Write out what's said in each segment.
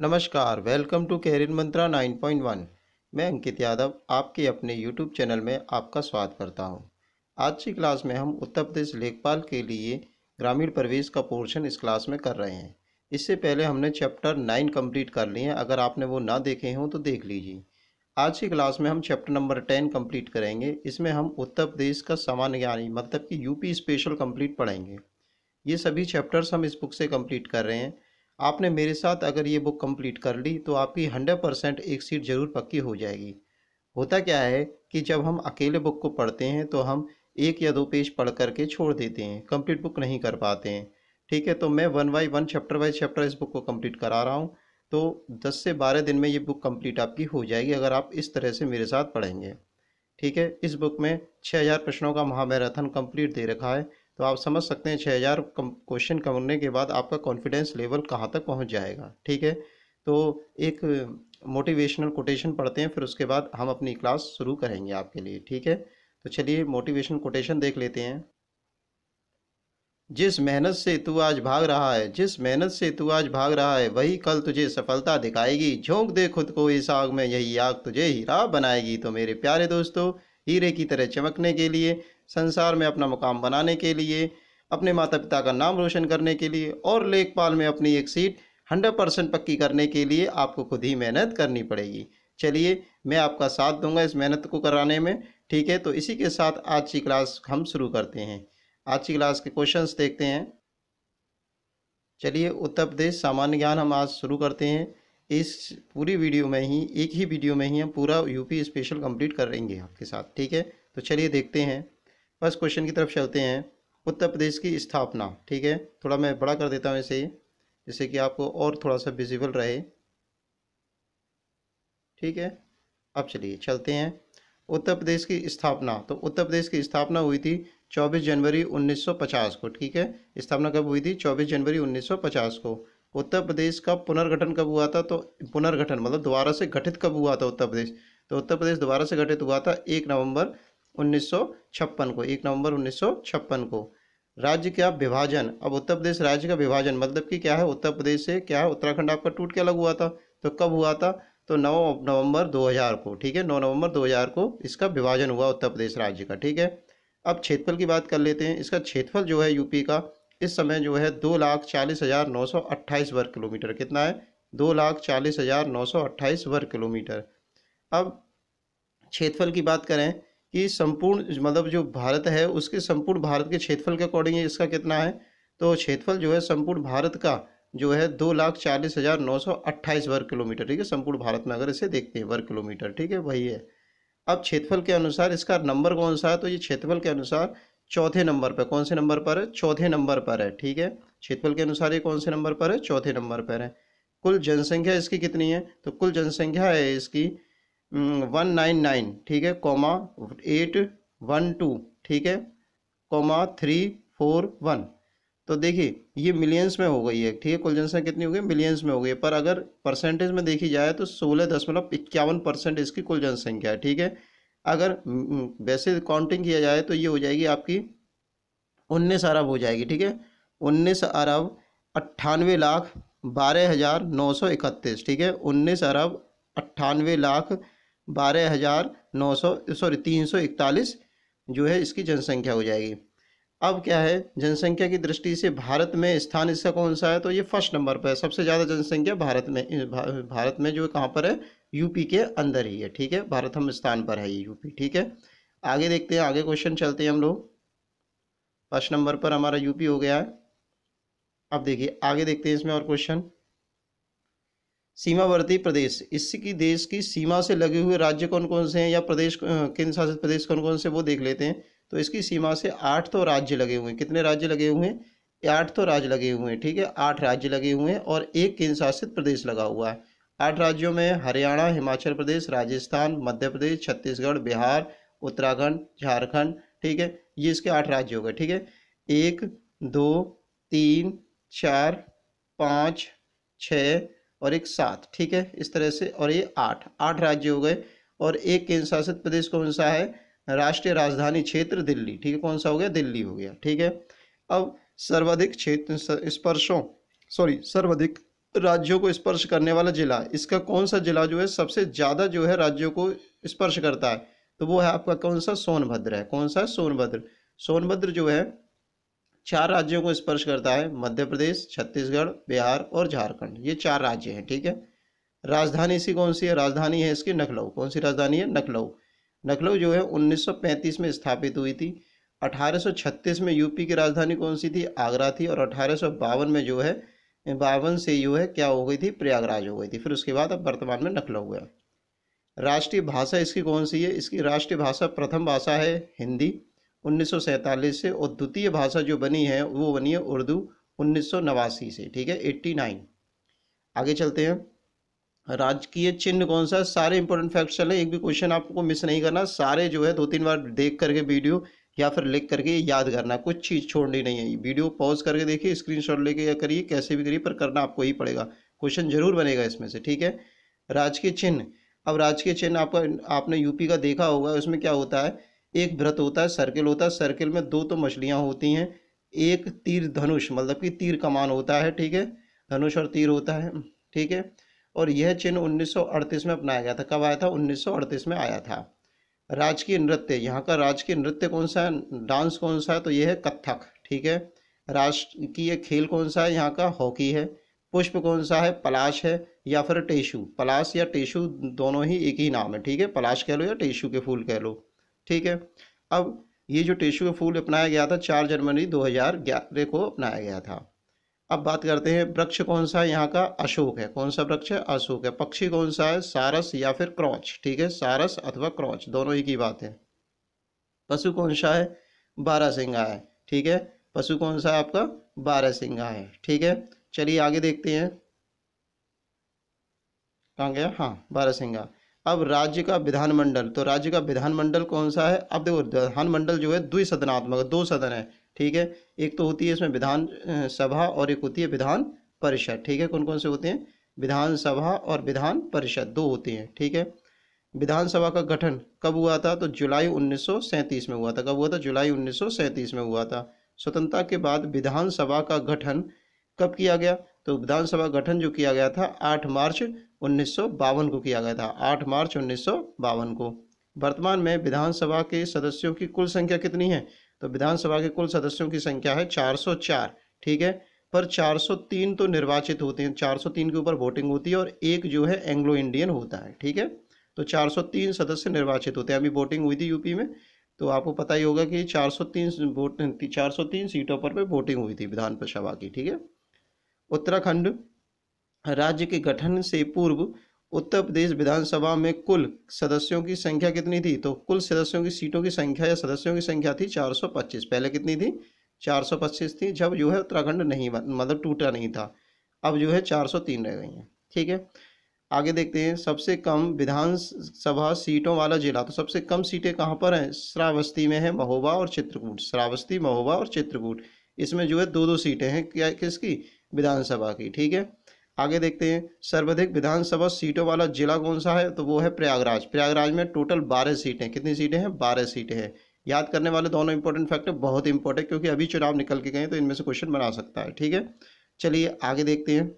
नमस्कार welcome to career मंत्रा 9.1 मैं अंकित यादव आपके अपने यूट्यूब चैनल में आपका स्वागत करता हूं। आज की क्लास में हम उत्तर प्रदेश लेखपाल के लिए ग्रामीण प्रवेश का पोर्शन इस क्लास में कर रहे हैं इससे पहले हमने चैप्टर नाइन कंप्लीट कर लिए हैं अगर आपने वो ना देखे हों तो देख लीजिए आज की क्लास में हम चैप्टर नंबर टेन कम्प्लीट करेंगे इसमें हम उत्तर प्रदेश का सामान्य ज्ञानी मतलब कि यूपी स्पेशल कम्प्लीट पढ़ेंगे ये सभी चैप्टर्स हम इस बुक से कम्प्लीट कर रहे हैं आपने मेरे साथ अगर ये बुक कंप्लीट कर ली तो आपकी हंड्रेड परसेंट एक सीट ज़रूर पक्की हो जाएगी होता क्या है कि जब हम अकेले बुक को पढ़ते हैं तो हम एक या दो पेज पढ़ करके छोड़ देते हैं कंप्लीट बुक नहीं कर पाते हैं ठीक है तो मैं one by one chapter by chapter इस बुक को कंप्लीट करा रहा हूँ तो दस से बारह दिन में ये बुक कंप्लीट आपकी हो जाएगी अगर आप इस तरह से मेरे साथ पढ़ेंगे ठीक है इस बुक में हज़ार प्रश्नों का महामैराथन कंप्लीट दे रखा है तो आप समझ सकते हैं छः हज़ार क्वेश्चन करने के बाद आपका कॉन्फिडेंस लेवल कहाँ तक पहुँच जाएगा ठीक है तो एक मोटिवेशनल कोटेशन पढ़ते हैं फिर उसके बाद हम अपनी क्लास शुरू करेंगे आपके लिए ठीक है तो चलिए मोटिवेशनल कोटेशन देख लेते हैं जिस मेहनत से तू आज भाग रहा है जिस मेहनत से तू आज भाग रहा है वही कल तुझे सफलता दिखाएगी झोंक दे खुद को इस आग में यही आग तुझे हीरा बनाएगी तो मेरे प्यारे दोस्तों हीरे की तरह चमकने के लिए संसार में अपना मुकाम बनाने के लिए अपने माता पिता का नाम रोशन करने के लिए और लेखपाल में अपनी एक सीट हंड्रेड परसेंट पक्की करने के लिए आपको खुद ही मेहनत करनी पड़ेगी चलिए मैं आपका साथ दूंगा इस मेहनत को कराने में ठीक है तो इसी के साथ आज की क्लास हम शुरू करते हैं आज की क्लास के क्वेश्चंस देखते हैं चलिए उत्तर प्रदेश सामान्य ज्ञान हम आज शुरू करते हैं इस पूरी वीडियो में ही एक ही वीडियो में ही हम पूरा यूपी स्पेशल कंप्लीट करेंगे आपके साथ ठीक है तो चलिए देखते हैं फर्स्ट क्वेश्चन की तरफ चलते हैं उत्तर प्रदेश की स्थापना ठीक है थोड़ा मैं बड़ा कर देता हूँ इसे जिससे कि आपको और थोड़ा सा विजिबल रहे ठीक है अब चलिए चलते हैं उत्तर प्रदेश की स्थापना तो उत्तर प्रदेश की स्थापना हुई थी 24 जनवरी 1950 को ठीक है स्थापना कब हुई थी 24 जनवरी 1950 को उत्तर प्रदेश का पुनर्गठन कब हुआ था तो पुनर्गठन मतलब दोबारा से गठित कब हुआ था उत्तर प्रदेश तो उत्तर प्रदेश दोबारा से गठित हुआ था एक नवंबर उन्नीस को एक नवंबर उन्नीस को राज्य का विभाजन अब उत्तर प्रदेश राज्य का विभाजन मतलब कि क्या है उत्तर प्रदेश से क्या है उत्तराखंड आपका टूट के अलग हुआ था तो कब हुआ था तो 9 नवंबर 2000 को ठीक है 9 नवंबर 2000 को इसका विभाजन हुआ उत्तर प्रदेश राज्य का ठीक है अब क्षेत्रफल की बात कर लेते हैं इसका क्षेत्रफल जो है यूपी का इस समय जो है दो लाख चालीस हज़ार नौ सौ अट्ठाईस वर्ग किलोमीटर कितना है दो लाख चालीस हज़ार नौ सौ अट्ठाईस वर्ग किलोमीटर अब क्षेत्रफल की बात करें कि संपूर्ण मतलब जो भारत है उसके संपूर्ण भारत के क्षेत्रफल के अकॉर्डिंग इसका कितना है तो क्षेत्रफल जो है संपूर्ण भारत का जो है दो लाख चालीस हज़ार नौ सौ अट्ठाईस वर्ग किलोमीटर ठीक है संपूर्ण भारत में अगर इसे देखते हैं वर्ग किलोमीटर ठीक है वही है अब क्षेत्रफल के अनुसार इसका नंबर कौन सा है तो ये क्षेत्रफल के अनुसार चौथे नंबर पर कौन से नंबर पर है चौथे नंबर पर है ठीक है क्षेत्रफल के अनुसार ये कौन से नंबर पर है चौथे नंबर पर है कुल जनसंख्या इसकी कितनी है तो कुल जनसंख्या है इसकी वन नाइन नाइन ठीक है कॉमा एट वन टू ठीक है कॉमा थ्री फोर वन तो देखिए ये मिलियंस में हो गई है ठीक है कुल जनसंख्या कितनी हो गई मिलियंस में हो गई है पर अगर परसेंटेज में देखी जाए तो सोलह दशमलव इक्यावन परसेंट इसकी कुल जनसंख्या है ठीक है अगर हम्म, वैसे काउंटिंग किया जाए तो ये हो जाएगी आपकी उन्नीस अरब हो जाएगी ठीक है उन्नीस अरब अट्ठानवे लाख बारह हज़ार नौ सौ इकतीस ठीक है उन्नीस अरब अट्ठानवे लाख बारह हज़ार नौ सौ सॉरी तीन सौ इकतालीस जो है इसकी जनसंख्या हो जाएगी अब क्या है जनसंख्या की दृष्टि से भारत में स्थान इसका कौन सा है तो ये फर्स्ट नंबर पर है सबसे ज़्यादा जनसंख्या भारत में भारत में जो कहाँ पर है यूपी के अंदर ही है ठीक है भारत हम स्थान पर है ये यूपी ठीक है आगे देखते हैं आगे क्वेश्चन चलते हैं हम लोग फर्स्ट नंबर पर हमारा यूपी हो गया है अब देखिए आगे देखते हैं इसमें और क्वेश्चन सीमावर्ती प्रदेश इसकी देश की सीमा से लगे हुए राज्य कौन कौन से हैं या प्रदेश केंद्र शासित प्रदेश कौन कौन से वो देख लेते हैं तो इसकी सीमा से आठ तो राज्य लगे हुए हैं कितने राज्य लगे हुए हैं आठ तो राज्य लगे हुए हैं ठीक है आठ राज्य लगे हुए हैं और एक केंद्र शासित प्रदेश लगा हुआ है आठ राज्यों में हरियाणा हिमाचल प्रदेश राजस्थान मध्य प्रदेश छत्तीसगढ़ बिहार उत्तराखंड झारखंड ठीक है ये इसके आठ राज्य हो गए ठीक है एक दो तीन चार पाँच छः और एक सात ठीक है इस तरह से और ये आठ आठ राज्य हो गए और एक केंद्र शासित प्रदेश कौन सा है राष्ट्रीय राजधानी क्षेत्र दिल्ली ठीक है कौन सा हो गया दिल्ली हो गया ठीक है अब सर्वाधिक क्षेत्र स्पर्शों सॉरी सर्वाधिक राज्यों को स्पर्श करने वाला जिला इसका कौन सा जिला जो है सबसे ज़्यादा जो है राज्यों को स्पर्श करता है तो वो है आपका कौन सा सोनभद्र है कौन सा सोनभद्र सोनभद्र जो है चार राज्यों को स्पर्श करता है मध्य प्रदेश छत्तीसगढ़ बिहार और झारखंड ये चार राज्य हैं ठीक है राजधानी इसकी कौन सी है राजधानी है इसकी नखलऊ कौन सी राजधानी है नखलऊ नखलऊ जो है 1935 में स्थापित हुई थी 1836 में यूपी की राजधानी कौन सी थी आगरा थी और अठारह में जो है बावन से जो है क्या हो गई थी प्रयागराज हो गई थी फिर उसके बाद अब वर्तमान में नखलऊ है राष्ट्रीय भाषा इसकी कौन सी है इसकी राष्ट्रीय भाषा प्रथम भाषा है हिंदी उन्नीस से और द्वितीय भाषा जो बनी है वो बनी है उर्दू उन्नीस से ठीक है एट्टी नाइन आगे चलते हैं राजकीय चिन्ह कौन सा सारे इंपॉर्टेंट फैक्ट चले एक भी क्वेश्चन आपको मिस नहीं करना सारे जो है दो तीन बार देख करके वीडियो या फिर लिख करके याद करना कुछ चीज़ छोड़नी नहीं है वीडियो पॉज करके देखिए स्क्रीनशॉट लेके या करिए कैसे भी करिए पर करना आपको ही पड़ेगा क्वेश्चन जरूर बनेगा इसमें से ठीक है राजकीय चिन्ह अब राजकीय चिन्ह आपका आपने यूपी का देखा होगा उसमें क्या होता है एक व्रत होता है सर्किल होता है सर्किल में दो तो मछलियाँ होती हैं एक तीर धनुष मतलब कि तीर कमान होता है ठीक है धनुष और तीर होता है ठीक है और यह चिन्ह 1938 में अपनाया गया था कब आया था 1938 में आया था राजकीय नृत्य यहाँ का राजकीय नृत्य कौन सा है डांस कौन सा है तो यह है कत्थक ठीक है राजकीय खेल कौन सा है यहाँ का हॉकी है पुष्प कौन सा है पलाश है या फिर टेशू पलाश या टेशू दोनों ही एक ही नाम है ठीक है पलाश कह लो या टेशू के फूल कह लो ठीक है अब ये जो का फूल अपनाया गया था चार जनवरी दो हज़ार ग्यारह को अपनाया गया था अब बात करते हैं वृक्ष कौन सा है यहाँ का अशोक है कौन सा वृक्ष है अशोक है पक्षी कौन सा है सारस या फिर क्रॉच ठीक है सारस अथवा क्रॉच दोनों ही की बात है पशु कौन सा है बारह सिंगा है ठीक है पशु कौन सा है आपका बारह सिंगा है ठीक है चलिए आगे देखते हैं कहाँ गया हाँ बारह सिंगा अब राज्य का विधानमंडल तो राज्य का विधानमंडल कौन सा है अब देखो विधानमंडल जो है द्विसदनात्मक दो सदन है ठीक है एक तो होती है इसमें विधान सभा और एक होती है विधान परिषद ठीक है कौन कौन से होते हैं विधानसभा और विधान परिषद दो होती हैं ठीक है विधानसभा का गठन कब हुआ था तो जुलाई 1937 में हुआ था कब हुआ था जुलाई 1937 में हुआ था स्वतंत्रता के बाद विधानसभा का गठन कब किया गया तो विधानसभा गठन जो किया गया था आठ मार्च उन्नीस को किया गया था आठ मार्च उन्नीस को वर्तमान में विधानसभा के सदस्यों की कुल संख्या कितनी है तो विधानसभा के कुल सदस्यों की संख्या है 404 ठीक है पर 403 तो निर्वाचित होते हैं 403 के ऊपर वोटिंग होती है और एक जो है एंग्लो इंडियन होता है ठीक है तो 403 सदस्य निर्वाचित होते हैं अभी वोटिंग हुई थी यूपी में तो आपको पता ही होगा कि 403 वोट चार सीटों पर वोटिंग हुई थी विधानसभा की ठीक है उत्तराखंड राज्य के गठन से पूर्व उत्तर प्रदेश विधानसभा में कुल सदस्यों की संख्या कितनी थी तो कुल सदस्यों की सीटों की संख्या या सदस्यों की संख्या थी 425 पहले कितनी थी 425 थी जब जो है उत्तराखंड नहीं मतलब टूटा नहीं था अब जो है 403 रह गई हैं ठीक है आगे देखते हैं सबसे कम विधानसभा सीटों वाला जिला तो सबसे कम सीटें कहाँ पर हैं श्रावस्ती में है महोबा और चित्रकूट श्रावस्ती महोबा और चित्रकूट इसमें जो है दो दो सीटें हैं क्या किसकी विधानसभा की ठीक है आगे देखते हैं सर्वाधिक विधानसभा सीटों वाला जिला कौन सा है तो वो है प्रयागराज प्रयागराज में टोटल बारह सीटें कितनी सीटें हैं बारह सीटें हैं याद करने वाले दोनों इंपॉर्टेंट फैक्टर बहुत इंपॉर्टेंट क्योंकि अभी चुनाव निकल के गए तो इनमें से क्वेश्चन बना सकता है ठीक है चलिए आगे देखते हैं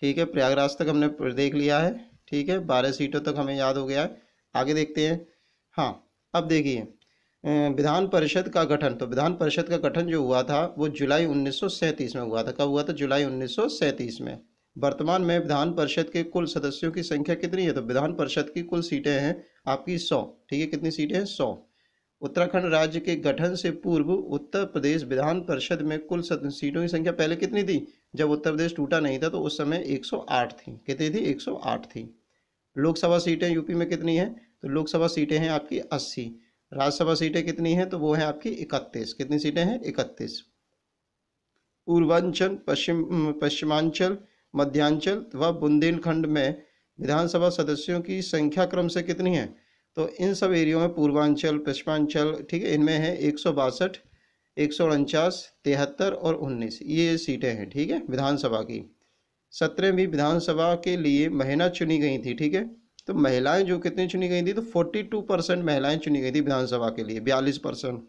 ठीक है प्रयागराज तक हमने देख लिया है ठीक है बारह सीटों तक हमें याद हो गया है आगे देखते हैं हाँ अब देखिए विधान परिषद का गठन तो विधान परिषद का गठन जो हुआ था वो जुलाई उन्नीस में हुआ था कब हुआ था जुलाई उन्नीस में वर्तमान में विधान परिषद के कुल सदस्यों की संख्या कितनी है तो विधान परिषद की कुल सीटें हैं आपकी सौ ठीक है कितनी सीटें हैं सौ उत्तराखंड राज्य के गठन से पूर्व उत्तर प्रदेश विधान परिषद में कुल सीटों की संख्या पहले कितनी थी जब उत्तर प्रदेश टूटा नहीं था तो उस समय एक थी कितनी थी एक थी लोकसभा सीटें यूपी में कितनी हैं तो लोकसभा सीटें हैं आपकी अस्सी राज्यसभा सीटें कितनी हैं तो वो हैं आपकी इकतीस कितनी सीटें हैं इकतीस पूर्वांचल पश्चिम पश्चिमांचल मध्यांचल व बुंदेलखंड में विधानसभा सदस्यों की संख्या क्रम से कितनी है तो इन सब एरियो में पूर्वांचल पश्चिमांचल ठीक है इनमें है एक सौ बासठ एक सौ उनचास तिहत्तर और उन्नीस ये सीटें हैं ठीक है विधानसभा की सत्रहवीं विधानसभा के लिए महीना चुनी गई थी ठीक है तो महिलाएं जो कितनी चुनी गई थी तो 42 परसेंट महिलाएं चुनी गई थी विधानसभा के लिए बयालीस परसेंट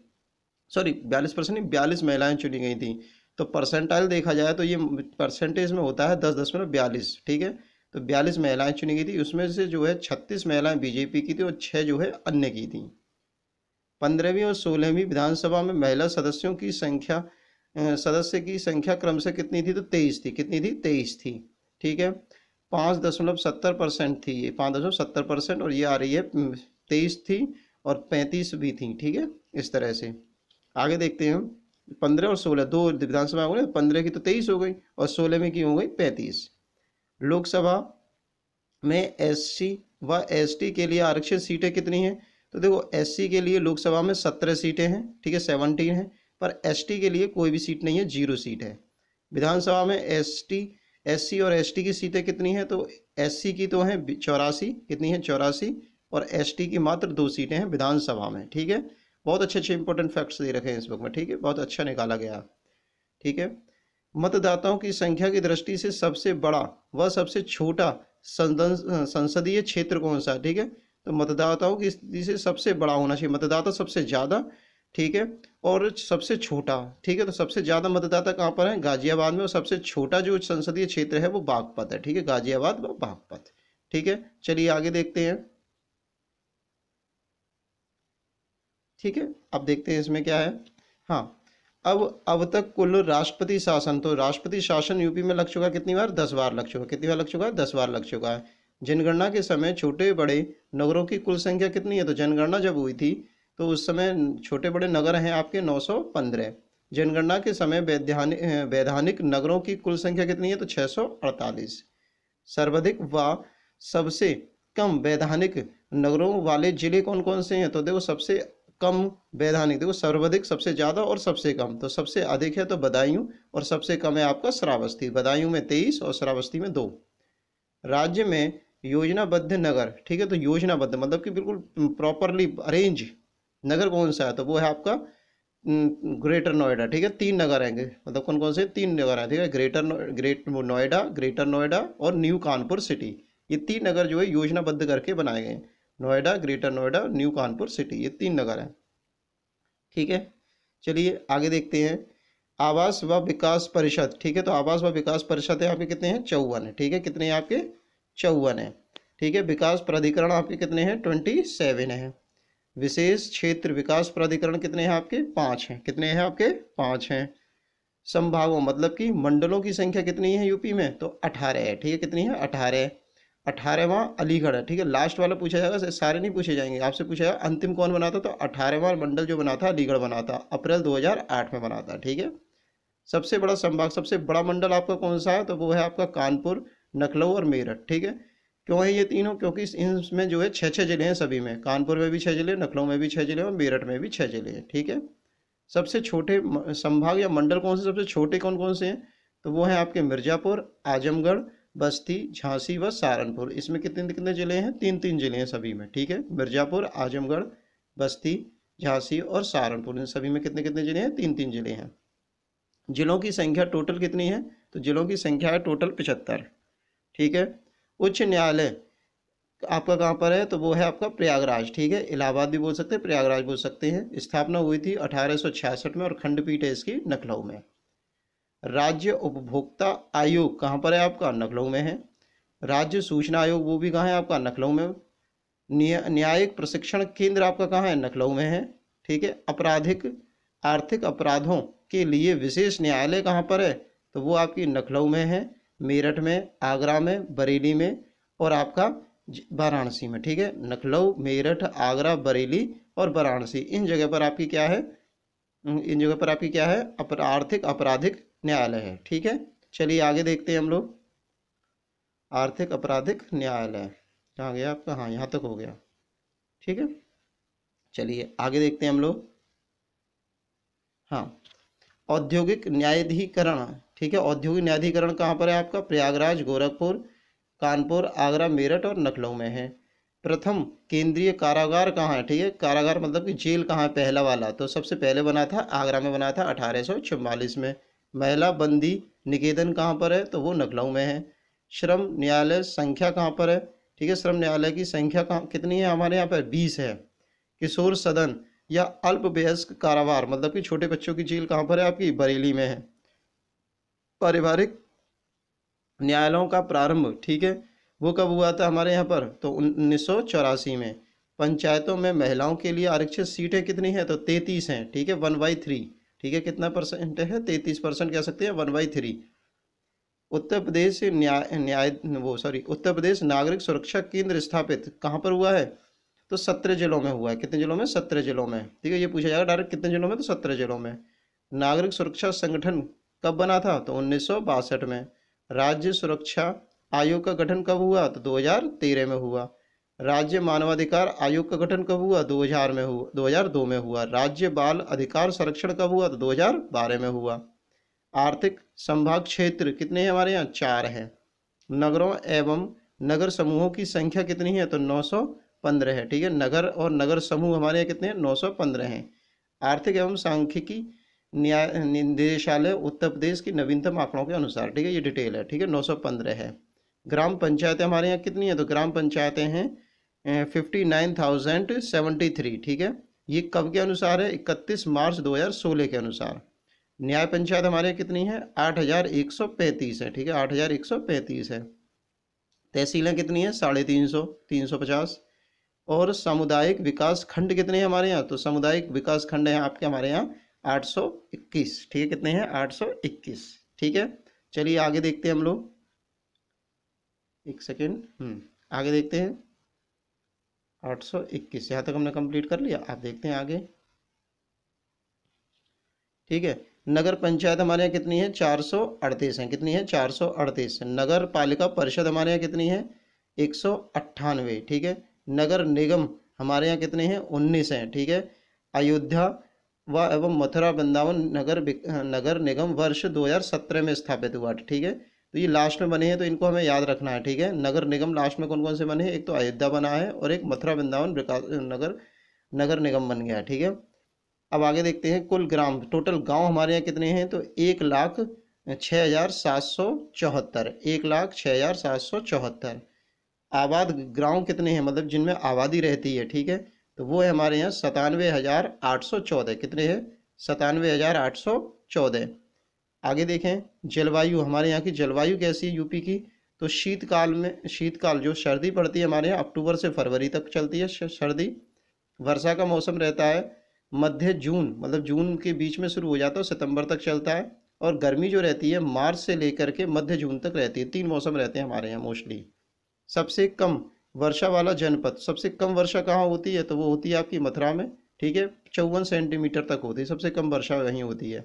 सॉरी बयालीस परसेंट नहीं बयालीस महिलाएं चुनी गई थी तो परसेंटाइल देखा जाए तो ये परसेंटेज में होता है दस दस में बयालीस ठीक है तो बयालीस महिलाएं चुनी गई थी उसमें से जो है छत्तीस महिलाएं बीजेपी की थी और छः जो है अन्य की थी पंद्रहवीं और सोलहवीं विधानसभा में महिला सदस्यों की संख्या सदस्य की संख्या क्रम से कितनी थी तो तेईस थी कितनी थी तेईस थी ठीक है पाँच दशमलव सत्तर परसेंट थी ये पाँच दशमलव सत्तर परसेंट और ये आ रही है तेईस थी और पैंतीस भी थी ठीक है इस तरह से आगे देखते हैं हम पंद्रह और सोलह दो विधानसभा हो गए पंद्रह की तो तेईस हो गई और सोलह में की हो गई पैंतीस लोकसभा में सी व टी के लिए आरक्षित सीटें कितनी हैं तो देखो सी के लिए लोकसभा में सत्रह सीटें हैं ठीक है सेवनटीन है पर टी के लिए कोई भी सीट नहीं है जीरो सीट है विधानसभा में टी एस और एस की सीटें कितनी हैं तो एस की तो हैं चौरासी कितनी है चौरासी और एस की मात्र दो सीटें हैं विधानसभा में ठीक है बहुत अच्छे अच्छे इंपॉर्टेंट फैक्ट्स दे रखे हैं इस बुक में ठीक है बहुत अच्छा निकाला गया ठीक है मतदाताओं की संख्या की दृष्टि से सबसे बड़ा व सबसे छोटा संसदीय क्षेत्र कौन सा ठीक है तो मतदाताओं की स्थिति से सबसे बड़ा होना चाहिए मतदाता सबसे ज़्यादा ठीक है और सबसे छोटा ठीक है तो सबसे ज़्यादा मतदाता कहाँ पर है गाजियाबाद में और सबसे छोटा जो संसदीय क्षेत्र है वो बागपत है ठीक है गाजियाबाद व बागपत ठीक है चलिए आगे देखते हैं ठीक है अब देखते हैं इसमें क्या है हाँ अब अब तक कुल राष्ट्रपति शासन तो राष्ट्रपति शासन यूपी में लग चुका कितनी बार दस बार लग चुका कितनी बार लग चुका है दस बार लग चुका है जनगणना के समय छोटे बड़े नगरों की कुल संख्या कितनी है तो जनगणना जब हुई थी तो उस समय छोटे बड़े नगर हैं आपके 915 जनगणना के समय वैधानिक वैधानिक नगरों की कुल संख्या कितनी है तो 648 सर्वाधिक व सबसे कम वैधानिक नगरों वाले जिले कौन कौन से हैं तो देखो सबसे कम वैधानिक देखो सर्वाधिक सबसे ज़्यादा और सबसे कम तो सबसे अधिक है तो बदायूं और सबसे कम है आपका श्रावस्ती बदायूं में तेईस और श्रावस्ती में दो राज्य में योजनाबद्ध नगर ठीक है तो योजनाबद्ध मतलब कि बिल्कुल प्रॉपरली अरेंज नगर कौन सा है तो वो है आपका ग्रेटर नोएडा ठीक है तीन नगर आएंगे मतलब कौन कौन से तीन नगर आए ठीक है greater great Noida greater Noida और न्यू कानपुर सिटी ये तीन नगर जो है योजनाबद्ध करके बनाए गए हैं Noida greater Noida new Kanpur city ये तीन नगर हैं ठीक है चलिए आगे देखते हैं आवास व विकास परिषद ठीक है तो आवास व विकास परिषद है आपके कितने हैं चौवन है ठीक है कितने हैं आपके चौवन है ठीक है विकास प्राधिकरण आपके कितने हैं ट्वेंटी सेवन है विशेष क्षेत्र विकास प्राधिकरण कितने हैं आपके पाँच हैं कितने हैं आपके पाँच हैं संभागों मतलब कि मंडलों की संख्या कितनी है यूपी में तो अठारह है ठीक है कितनी है अठारह अठारहवा अलीगढ़ है ठीक है लास्ट वाला पूछा जाएगा सारे नहीं पूछे जाएंगे आपसे पूछा जाएगा अंतिम कौन बना था तो अठारहवा मंडल जो बना था अलीगढ़ बना था अप्रैल 2008 में बना था ठीक है सबसे बड़ा संभाग सबसे बड़ा मंडल आपका कौन सा है तो वो है आपका कानपुर नखलऊ और मेरठ ठीक है क्यों है ये तीनों क्योंकि इसमें जो है छः छः जिले हैं सभी में कानपुर में भी छः जिले लखनऊ में भी छः जिले और मेरठ में भी छः जिले हैं ठीक है सबसे छोटे संभाग या मंडल कौन से सबसे छोटे कौन कौन से हैं तो वो हैं आपके मिर्ज़ापुर आजमगढ़ बस्ती झांसी व सहारनपुर इसमें कितने कितने ज़िले हैं तीन तीन ज़िले हैं सभी में ठीक है मिर्ज़ापुर आजमगढ़ बस्ती झांसी और सहारनपुर इन सभी में कितने कितने ज़िले हैं तीन तीन ज़िले हैं ज़िलों की संख्या टोटल कितनी है तो ज़िलों की संख्या है टोटल पिछहत्तर ठीक है उच्च न्यायालय आपका कहाँ पर है तो वो है आपका प्रयागराज ठीक है इलाहाबाद भी बोल सकते हैं प्रयागराज बोल सकते हैं स्थापना हुई थी अठारह में और खंडपीठ है इसकी नखलऊ में राज्य उपभोक्ता आयोग कहाँ पर है आपका नखलऊ में है राज्य सूचना आयोग वो भी कहाँ है आपका नखलऊ में न्यायिक प्रशिक्षण केंद्र आपका कहाँ है नखलऊ में है ठीक है आपराधिक आर्थिक अपराधों के लिए विशेष न्यायालय कहाँ पर है तो वो आपकी नखलऊ में है मेरठ में आगरा में बरेली में और आपका वाराणसी में ठीक है लखनऊ मेरठ आगरा बरेली और वाराणसी इन जगह पर आपकी क्या है इन जगह पर आपकी क्या है आर्थिक आपराधिक न्यायालय है ठीक है चलिए आगे देखते हैं हम लोग आर्थिक आपराधिक न्यायालय कहाँ गया आपका हाँ यहाँ तक हो गया ठीक है चलिए आगे देखते हैं हम लोग हाँ औद्योगिक न्यायाधिकरण ठीक है औद्योगिक न्यायाधिकरण कहाँ पर है आपका प्रयागराज गोरखपुर कानपुर आगरा मेरठ और लखनऊ में है प्रथम केंद्रीय कारागार कहाँ है ठीक है कारागार मतलब कि जेल कहाँ है पहला वाला तो सबसे पहले बना था आगरा में बना था अठारह में महिला बंदी निकेतन कहाँ पर है तो वो लखनऊ में है श्रम न्यायालय संख्या कहाँ पर है ठीक है श्रम न्यायालय की संख्या कहाँ कितनी है हमारे यहाँ पर बीस है किशोर सदन या अल्प वयस्क कारावार मतलब कि छोटे बच्चों की जेल कहाँ पर है आपकी बरेली में है पारिवारिक न्यायालयों का प्रारंभ ठीक है वो कब हुआ था हमारे यहाँ पर तो उन्नीस में पंचायतों में महिलाओं के लिए आरक्षित सीटें कितनी हैं तो तैंतीस हैं ठीक है वन बाई थ्री ठीक है कितना परसेंट है तैंतीस परसेंट कह सकते हैं one by three Uttar Pradesh न्याय न्याय वो सॉरी उत्तर प्रदेश नागरिक सुरक्षा केंद्र स्थापित कहाँ पर हुआ है तो सत्रह जिलों में हुआ है कितने जिलों में सत्रह जिलों में ठीक है ये पूछा जाएगा डायरेक्ट कितने जिलों में तो सत्रह जिलों में नागरिक सुरक्षा संगठन कब बना था तो उन्नीस में राज्य सुरक्षा आयोग का गठन कब हुआ तो 2013 में हुआ राज्य मानवाधिकार आयोग का गठन कब हुआ 2000 में हुआ 2002 में हुआ राज्य बाल अधिकार संरक्षण कब हुआ तो 2012 में हुआ आर्थिक संभाग क्षेत्र कितने हैं हमारे यहाँ चार हैं नगरों एवं नगर समूहों की संख्या कितनी है तो 915 है ठीक है नगर और नगर समूह हमारे यहाँ कितने हैं नौ हैं आर्थिक एवं सांख्यिकी न्याय निदेशालय उत्तर प्रदेश की नवीनतम आंकड़ों के अनुसार ठीक है ये डिटेल है ठीक है नौ सौ पंद्रह है ग्राम पंचायतें हमारे यहाँ कितनी है तो ग्राम पंचायतें हैं fifty nine thousand seventy three ठीक है ये कब के अनुसार है इकतीस मार्च दो हज़ार सोलह के अनुसार न्याय पंचायत हमारे यहाँ कितनी है आठ हज़ार एक सौ पैंतीस है ठीक है आठ हज़ार एक सौ पैंतीस है तहसीलें कितनी है साढ़े तीन सौ तीन सौ पचास और सामुदायिक विकास खंड कितने हैं हमारे यहाँ तो सामुदायिक विकास खंड हैं आपके हमारे यहाँ 821 ठीक है कितने हैं 821 ठीक है चलिए आगे देखते हैं हम लोग एक सेकेंड हम्म, आगे देखते हैं 821 यहाँ तक हमने कंप्लीट कर लिया आप देखते हैं आगे ठीक है नगर पंचायत हमारे यहाँ कितनी है चार सौ अड़तीस है कितनी है चार सौ अड़तीस नगर पालिका परिषद हमारे यहाँ कितनी है एक सौ अट्ठानवे ठीक है नगर निगम हमारे यहाँ कितने हैं उन्नीस हैं ठीक है अयोध्या व एवं मथुरा वृंदावन नगर नगर निगम वर्ष 2017 में स्थापित हुआ ठीक है तो ये लास्ट में बने हैं तो इनको हमें याद रखना है ठीक है नगर निगम लास्ट में कौन कौन से बने हैं एक तो अयोध्या बना है और एक मथुरा वृंदावन विकास नगर नगर निगम बन गया ठीक है अब आगे देखते हैं कुल ग्राम टोटल गांव हमारे यहाँ कितने हैं तो एक लाख छः हज़ार सात सौ चौहत्तर एक लाख छः हज़ार सात सौ चौहत्तर आबाद ग्राम कितने हैं मतलब जिनमें आबादी रहती है ठीक है तो वो है हमारे यहाँ सतानवे हज़ार आठ सौ चौदह कितने है सतानवे हज़ार आठ सौ चौदह आगे देखें जलवायु हमारे यहाँ की जलवायु कैसी है यूपी की तो शीतकाल में शीतकाल जो सर्दी पड़ती है हमारे यहाँ अक्टूबर से फरवरी तक चलती है सर्दी वर्षा का मौसम रहता है मध्य जून मतलब जून के बीच में शुरू हो जाता है सितंबर तक चलता है और गर्मी जो रहती है मार्च से लेकर के मध्य जून तक रहती है तीन मौसम रहते हैं हमारे यहाँ मोस्टली सबसे कम वर्षा वाला जनपद सबसे कम वर्षा कहाँ होती है तो वो होती है आपकी मथुरा में ठीक है चौवन सेंटीमीटर तक होती है सबसे कम वर्षा वहीं होती है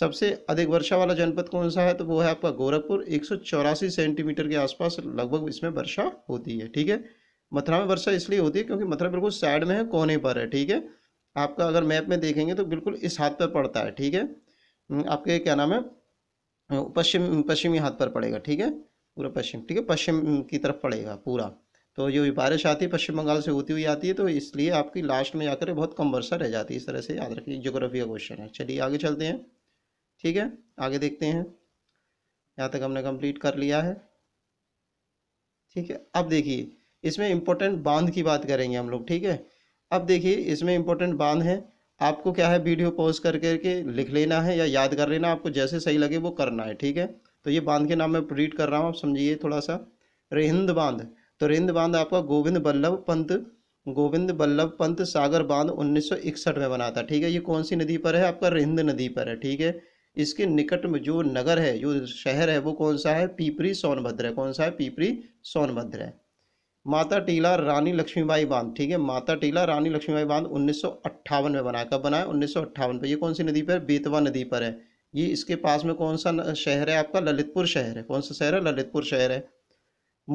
सबसे अधिक वर्षा वाला जनपद कौन सा है तो वो है आपका गोरखपुर एक सेंटीमीटर के आसपास लगभग इसमें वर्षा होती है ठीक है मथुरा में वर्षा इसलिए होती है क्योंकि मथुरा बिल्कुल साइड में है कोने पर है ठीक है आपका अगर मैप में देखेंगे तो बिल्कुल इस हाथ पर पड़ता है ठीक है हम्म, आपके क्या नाम है पश्चिम पश्चिमी हाथ पर पड़ेगा ठीक है पूरा पश्चिम ठीक है पश्चिम की तरफ पड़ेगा पूरा तो जो बारिश आती है पश्चिम बंगाल से होती हुई आती है तो इसलिए आपकी लास्ट में जाकर बहुत कम वर्षा रह जाती है इस तरह से याद रखिए जोग्राफी का क्वेश्चन है चलिए आगे चलते हैं ठीक है आगे देखते हैं यहाँ तक हमने कंप्लीट कर लिया है ठीक है अब देखिए इसमें इम्पोर्टेंट बांध की बात करेंगे हम लोग ठीक है अब देखिए इसमें इम्पोर्टेंट बांध है आपको क्या है वीडियो पॉज कर करके लिख लेना है या याद कर लेना आपको जैसे सही लगे वो करना है ठीक है तो ये बांध के नाम मैं रीड कर रहा हूँ आप समझिए थोड़ा सा रेहिंद बांध रिंद बांध आपका गोविंद बल्लभ पंत गोविंद बल्लभ पंत सागर बांध 1961 में बना था ठीक है ये कौन सी नदी पर है आपका रिंद नदी पर है ठीक है इसके निकट में जो नगर है जो शहर है वो कौन सा है पीपरी सोनभद्र है कौन सा है पीपरी सोनभद्र है माता टीला रानी लक्ष्मीबाई बांध ठीक है माता टीला रानी लक्ष्मीबाई बांध उन्नीस में बना कब बना है उन्नीस पर ये कौन सी नदी पर बेतवा नदी पर है ये इसके पास में कौन सा शहर है आपका ललितपुर शहर है कौन सा शहर है ललितपुर शहर है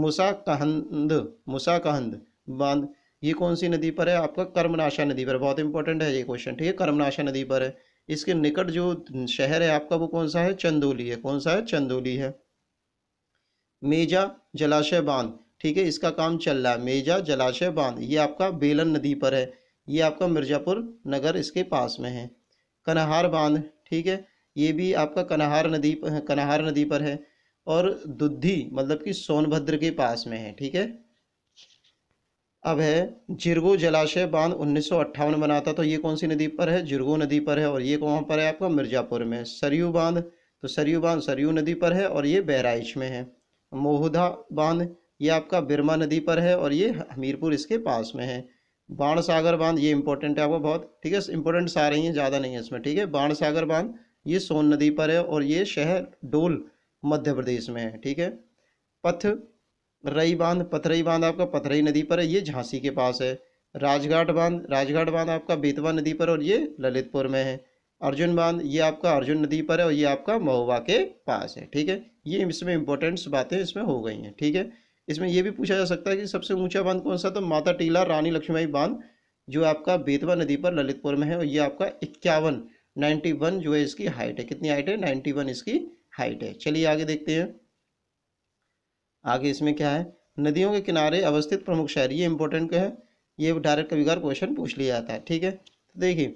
मुसा कहंद मुसा कहंद बांध ये कौन सी नदी पर है आपका कर्मनाशा नदी पर बहुत इंपॉर्टेंट है ये क्वेश्चन ठीक है कर्मनाशा नदी पर है इसके निकट जो शहर है आपका वो कौन सा है चंदोली है कौन सा है चंदोली है मेजा जलाशय बांध ठीक है इसका काम चल रहा है मेजा जलाशय बांध ये आपका बेलन नदी पर है ये आपका मिर्ज़ापुर नगर इसके पास में है कन्हार बांध ठीक है ये भी आपका कन्हार नदी कन्हार नदी पर है और दुद्धि मतलब कि सोनभद्र के पास में है ठीक है अब है जिरगो जलाशय बांध उन्नीस बना था तो ये कौन सी नदी पर है जिरगो नदी पर है और ये कहाँ पर है आपका मिर्जापुर में सरयू बांध तो सरयू बांध सरयू नदी पर है और ये बहराइच में है मोहदा बांध ये आपका बिरमा नदी पर है और ये हमीरपुर इसके पास में है बाण सागर बांध ये इंपॉर्टेंट है आपको बहुत ठीक है इंपॉर्टेंट सारे ही हैं ज़्यादा नहीं है इसमें ठीक है बाण सागर बांध ये सोन नदी पर है और ये शहर डोल मध्य प्रदेश में है ठीक है पथ रई बांध पथरई बांध आपका पथरई नदी पर है ये झांसी के पास है राजघाट बांध राजघाट बांध आपका बेतवा नदी पर और ये ललितपुर में है अर्जुन बांध ये आपका अर्जुन नदी पर है और ये आपका महुआ के पास है ठीक है ये इसमें इंपॉर्टेंट बातें इसमें हो गई हैं ठीक है इसमें यह भी पूछा जा सकता है कि सबसे ऊंचा बांध कौन सा तो माता टीला रानी लक्ष्मीबाई बांध जो आपका बेतवा नदी पर ललितपुर में है और ये आपका इक्यावन नाइन्टी वन जो है इसकी हाइट है कितनी हाइट है नाइन्टी वन इसकी हाइट है चलिए आगे देखते हैं आगे इसमें क्या है नदियों के किनारे अवस्थित प्रमुख शहर ये इंपॉर्टेंट क्या है ये डायरेक्ट कभी कभार क्वेश्चन पूछ लिया जाता है ठीक है तो देखिए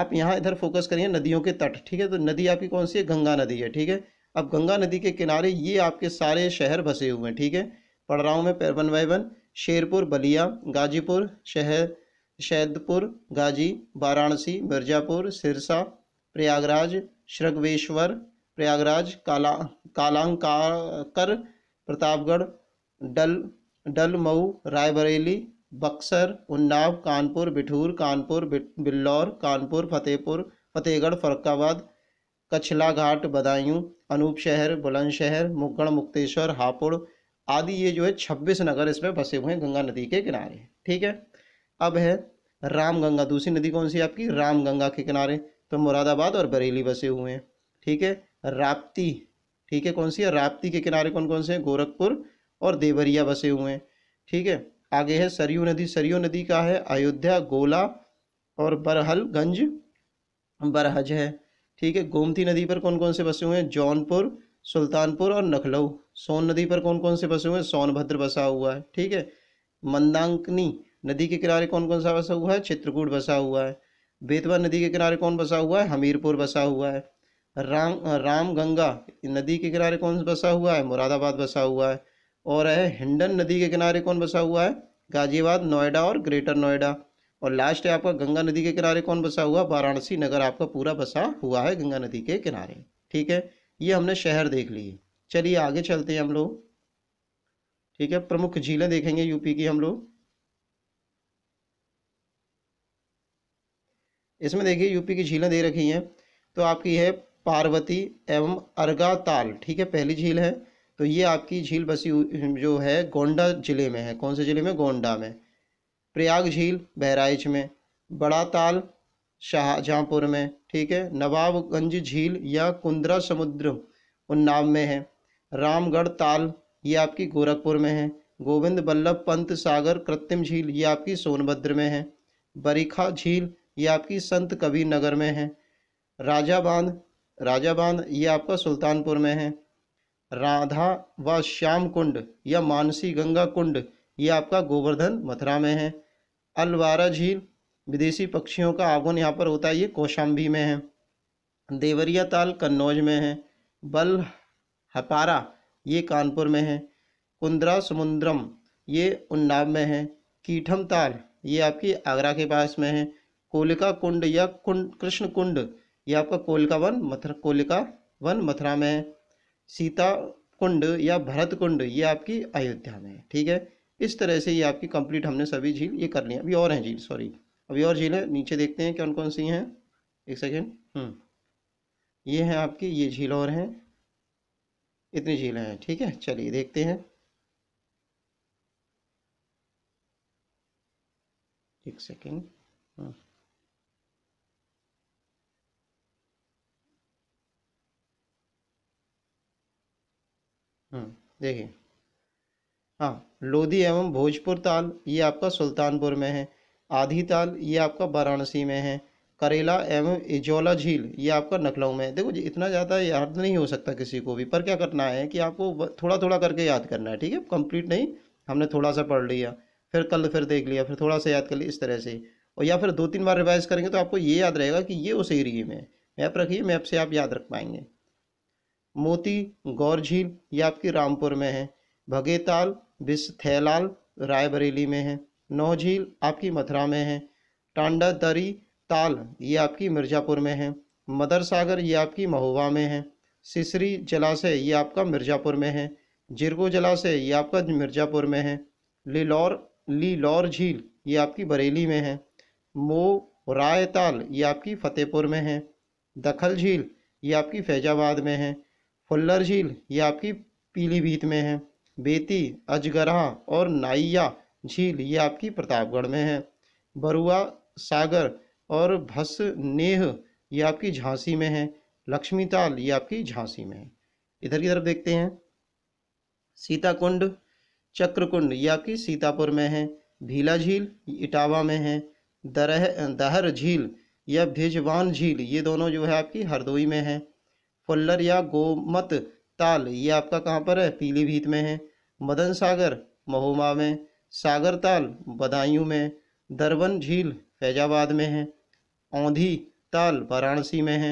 आप यहाँ इधर फोकस करिए नदियों के तट ठीक है तो नदी आपकी कौन सी है गंगा नदी है ठीक है अब गंगा नदी के किनारे ये आपके सारे शहर बसे हुए हैं ठीक है पढ़ रहा हूँ मैं पैरवन वैवन शेरपुर बलिया गाजीपुर शहर शैदपुर गाजी वाराणसी मिर्जापुर सिरसा प्रयागराज श्रगवेश्वर प्रयागराज काला कालांकर प्रतापगढ़ डल डल मऊ रायबरेली बक्सर उन्नाव कानपुर बिठूर कानपुर बिल्लौर कानपुर फतेहपुर फतेहगढ़ फरक्काबाद कछला घाट बदायूं अनूपशहर बुलंदशहर मुगण मुक्तेश्वर हापुड़ आदि ये जो है छब्बीस नगर इसमें बसे हुए हैं गंगा नदी के किनारे ठीक है अब है रामगंगा दूसरी नदी कौन सी आपकी रामगंगा के किनारे तो मुरादाबाद और बरेली बसे हुए हैं ठीक है राप्ती ठीक है कौन सी है राप्ती के किनारे कौन कौन से हैं गोरखपुर और देवरिया बसे हुए हैं ठीक है आगे है सरयू नदी सरयू नदी का है अयोध्या गोला और बरहलगंज बरहज है ठीक है गोमती नदी पर कौन कौन से बसे हुए हैं जौनपुर सुल्तानपुर और नखलऊ सोन नदी पर कौन कौन से बसे हुए हैं सोनभद्र बसा हुआ है ठीक है मंदांकनी नदी के किनारे कौन कौन सा बसा हुआ है चित्रकूट बसा हुआ है बेतवा नदी के किनारे कौन बसा हुआ है हमीरपुर बसा हुआ है राम राम गंगा नदी के किनारे कौन बसा हुआ है मुरादाबाद बसा हुआ है और है हिंडन नदी के किनारे कौन बसा हुआ है गाजियाबाद नोएडा और ग्रेटर नोएडा और लास्ट है आपका गंगा नदी के किनारे कौन बसा हुआ वाराणसी नगर आपका पूरा बसा हुआ है गंगा नदी के किनारे ठीक है ये हमने शहर देख लिए चलिए आगे चलते हैं हम लोग ठीक है प्रमुख झीलें देखेंगे यूपी की हम लोग इसमें देखिए यूपी की झीलें दे रखी हैं तो आपकी है पार्वती एवं अर्गाताल ताल ठीक है पहली झील है तो ये आपकी झील बसी जो है गोंडा ज़िले में है कौन से ज़िले में गोंडा में प्रयाग झील बहराइच में बड़ा ताल शाहजहाँपुर में ठीक है नवाबगंज झील या कुंद्रा समुद्र उन्नाव में है रामगढ़ ताल ये आपकी गोरखपुर में है गोविंद बल्लभ पंत सागर कृत्रिम झील ये आपकी सोनभद्र में है बरीखा झील ये आपकी संत कबीर नगर में है राजा बांध राजा बांध ये आपका सुल्तानपुर में है राधा व श्याम कुंड या मानसी गंगा कुंड ये आपका गोवर्धन मथुरा में है अलवारा झील विदेशी पक्षियों का आगमन यहाँ पर होता है ये कौशाम्बी में है देवरिया ताल कन्नौज में है बल हपारा ये कानपुर में है कुंद्रा समुद्रम ये उन्नाव में है कीठम ताल ये आपकी आगरा के पास में है कोलिका कुंड या कुंड कृष्ण कुंड ये आपका कोलिका वन मथुरा कोलिका वन मथुरा में है सीता कुंड या भरत कुंड ये आपकी अयोध्या में है ठीक है इस तरह से ये आपकी कंप्लीट हमने सभी झील ये कर ली अभी और हैं झील सॉरी अभी और झील है नीचे देखते हैं कौन कौन सी हैं एक सेकेंड हम्म। ये हैं आपकी ये झील और हैं इतनी झीलें हैं ठीक है चलिए देखते हैं एक सेकेंड हम्म, देखिए हाँ लोधी एवं भोजपुर ताल ये आपका सुल्तानपुर में है आधी ताल ये आपका वाराणसी में है करेला एवं इजोला झील ये आपका नखलऊ में है देखो जी इतना ज़्यादा याद नहीं हो सकता किसी को भी पर क्या करना है कि आपको थोड़ा थोड़ा करके याद करना है ठीक है कंप्लीट नहीं हमने थोड़ा सा पढ़ लिया फिर कल फिर देख लिया फिर थोड़ा सा याद कर लिया इस तरह से और या फिर दो तीन बार रिवाइज करेंगे तो आपको ये याद रहेगा कि ये उस एरिए में है मैप रखिए मैप से आप याद रख पाएंगे मोती गौर झील ये आपकी रामपुर में है भगेताल बिस्थैलाल रायबरेली में है नौ झील आपकी मथुरा में है टांडा दरी ताल ये आपकी मिर्ज़ापुर में है मदर सागर ये आपकी महोबा में है सिसरी जलाशय ये आपका मिर्ज़ापुर में है जिरगो जलाशय ये आपका मिर्ज़ापुर में है लीलौर लीलौर झील ये आपकी बरेली में है मो रायताल ये आपकी फ़तेहपुर में है दखल झील ये आपकी फैजाबाद में है फुल्लर झील ये आपकी पीलीभीत में है बेती अजगरहा और नाइया झील ये आपकी प्रतापगढ़ में है बरुआ सागर और भस नेह ये आपकी झांसी में है लक्ष्मी ताल ये आपकी झांसी में है इधर की तरफ देखते हैं सीताकुंड चक्रकुंड ये आपकी सीतापुर में है भीला झील इटावा में है दरह दहर झील या भिजवान झील ये दोनों जो है आपकी हरदोई में है फुल्लर या गोमत ताल ये आपका कहाँ पर है पीलीभीत में है मदन सागर महोमा में सागर ताल बदायूं में दरबन झील फैजाबाद में है औंधी ताल वाराणसी में है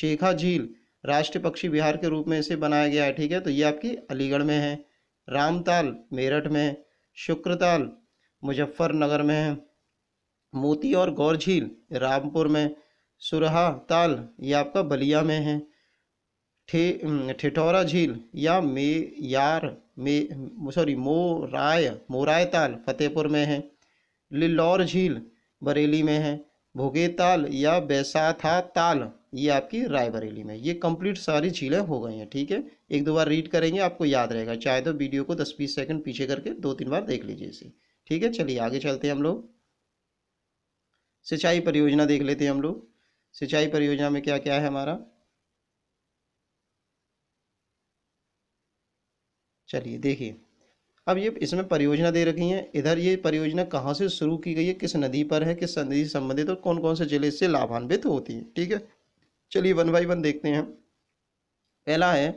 शेखा झील राष्ट्रीय पक्षी विहार के रूप में इसे बनाया गया है ठीक है तो ये आपकी अलीगढ़ में है रामताल मेरठ में शुक्रताल मुजफ्फरनगर में है मोती और गौर झील रामपुर में सुरहा ताल ये आपका बलिया में है ठे ठेठौरा झील या मे यार मे सॉरी मोराय मोराय ताल फतेहपुर में है लिल्लौर झील बरेली में है भोगे ताल या बैसाथा ताल ये आपकी रायबरेली में ये कंप्लीट सारी झीलें हो गई हैं ठीक है एक दो बार रीड करेंगे आपको याद रहेगा चाहे तो वीडियो को दस बीस सेकंड पीछे करके दो तीन बार देख लीजिए इसे ठीक है चलिए आगे चलते हैं हम लोग सिंचाई परियोजना देख लेते हैं हम लोग सिंचाई परियोजना में क्या क्या है हमारा चलिए देखिए अब ये इसमें परियोजना दे रखी है इधर ये परियोजना कहाँ से शुरू की गई है किस नदी पर है किस नदी से संबंधित और कौन कौन से जिले से लाभान्वित होती है ठीक है चलिए वन बाई वन देखते हैं पहला है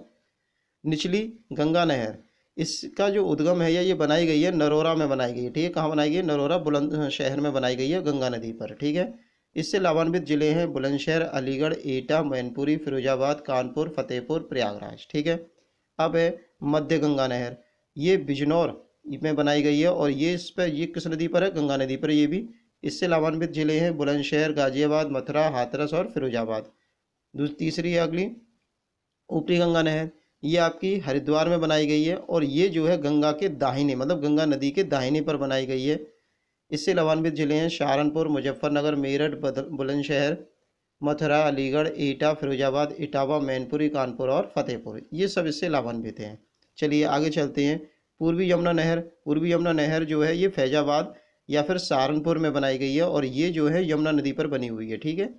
निचली गंगा नहर इसका जो उद्गम है या ये बनाई गई है नरोरा में बनाई गई है ठीक है कहाँ बनाई गई है नरोरा बुलंद शहर में बनाई गई है गंगा नदी पर ठीक है इससे लाभान्वित जिले हैं बुलंदशहर अलीगढ़ एटा मैनपुरी फिरोजाबाद कानपुर फतेहपुर प्रयागराज ठीक है अब है मध्य गंगा नहर ये बिजनौर में बनाई गई है और ये इस पर ये किस नदी पर है गंगा नदी पर ये भी इससे लाभान्वित जिले हैं बुलंदशहर गाजियाबाद मथुरा हाथरस और फिरोजाबाद तीसरी है अगली ऊपरी गंगा नहर ये आपकी हरिद्वार में बनाई गई है और ये जो है गंगा के दाहिने मतलब गंगा नदी के दाहिने पर बनाई गई है इससे लाभान्वित जिले हैं सहारनपुर मुजफ्फरनगर मेरठ बुलंदशहर मथुरा अलीगढ़ ईटा फिरोजाबाद इटावा मैनपुरी कानपुर और फतेहपुर ये सब इससे लाभान्वित हैं चलिए आगे चलते हैं पूर्वी यमुना नहर पूर्वी यमुना नहर जो है ये फैजाबाद या फिर सहारनपुर में बनाई गई है और ये जो है यमुना नदी पर बनी हुई है ठीक है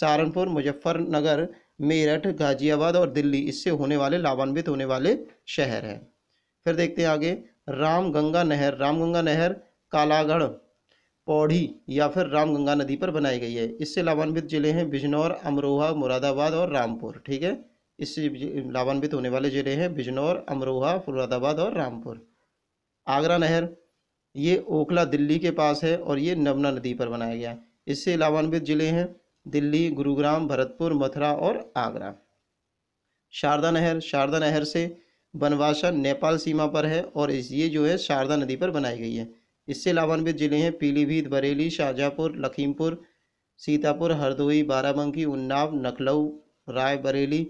सहारनपुर मुजफ्फरनगर मेरठ गाजियाबाद और दिल्ली इससे होने वाले लाभान्वित होने वाले शहर हैं फिर देखते हैं आगे रामगंगा नहर रामगंगा नहर कालागढ़ पौड़ी या फिर रामगंगा नदी पर बनाई गई है इससे लाभान्वित जिले हैं बिजनौर अमरोहा मुरादाबाद और रामपुर ठीक है इससे लाभान्वित होने वाले जिले हैं बिजनौर अमरोहा मुरादाबाद और रामपुर आगरा नहर ये ओखला दिल्ली के पास है और ये नमना नदी पर बनाया गया है इससे लाभान्वित जिले हैं दिल्ली गुरुग्राम भरतपुर मथुरा और आगरा शारदा नहर शारदा नहर से बनवासा नेपाल सीमा पर है और ये जो है शारदा नदी पर बनाई गई है इससे लाभान्वित जिले हैं पीलीभीत बरेली शाहजहाँपुर लखीमपुर सीतापुर हरदोई बाराबंकी उन्नाव नखलऊ रायबरेली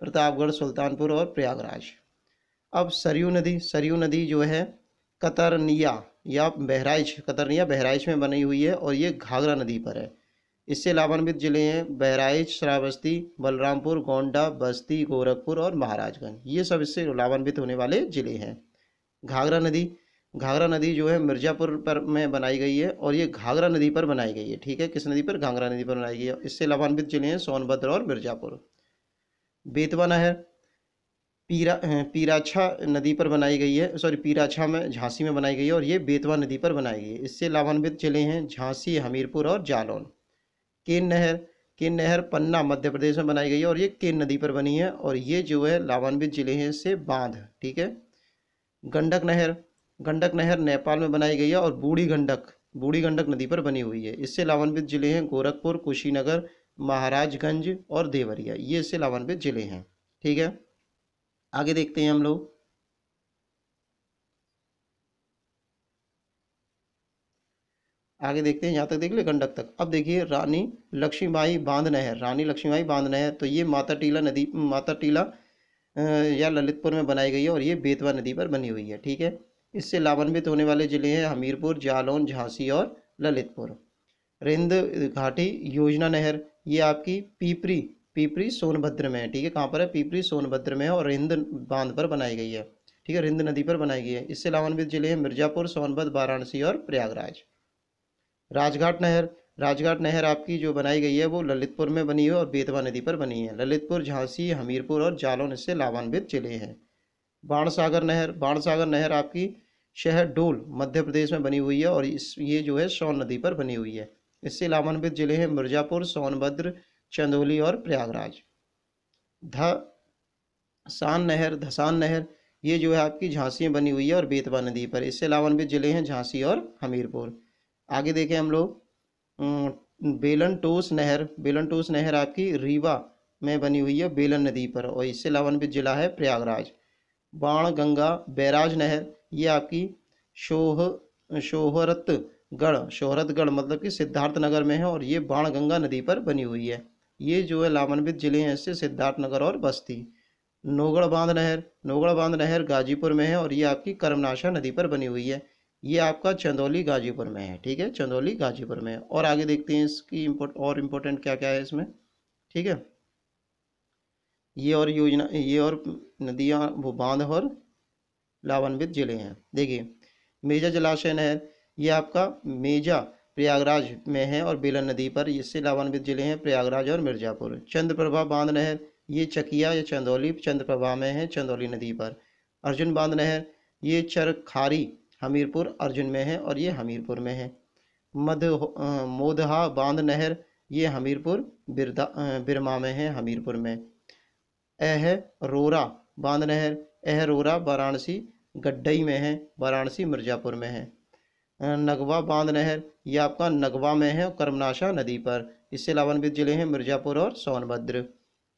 प्रतापगढ़ सुल्तानपुर और प्रयागराज अब सरयू नदी सरयू नदी जो है कतरनिया या बहराइच कतरनिया बहराइच में बनी हुई है और ये घाघरा नदी पर है इससे लाभान्वित जिले हैं बहराइच श्रावस्ती बलरामपुर गोंडा बस्ती गोरखपुर और महाराजगंज ये सब इससे लाभान्वित होने वाले जिले हैं घाघरा नदी घाघरा नदी जो है मिर्ज़ापुर पर में बनाई गई है और ये घाघरा नदी पर बनाई गई है ठीक है किस नदी पर घाघरा नदी पर बनाई गई है इससे लाभान्वित जिले हैं सोनभद्र और मिर्ज़ापुर बेतवा नहर पीरा पीराछा नदी पर बनाई गई है सॉरी पीराछा में झांसी में बनाई गई है और ये बेतवा नदी पर बनाई गई है इससे लाभान्वित जिले हैं झांसी हमीरपुर और जालौन केन नहर केन नहर पन्ना मध्य प्रदेश में बनाई गई है और ये केन नदी पर बनी है और ये जो है लाभान्वित जिले हैं इससे बांध ठीक है गंडक नहर गंडक नहर नेपाल में बनाई गई है और बूढ़ी गंडक बूढ़ी गंडक नदी पर बनी हुई है इससे लाभान्वित जिले हैं गोरखपुर कुशीनगर महाराजगंज और देवरिया ये इससे लाभान्वित जिले हैं ठीक है आगे देखते हैं हम लोग आगे देखते हैं यहाँ तक देख ले गंडक तक अब देखिए रानी लक्ष्मीबाई बांध नहर रानी लक्ष्मीबाई बांध नहर तो ये माता टीला नदी माता टीला या ललितपुर में बनाई गई है और ये बेतवा नदी पर बनी हुई है ठीक है इससे लाभान्वित होने वाले ज़िले हैं हमीरपुर जालौन झांसी और ललितपुर रिंद घाटी योजना नहर ये आपकी पीपरी पीपरी सोनभद्र में है ठीक है कहाँ पर है पीपरी सोनभद्र में है और रिंद बांध पर बनाई गई है ठीक है रिंद नदी पर बनाई गई है इससे लाभान्वित जिले हैं मिर्जापुर सोनभद्र वाराणसी और प्रयागराज राजघाट नहर राजघाट नहर आपकी जो बनाई गई है वो ललितपुर में बनी है और बेतवा नदी पर बनी है ललितपुर झांसी हमीरपुर और जालौन इससे लाभान्वित जिले हैं बाणसागर नहर बाणसागर नहर आपकी शहर डोल मध्य प्रदेश में बनी हुई है और इस ये जो है सोन नदी पर बनी हुई है इससे लाभान्वित जिले हैं मिर्जापुर सोनभद्र चंदौली और प्रयागराज धसान नहर धसान नहर ये जो है आपकी झांसी में बनी हुई है और बेतवा नदी पर इससे लाभान्वित जिले हैं झांसी और हमीरपुर आगे देखें हम लोग बेलन टोस नहर बेलन टोस नहर आपकी रीवा में बनी हुई है बेलन नदी पर और इससे लाभान्वित जिला है प्रयागराज बाण गंगा बैराज नहर ये आपकी शोह शोहरतगढ़ शोहरतगढ़ मतलब कि नगर में है और ये बाणगंगा नदी पर बनी हुई है ये जो है लाभान्वित जिले हैं इससे सिद्धार्थ नगर और बस्ती नोगढ़ बांध नहर नोगढ़ बांध नहर गाजीपुर में है और ये आपकी करमनाशा नदी पर बनी हुई है ये आपका चंदौली गाजीपुर में है ठीक है चंदौली गाजीपुर में है और आगे देखते हैं इसकी इम्पोर्ट और इम्पोर्टेंट क्या क्या है इसमें ठीक है ये और योजना ये और नदियाँ वो बांध और लाभान्वित जिले हैं देखिए मेजा जलाशय नहर ये आपका मेजा प्रयागराज में है और बेलन नदी पर इससे लाभान्वित जिले हैं प्रयागराज और मिर्जापुर चंद्रप्रभा बांध नहर ये चकिया या चंदौली चंद्रप्रभा में है चंदौली नदी पर अर्जुन बांध नहर ये चरखारी हमीरपुर अर्जुन में है और ये हमीरपुर में है मध मोदहा बांध नहर ये हमीरपुर बिरदा बिरमा में है हमीरपुर में एह रोरा बांध नहर रोरा वाराणसी गड्ढई में है वाराणसी मिर्ज़ापुर में है नगवा बांध नहर ये आपका नगवा में है कर्मनाशा नदी पर इससे लाभान्वित जिले हैं मिर्ज़ापुर और सोनभद्र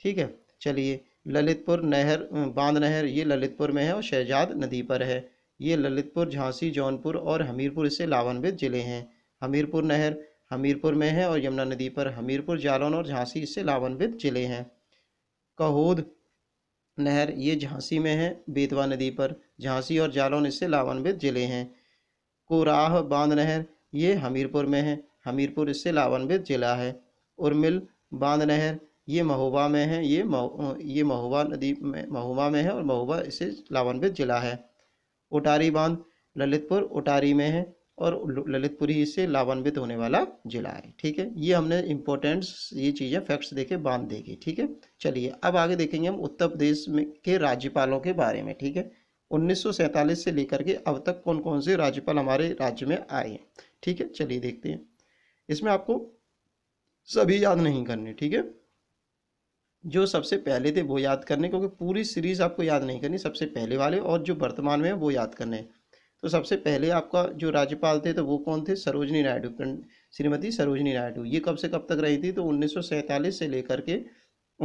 ठीक है चलिए ललितपुर नहर बांध नहर ये ललितपुर में है और शहजाद नदी पर है ये ललितपुर झांसी जौनपुर और हमीरपुर इससे लाभान्वित जिले हैं हमीरपुर नहर हमीरपुर में है और यमुना नदी पर हमीरपुर जालौन और झांसी इससे लाभान्वित जिले हैं कहोद नहर ये झांसी में है बेतवा नदी पर झांसी और जालौन इससे लाभान्वित जिले हैं कोराह बांध नहर ये हमीरपुर में है हमीरपुर इससे लाभान्वित जिला है उर्मिल बांध नहर ये महोबा में है ये ये महोबा नदी में महोबा में है और महोबा इससे लाभान्वित जिला है उटारी बांध ललितपुर उटारी में है और ललितपुर ही इससे लाभान्वित होने वाला जिला है ठीक है ये हमने इम्पोर्टेंट्स ये चीज़ें फैक्ट्स देखे बांध देखे ठीक है चलिए अब आगे देखेंगे हम उत्तर प्रदेश में के राज्यपालों के बारे में ठीक है 1947 से लेकर के अब तक कौन कौन से राज्यपाल हमारे राज्य में आए हैं ठीक है चलिए देखते हैं इसमें आपको सभी याद नहीं करने ठीक है जो सबसे पहले थे वो याद करने क्योंकि पूरी सीरीज आपको याद नहीं करनी सबसे पहले वाले और जो वर्तमान में है वो याद करने तो सबसे पहले आपका जो राज्यपाल थे तो वो कौन थे सरोजनी नायडू श्रीमती सरोजनी नायडू ये कब से कब तक रही थी तो उन्नीस से लेकर के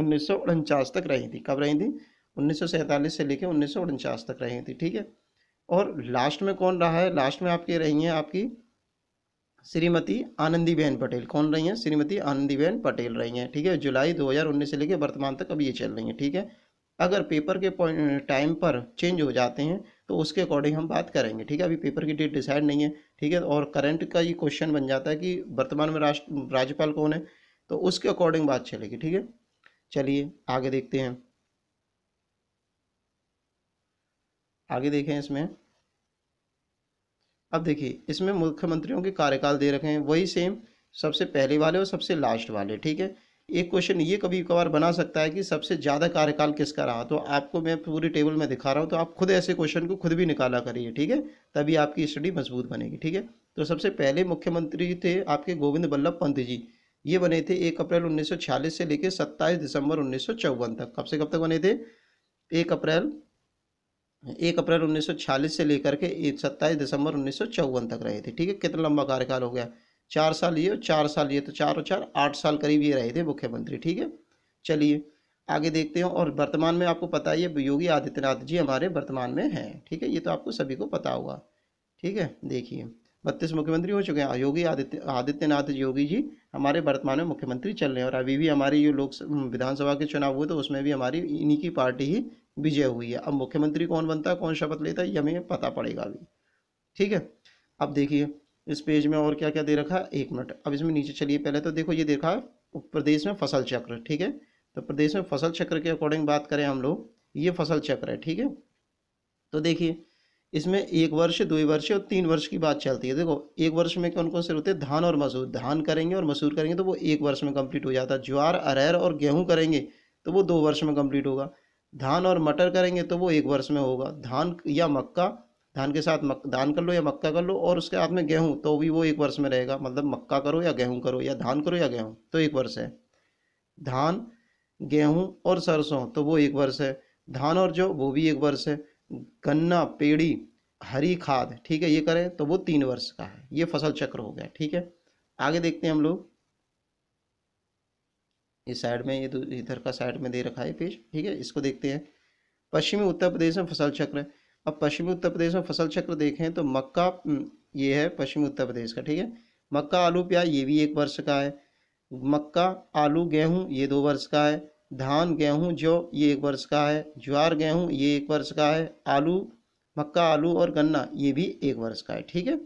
उन्नीस तक रही थी कब रही थी उन्नीस से लेकर उन्नीस तक रही थी ठीक है और लास्ट में कौन रहा है लास्ट में आपके रही हैं आपकी श्रीमती आनंदीबेन पटेल कौन रही हैं श्रीमती आनंदीबेन पटेल रही हैं ठीक है जुलाई 2019 से लेकर वर्तमान तक अब ये चल रही हैं ठीक है अगर पेपर के पॉइंट टाइम पर चेंज हो जाते हैं तो उसके अकॉर्डिंग हम बात करेंगे ठीक है अभी पेपर की डेट डिसाइड नहीं है ठीक है और करंट का ये क्वेश्चन बन जाता है कि वर्तमान में राष्ट्र राज्यपाल कौन है तो उसके अकॉर्डिंग बात चलेगी ठीक है चलिए आगे देखते हैं आगे देखें इसमें अब देखिए इसमें मुख्यमंत्रियों के कार्यकाल दे रखे हैं वही सेम सबसे पहले वाले और सबसे लास्ट वाले ठीक है एक क्वेश्चन ये कभी कभार बना सकता है कि सबसे ज़्यादा कार्यकाल किसका रहा तो आपको मैं पूरी टेबल में दिखा रहा हूँ तो आप खुद ऐसे क्वेश्चन को खुद भी निकाला करिए ठीक है तभी आपकी स्टडी मजबूत बनेगी ठीक है तो सबसे पहले मुख्यमंत्री थे आपके गोविंद वल्लभ पंत जी ये बने थे एक अप्रैल उन्नीस से लेकर सत्ताईस दिसंबर उन्नीस तक कब से कब तक बने थे एक अप्रैल एक अप्रैल 1946 से लेकर के सत्ताईस दिसंबर उन्नीस तक रहे थे ठीक है कितना लंबा कार्यकाल हो गया चार साल ये और चार साल ये तो चार और चार आठ साल करीब ये रहे थे मुख्यमंत्री ठीक है चलिए आगे देखते हैं और वर्तमान में आपको पता ही है योगी आदित्यनाथ जी हमारे वर्तमान में हैं ठीक है ये तो आपको सभी को पता होगा ठीक है देखिए बत्तीस मुख्यमंत्री हो चुके हैं योगी आदित्य आदित्यनाथ योगी जी हमारे वर्तमान में मुख्यमंत्री चल रहे हैं और अभी भी हमारी जो लोक विधानसभा के चुनाव हुए तो उसमें भी हमारी इन्हीं की पार्टी ही विजय हुई है अब मुख्यमंत्री कौन बनता है कौन शपथ लेता है ये हमें पता पड़ेगा अभी ठीक है अब देखिए इस पेज में और क्या क्या दे रखा है एक मिनट अब इसमें नीचे चलिए पहले तो देखो ये देखा प्रदेश में फसल चक्र ठीक है तो प्रदेश में फसल चक्र के अकॉर्डिंग बात करें हम लोग ये फसल चक्र है ठीक है तो देखिए इसमें एक वर्ष दो वर्ष और तीन वर्ष की बात चलती है देखो एक वर्ष में कौन कौन से होते हैं धान और मसूर धान करेंगे और मसूर करेंगे तो वो एक वर्ष में कंप्लीट हो जाता है ज्वार अरहर और गेहूँ करेंगे तो वो दो वर्ष में कंप्लीट होगा धान और मटर करेंगे तो वो एक वर्ष में होगा धान या मक्का धान के साथ मक धान कर लो या मक्का कर लो और उसके हाथ में गेहूँ तो भी वो एक वर्ष में रहेगा मतलब मक्का करो या गेहूँ करो या धान करो या गेहूँ तो एक वर्ष है धान गेहूँ और सरसों तो वो एक वर्ष है धान और जो वो भी एक वर्ष है गन्ना पेड़ी हरी खाद ठीक है ये करें तो वो तीन वर्ष का है ये फसल चक्र हो गया ठीक है आगे देखते हैं हम लोग इस साइड में ये इधर का साइड में दे रखा है पेज ठीक है इसको देखते हैं पश्चिमी उत्तर प्रदेश में फसल चक्र अब पश्चिमी उत्तर प्रदेश में फसल चक्र देखें तो मक्का हम्म, ये है पश्चिमी उत्तर प्रदेश का ठीक है मक्का आलू प्याज ये भी एक वर्ष का है मक्का आलू गेहूँ ये दो वर्ष का है धान गेहूँ जौ ये एक वर्ष का है ज्वार गेहूँ ये एक वर्ष का है आलू मक्का आलू और गन्ना ये भी एक वर्ष का है ठीक है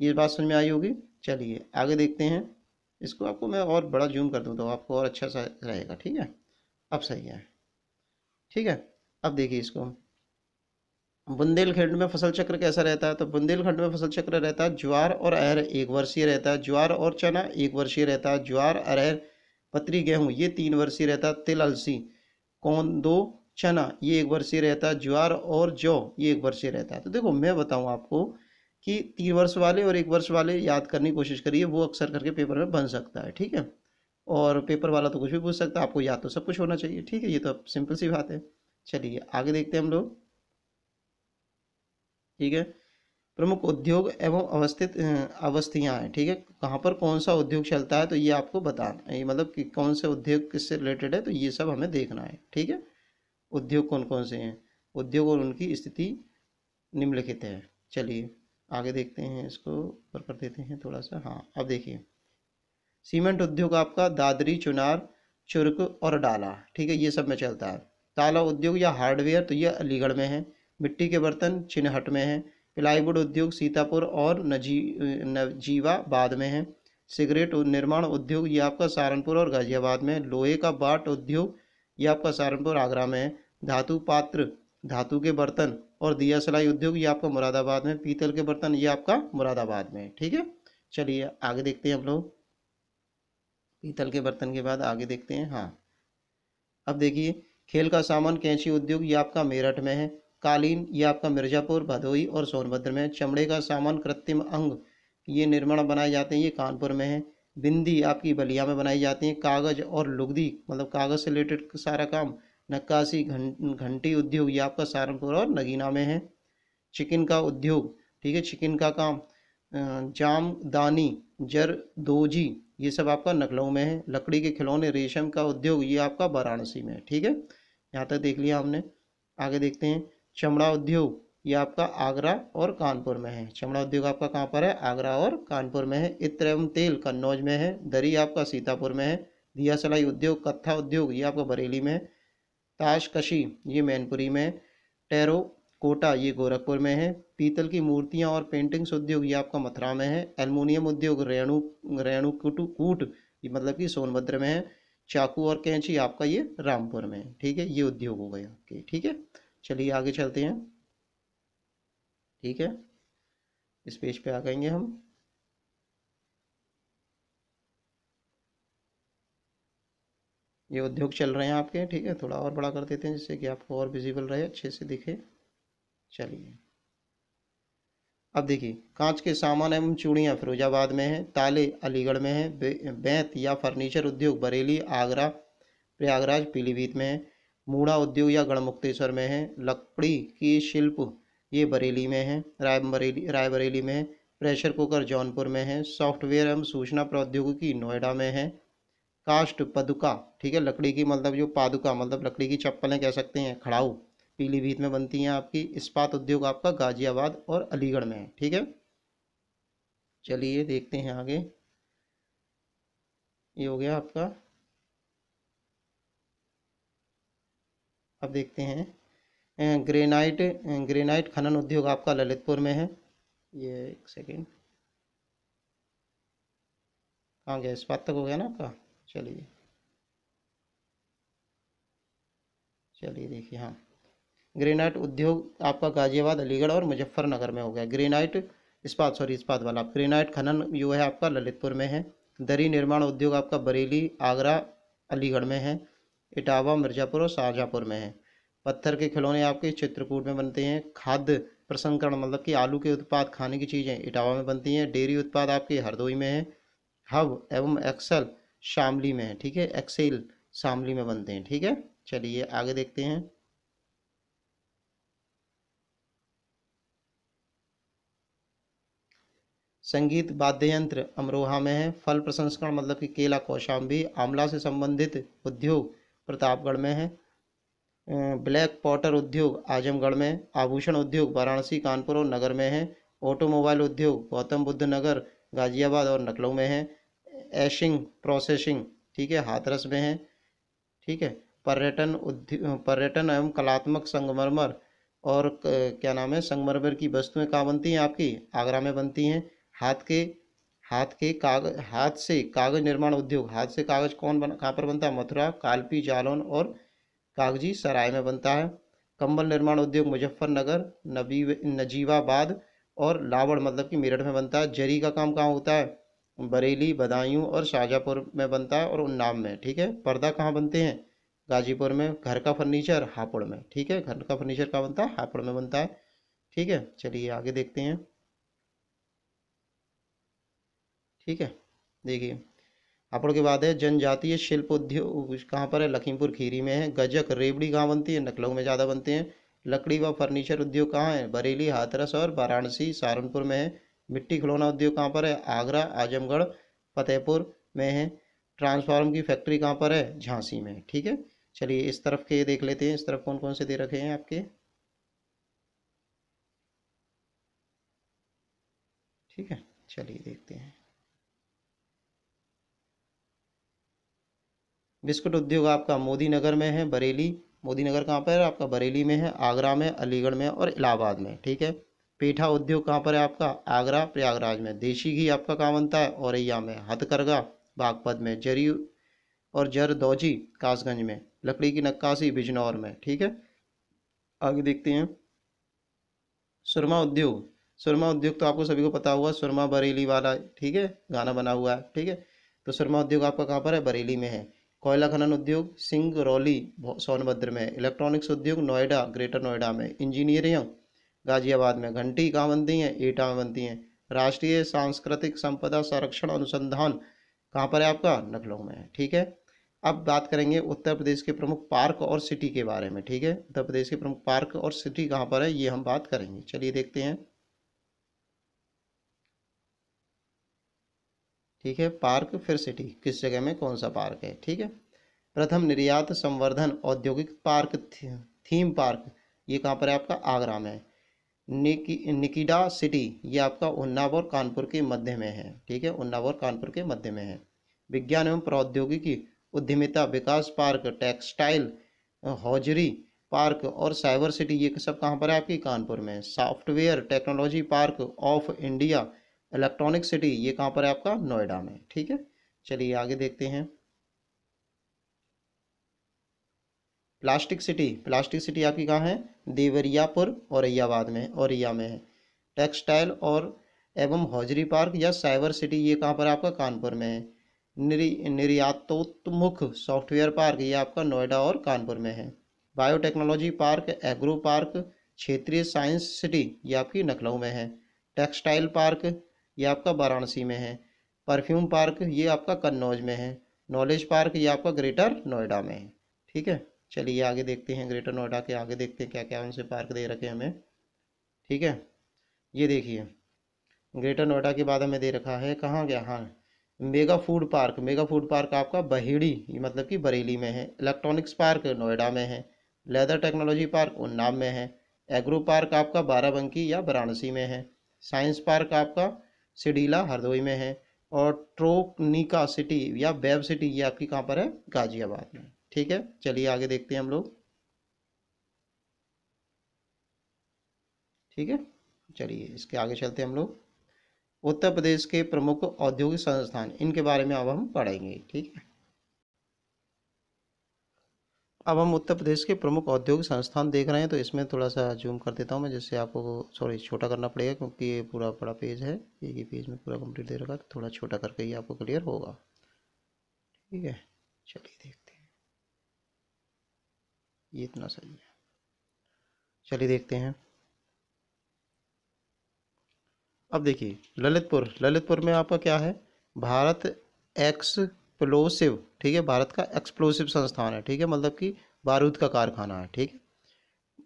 ये बात समझ में आई होगी चलिए आगे देखते हैं इसको आपको मैं और बड़ा जूम कर दूँ तो आपको और अच्छा सा रहेगा ठीक है अब सही है ठीक है अब देखिए इसको बुंदेलखंड में फसल चक्र कैसा रहता है तो बुंदेलखंड में फसल चक्र रहता है ज्वार और अहर एक वर्षीय रहता है ज्वार और चना एक वर्षीय रहता है ज्वार अरहर पतरी गेहूँ ये तीन वर्षीय रहता है तिल अलसी कौन दो चना ये एक वर्षीय रहता है ज्वार और जौ ये एक वर्षीय रहता है तो देखो मैं बताऊँ आपको कि तीन वर्ष वाले और एक वर्ष वाले याद करने की कोशिश करिए वो अक्सर करके पेपर में बन सकता है ठीक है और पेपर वाला तो कुछ भी पूछ सकता है आपको याद तो सब कुछ होना चाहिए ठीक है ये तो सिंपल सी बात है चलिए आगे देखते हैं हम लोग ठीक है प्रमुख उद्योग एवं अवस्थित अवस्थियाँ हैं ठीक है कहाँ पर कौन सा उद्योग चलता है तो ये आपको बताना है मतलब कि कौन से उद्योग किससे रिलेटेड है तो ये सब हमें देखना है ठीक है उद्योग कौन कौन से हैं उद्योग और उनकी स्थिति निम्नलिखित है चलिए आगे देखते हैं इसको ऊपर कर देते हैं थोड़ा सा हाँ अब देखिए सीमेंट उद्योग आपका दादरी चुनार चुरक और डाला ठीक है ये सब में चलता है ताला उद्योग या हार्डवेयर तो ये अलीगढ़ में है मिट्टी के बर्तन चिन्हट में है प्लाईवुड उद्योग सीतापुर और नजी नजीवाबाद में है सिगरेट निर्माण उद्योग ये आपका सहारनपुर और गाजियाबाद में लोहे का बाट उद्योग ये आपका सहारनपुर आगरा में है धातु पात्र धातु के बर्तन और दिया सलाई उद्योग ये आपका मुरादाबाद में पीतल के बर्तन ये आपका मुरादाबाद में ठीक है चलिए आगे देखते हैं हम लोग पीतल के बर्तन के बाद आगे देखते हैं हाँ अब देखिए खेल का सामान कैंची उद्योग ये आपका मेरठ में है कालीन ये आपका मिर्ज़ापुर भदोई और सोनभद्र में चमड़े का सामान कृत्रिम अंग ये निर्माण बनाए जाते हैं ये कानपुर में है बिंदी आपकी बलिया में बनाई जाती है कागज़ और लुगदी मतलब कागज़ से रिलेटेड सारा काम नक्काशी घंटी उद्योग ये आपका सहारनपुर और नगीना में है चिकन का उद्योग ठीक है चिकन का काम जामदानी दोजी ये सब आपका नखलऊ में है लकड़ी के खिलौने रेशम का उद्योग ये आपका वाराणसी में है ठीक है यहाँ तक देख लिया हमने आगे देखते हैं चमड़ा उद्योग ये आपका आगरा और कानपुर में है चमड़ा उद्योग आपका कहाँ पर है आगरा और कानपुर में है इत्र एवं तेल कन्नौज में है दरी आपका सीतापुर में है दिया सलाई उद्योग कत्था उद्योग ये आपका बरेली में है ताशकशी ये मैनपुरी में है टैरो कोटा ये गोरखपुर में है पीतल की मूर्तियाँ और पेंटिंग्स उद्योग ये आपका मथुरा में है एलमोनियम उद्योग रेणु रेणु कूट ये मतलब कि सोनभद्र में है चाकू और कैंची आपका ये रामपुर में है ठीक है ये उद्योग हो गए आपके ठीक है चलिए आगे चलते हैं ठीक है इस पेज पे आ गएंगे हम ये उद्योग चल रहे हैं आपके ठीक है थोड़ा और बड़ा कर देते हैं जिससे कि आपको और विजिबल रहे अच्छे से दिखे चलिए अब देखिए कांच के सामान एवं चूड़ियाँ फिरोजाबाद में हैं ताले अलीगढ़ में हैं बे, बैंत या फर्नीचर उद्योग बरेली आगरा प्रयागराज पीलीभीत में है मूढ़ा उद्योग या गढ़मुक्तेश्वर में है लकड़ी की शिल्प ये बरेली में है राय बरेली रायबरेली में है प्रेशर कुकर जौनपुर में है सॉफ्टवेयर एवं सूचना प्रौद्योगिकी नोएडा में है काष्ट पदुका ठीक है लकड़ी की मतलब जो पादुका मतलब लकड़ी की चप्पलें कह सकते हैं खड़ाऊ पीलीभीत में बनती हैं आपकी इस्पात उद्योग आपका गाजियाबाद और अलीगढ़ में है ठीक है चलिए देखते हैं आगे ये हो गया आपका अब देखते हैं ग्रेनाइट ग्रेनाइट खनन उद्योग आपका ललितपुर में है ये एक सेकेंड कहाँ गया इस्पात तक हो गया ना आपका चलिए चलिए देखिए हाँ ग्रेनाइट उद्योग आपका गाजियाबाद अलीगढ़ और मुजफ्फरनगर में हो गया ग्रेनाइट इस्पात सॉरी इस्पात वाला ग्रेनाइट खनन जो है आपका ललितपुर में है दरी निर्माण उद्योग आपका बरेली आगरा अलीगढ़ में है इटावा मिर्ज़ापुर और शाहजहाँपुर में है पत्थर के खिलौने आपके चित्रकूट में बनते हैं खाद्य प्रसंस्करण मतलब कि आलू के उत्पाद खाने की चीज़ें इटावा में बनती हैं डेयरी उत्पाद आपके हरदोई में है हब एवं एक्सल शामली में है ठीक है एक्सेल शामली में बनते हैं ठीक है चलिए आगे देखते हैं संगीत वाद्य यंत्र अमरोहा में है फल प्रसंस्करण मतलब कि केला कौशाम्बी आमला से संबंधित उद्योग प्रतापगढ़ में है ब्लैक पॉटर उद्योग आजमगढ़ में आभूषण उद्योग वाराणसी कानपुर और नगर में है ऑटोमोबाइल उद्योग गौतम बुद्ध नगर गाजियाबाद और नकलों में है एशिंग प्रोसेसिंग ठीक है हाथरस में है ठीक है पर्यटन उद्योग पर्यटन एवं कलात्मक संगमरमर और क्या नाम है संगमरमर की वस्तुएं कहाँ बनती हैं आपकी आगरा में बनती हैं हाथ के हाथ के कागज हाथ से कागज निर्माण उद्योग हाथ से कागज कौन बना कहाँ पर बनता है मथुरा कालपी जालौन और कागजी सराय में बनता है कंबल निर्माण उद्योग मुजफ्फरनगर नबी नजीवाबाद और लावड़ मतलब कि मेरठ में बनता है जरी का काम कहाँ होता है बरेली बदायूं और शाहजहाँपुर में बनता है और उन्नाव में ठीक है पर्दा कहाँ बनते हैं गाजीपुर में घर का फर्नीचर हापुड़ में ठीक है घर का फर्नीचर कहाँ बनता है हापुड़ में बनता है ठीक है चलिए आगे देखते हैं ठीक है देखिए हापुड़ के बाद है जनजातीय शिल्प उद्योग कहाँ पर है लखीमपुर खीरी में है गजक रेबड़ी कहाँ बनती है नकलों में ज़्यादा बनते हैं लकड़ी व फर्नीचर उद्योग कहाँ है बरेली हाथरस और वाराणसी सहारनपुर में है मिट्टी खिलौना उद्योग कहाँ पर है आगरा आजमगढ़ फतेहपुर में है ट्रांसफार्म की फैक्ट्री कहाँ पर है झांसी में ठीक है चलिए इस तरफ के देख लेते हैं इस तरफ कौन कौन से दे रखे हैं आपके ठीक है चलिए देखते हैं बिस्कुट उद्योग आपका मोदी नगर में है बरेली मोदी नगर कहाँ पर है आपका बरेली में है आगरा में अलीगढ़ में और इलाहाबाद में ठीक है पीठा उद्योग कहाँ पर है आपका आगरा प्रयागराज में देशी घी आपका कहाँ बनता है औरैया में हथकरघा बागपत में जरी और जरदौजी कासगंज में लकड़ी की नक्काशी बिजनौर में ठीक है आगे देखते हैं सुरमा उद्योग सुरमा उद्योग तो आपको सभी को पता हुआ सुरमा बरेली वाला ठीक है गाना बना हुआ है ठीक है तो सुरमा उद्योग आपका कहाँ पर है बरेली में है कोयला खनन उद्योग सिंगरौली सोनभद्र में इलेक्ट्रॉनिक्स उद्योग नोएडा ग्रेटर नोएडा में इंजीनियरिंग गाजियाबाद में घंटी कहाँ बनती हैं ईटा में बनती हैं राष्ट्रीय सांस्कृतिक संपदा संरक्षण अनुसंधान कहाँ पर है आपका लखनऊ में है ठीक है अब बात करेंगे उत्तर प्रदेश के प्रमुख पार्क और सिटी के बारे में ठीक है उत्तर प्रदेश के प्रमुख पार्क और सिटी कहाँ पर है ये हम बात करेंगे चलिए देखते हैं ठीक है पार्क फिर सिटी किस जगह में कौन सा पार्क है ठीक है प्रथम निर्यात संवर्धन औद्योगिक पार्क थीम पार्क ये कहाँ पर है आपका आगरा में है निकी निकिडा सिटी ये आपका उन्नाव और कानपुर के मध्य में है ठीक है उन्नाव और कानपुर के मध्य में है विज्ञान एवं प्रौद्योगिकी उद्यमिता विकास पार्क टेक्सटाइल हौजरी पार्क और साइबर सिटी ये सब कहाँ पर है आपकी कानपुर में software technology park of India electronic city ये कहाँ पर है आपका नोएडा में ठीक है चलिए आगे देखते हैं प्लास्टिक सिटी प्लास्टिक सिटी आपकी कहाँ है देवरियापुर औरैयाबाद में औरैया में है टेक्सटाइल और एवं हौजरी पार्क या साइबर सिटी ये कहाँ पर आपका कानपुर में है निरी निर्यातोत्मुख सॉफ्टवेयर पार्क ये आपका नोएडा और कानपुर में है बायोटेक्नोलॉजी पार्क एग्रो पार्क क्षेत्रीय साइंस सिटी ये आपकी लखनऊ में है टेक्सटाइल पार्क ये आपका वाराणसी में है परफ्यूम पार्क ये आपका कन्नौज में है नॉलेज पार्क ये आपका ग्रेटर नोएडा में है ठीक है चलिए आगे देखते हैं ग्रेटर नोएडा के आगे देखते हैं क्या क्या उनसे पार्क दे रखे हमें ठीक है ये देखिए ग्रेटर नोएडा के बाद हमें दे रखा है कहाँ गया हाँ mega food park mega food park आपका बहेड़ी मतलब कि बरेली में है इलेक्ट्रॉनिक्स पार्क नोएडा में है लेदर टेक्नोलॉजी पार्क उन्नाव में है एग्रो पार्क आपका बाराबंकी या वाराणसी में है साइंस पार्क आपका सिडीला हरदोई में है और ट्रोकनिका सिटी या बेब सिटी ये आपकी कहाँ पर है गाजियाबाद में ठीक है चलिए आगे देखते हैं हम लोग ठीक है चलिए इसके आगे चलते हैं हम लोग उत्तर प्रदेश के प्रमुख औद्योगिक संस्थान इनके बारे में अब हम पढ़ेंगे ठीक है अब हम उत्तर प्रदेश के प्रमुख औद्योगिक संस्थान देख रहे हैं तो इसमें थोड़ा सा जूम कर देता हूँ मैं जिससे आपको सॉरी छोटा करना पड़ेगा क्योंकि ये पूरा बड़ा पेज है एक ही पेज में पूरा कंप्लीट दे रखा तो थोड़ा छोटा करके ही आपको क्लियर होगा ठीक है चलिए देख ये इतना सही है चलिए देखते हैं अब देखिए ललितपुर ललितपुर में आपका क्या है भारत एक्सप्लोसिव ठीक है भारत का एक्सप्लोसिव संस्थान है ठीक है मतलब कि बारूद का कारखाना है ठीक है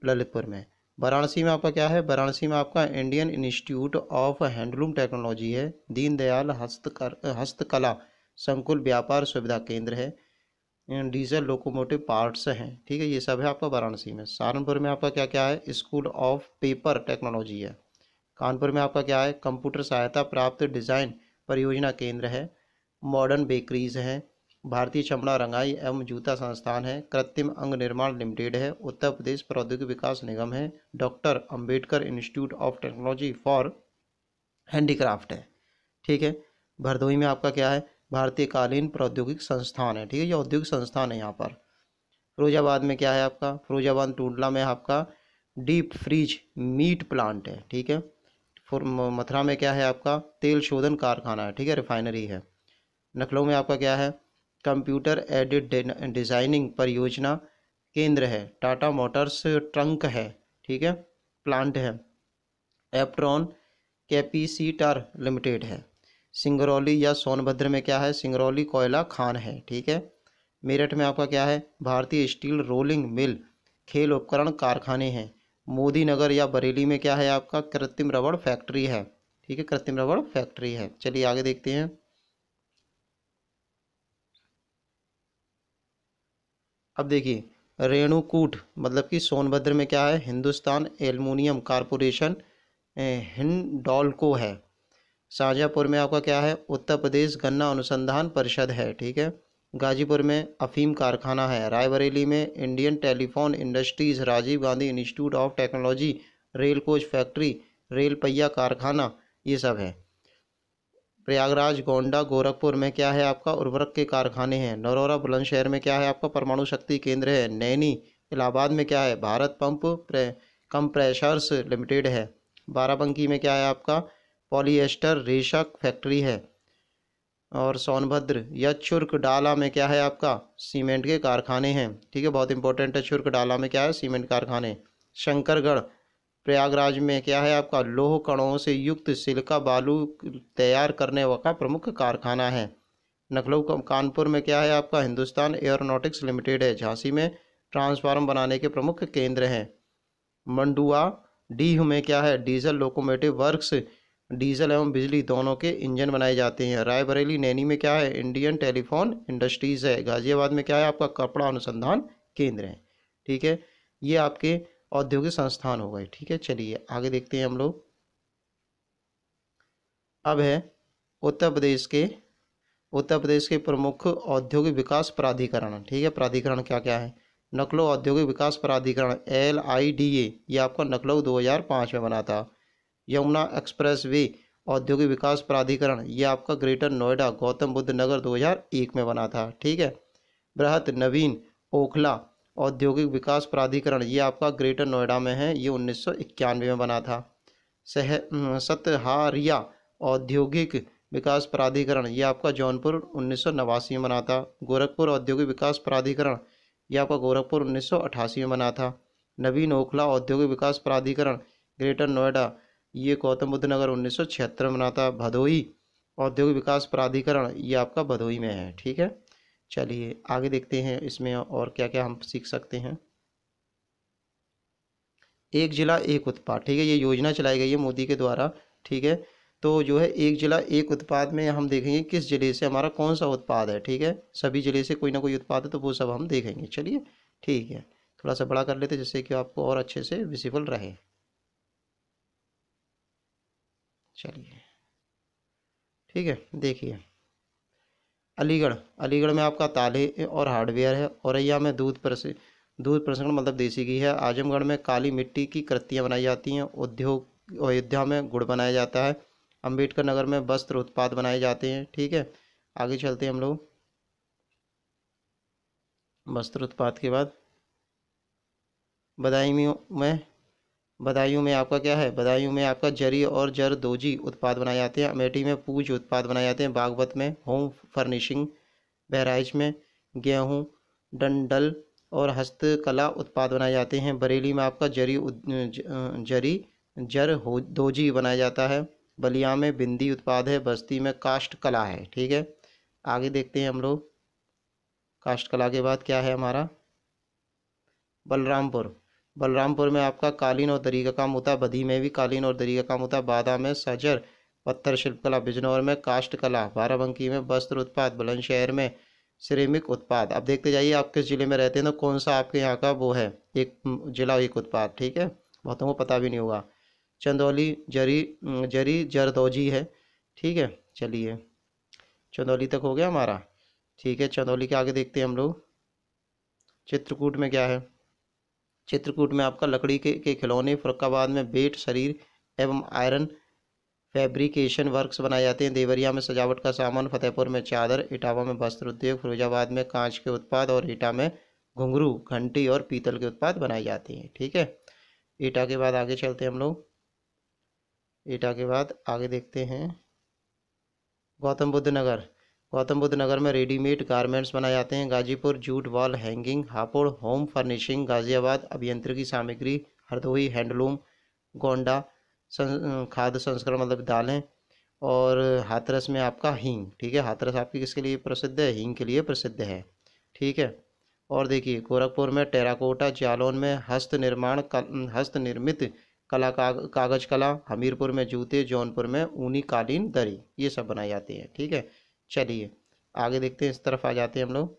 ललितपुर में वाराणसी में आपका क्या है वाराणसी में आपका Indian institute of handloom technology है दीनदयाल हस्तकर हस्तकला संकुल व्यापार सुविधा केंद्र है डीजल लोकोमोटिव पार्ट्स हैं ठीक है ये सब है आपका वाराणसी में सहारनपुर में आपका क्या क्या है स्कूल ऑफ पेपर टेक्नोलॉजी है कानपुर में आपका क्या है कंप्यूटर सहायता प्राप्त डिज़ाइन परियोजना केंद्र है मॉडर्न बेकरीज हैं भारतीय चमड़ा रंगाई एवं जूता संस्थान है कृत्रिम अंग निर्माण लिमिटेड है उत्तर प्रदेश प्रौद्योगिक विकास निगम है doctor Ambedkar institute of technology for handicraft है ठीक है भरदोई में आपका क्या है भारतीय कालीन प्रौद्योगिक संस्थान है ठीक है ये औद्योगिक संस्थान है यहाँ पर फिरोजाबाद में क्या है आपका फिरोजाबाद टूडला में आपका डीप फ्रीज मीट प्लांट है ठीक है मथुरा में क्या है आपका तेल शोधन कारखाना है ठीक है रिफाइनरी है लखनऊ में आपका क्या है कंप्यूटर एडिड डिज़ाइनिंग परियोजना केंद्र है टाटा मोटर्स ट्रंक है ठीक है प्लांट है एप्ट्रॉन कैपीसीटर लिमिटेड है सिंगरौली या सोनभद्र में क्या है सिंगरौली कोयला खान है ठीक है मेरठ में आपका क्या है भारतीय स्टील रोलिंग मिल खेल उपकरण कारखाने हैं मोदी नगर या बरेली में क्या है आपका कृत्रिम रबड़ फैक्ट्री है ठीक है कृत्रिम रबड़ फैक्ट्री है चलिए आगे देखते हैं अब देखिए रेणुकूट मतलब कि सोनभद्र में क्या है हिंदुस्तान एलमिनियम कारपोरेशन हिंडॉल्को है शाहजहाँपुर में आपका क्या है उत्तर प्रदेश गन्ना अनुसंधान परिषद है ठीक है गाजीपुर में अफीम कारखाना है रायबरेली में Indian telephone industries Rajiv Gandhi institute of technology rail coach factory rail पहिया कारखाना ये सब है प्रयागराज गोंडा गोरखपुर में क्या है आपका उर्वरक के कारखाने हैं नरोरा बुलंदशहर में क्या है आपका परमाणु शक्ति केंद्र है नैनी इलाहाबाद में क्या है भारत पंप कंप्रेशर्स लिमिटेड है बाराबंकी में क्या है आपका पॉलिएस्टर रेशा फैक्ट्री है और सोनभद्र या चुर्क डाला में क्या है आपका सीमेंट के कारखाने हैं ठीक है बहुत इंपॉर्टेंट है चुर्क डाला में क्या है सीमेंट कारखाने शंकरगढ़ प्रयागराज में क्या है आपका लोह कणों से युक्त सिल्का बालू तैयार करने का प्रमुख कारखाना है नखलऊ कानपुर में क्या है आपका हिंदुस्तान एयरोनॉटिक्स लिमिटेड है झांसी में ट्रांसफार्म बनाने के प्रमुख केंद्र हैं मंडुआ डीह में क्या है डीजल लोकोमोटिव वर्क्स डीजल एवं बिजली दोनों के इंजन बनाए जाते हैं रायबरेली नैनी में क्या है इंडियन टेलीफोन इंडस्ट्रीज़ है गाज़ियाबाद में क्या है आपका कपड़ा अनुसंधान केंद्र है ठीक है ये आपके औद्योगिक संस्थान हो गए ठीक है चलिए आगे देखते हैं हम लोग अब है उत्तर प्रदेश के उत्तर प्रदेश के प्रमुख औद्योगिक विकास प्राधिकरण ठीक है प्राधिकरण क्या क्या है नकलो औद्योगिक विकास प्राधिकरण एल आई डी ए ये आपका नकलो पाँच में बना था यमुना एक्सप्रेस वे औद्योगिक विकास प्राधिकरण ये आपका ग्रेटर नोएडा गौतम बुद्ध नगर 2001 में बना था ठीक है बृहत नवीन ओखला औद्योगिक विकास प्राधिकरण ये आपका ग्रेटर नोएडा में है ये उन्नीस में बना था सह सतहारिया औद्योगिक विकास प्राधिकरण ये आपका जौनपुर उन्नीस में बना था गोरखपुर औद्योगिक विकास प्राधिकरण ये आपका गोरखपुर उन्नीस में बना था नवीन ओखला औद्योगिक विकास प्राधिकरण ग्रेटर नोएडा ये गौतम बुद्ध नगर उन्नीस सौ छिहत्तर में बना था भदोही औद्योगिक विकास प्राधिकरण ये आपका भदोही में है ठीक है चलिए आगे देखते हैं इसमें और क्या क्या हम सीख सकते हैं एक जिला एक उत्पाद ठीक है ये योजना चलाई गई है मोदी के द्वारा ठीक है तो जो है एक जिला एक उत्पाद में हम देखेंगे किस जिले से हमारा कौन सा उत्पाद है ठीक है सभी जिले से कोई ना कोई उत्पाद है तो वो सब हम देखेंगे चलिए ठीक है थोड़ा सा बड़ा कर लेते जिससे कि आपको और अच्छे से विजिबल रहे चलिए ठीक है देखिए अलीगढ़ अलीगढ़ में आपका ताले और हार्डवेयर है औरैया में दूध प्रस दूध प्रसंस्करण मतलब देसी घी है आजमगढ़ में काली मिट्टी की कृतियाँ बनाई जाती हैं उद्योग अयोध्या में गुड़ बनाया जाता है अम्बेडकर नगर में वस्त्र उत्पाद बनाए जाते हैं ठीक है आगे चलते हैं हम लोग वस्त्र उत्पाद के बाद बदायूं में बदायूं में आपका क्या है बदायूं में आपका जरी और जर दोजी उत्पाद बनाए जाते हैं अमेठी में पूज उत्पाद बनाए जाते हैं बागवत में होम फर्निशिंग बहराइच में गेहूँ डंडल और हस्तकला उत्पाद बनाए जाते हैं बरेली में आपका जरी जरी जर हो दोजी बनाया जाता है बलिया में बिंदी उत्पाद है बस्ती में काष्ट कला है ठीक है आगे देखते हैं हम लोग काष्ट कला के बाद क्या है हमारा बलरामपुर बलरामपुर में आपका कालीन और दरी का काम होता है बदी में भी कालीन और दरी का काम होता है बादा में सजर पत्थर शिल्पकला बिजनौर में काष्ठ कला बाराबंकी में वस्त्र उत्पाद बुलंदशहर में सिरेमिक उत्पाद अब देखते जाइए आप किस ज़िले में रहते हैं तो कौन सा आपके यहाँ का वो है एक जिला एक उत्पाद ठीक है बहुतों को पता भी नहीं होगा चंदौली जरी जरी जरदौजी है ठीक है चलिए चंदौली तक हो गया हमारा ठीक है चंदौली के आगे देखते हैं हम लोग चित्रकूट में क्या है चित्रकूट में आपका लकड़ी के, के खिलौने फरुखाबाद में बेट शरीर एवं आयरन फैब्रिकेशन वर्क्स बनाए जाते हैं देवरिया में सजावट का सामान फतेहपुर में चादर इटावा में वस्त्र उद्योग फिरोजाबाद में कांच के उत्पाद और ईटा में घुंघरू घंटी और पीतल के उत्पाद बनाए जाते हैं ठीक है ईटा के बाद आगे चलते हैं हम लोग ईटा के बाद आगे देखते हैं गौतम बुद्ध नगर गौतम बुद्ध नगर में रेडीमेड गारमेंट्स बनाए जाते हैं Ghazipur jute wall hanging Hapur home furnishing Ghaziabad अभियंत्रिकी सामग्री हरदोई हैंडलूम गोंडा सं, खाद्य संस्करण मतलब दालें और हाथरस में आपका हींग ठीक है हाथरस आपकी किसके लिए प्रसिद्ध है हींग के लिए प्रसिद्ध है ठीक है और देखिए गोरखपुर में टेराकोटा जालौन में हस्त निर्माण हस्त निर्मित कला काग, कागज कला हमीरपुर में जूते जौनपुर में ऊनी कालीन दरी ये सब बनाए जाते हैं ठीक है चलिए आगे देखते हैं इस तरफ आ जाते हैं हम लोग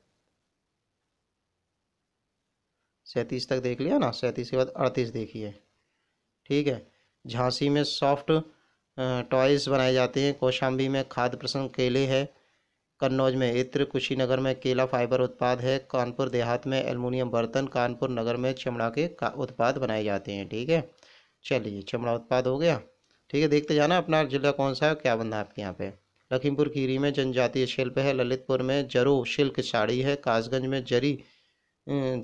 सैंतीस तक देख लिया ना सैंतीस के बाद अड़तीस देखिए ठीक है झांसी में सॉफ्ट टॉयज़ बनाए जाते हैं कौशाम्बी में खाद्य प्रसंग केले है कन्नौज में इत्र कुशीनगर में केला फाइबर उत्पाद है कानपुर देहात में एलमुनियम बर्तन कानपुर नगर में चमड़ा के उत्पाद बनाए जाते हैं ठीक है चलिए चमड़ा उत्पाद हो गया ठीक है देखते जाना अपना जिला कौन सा है क्या बंदा आपके यहाँ पे लखीमपुर खीरी में जनजातीय शिल्प है ललितपुर में जरो शिल्क साड़ी है कासगंज में जरी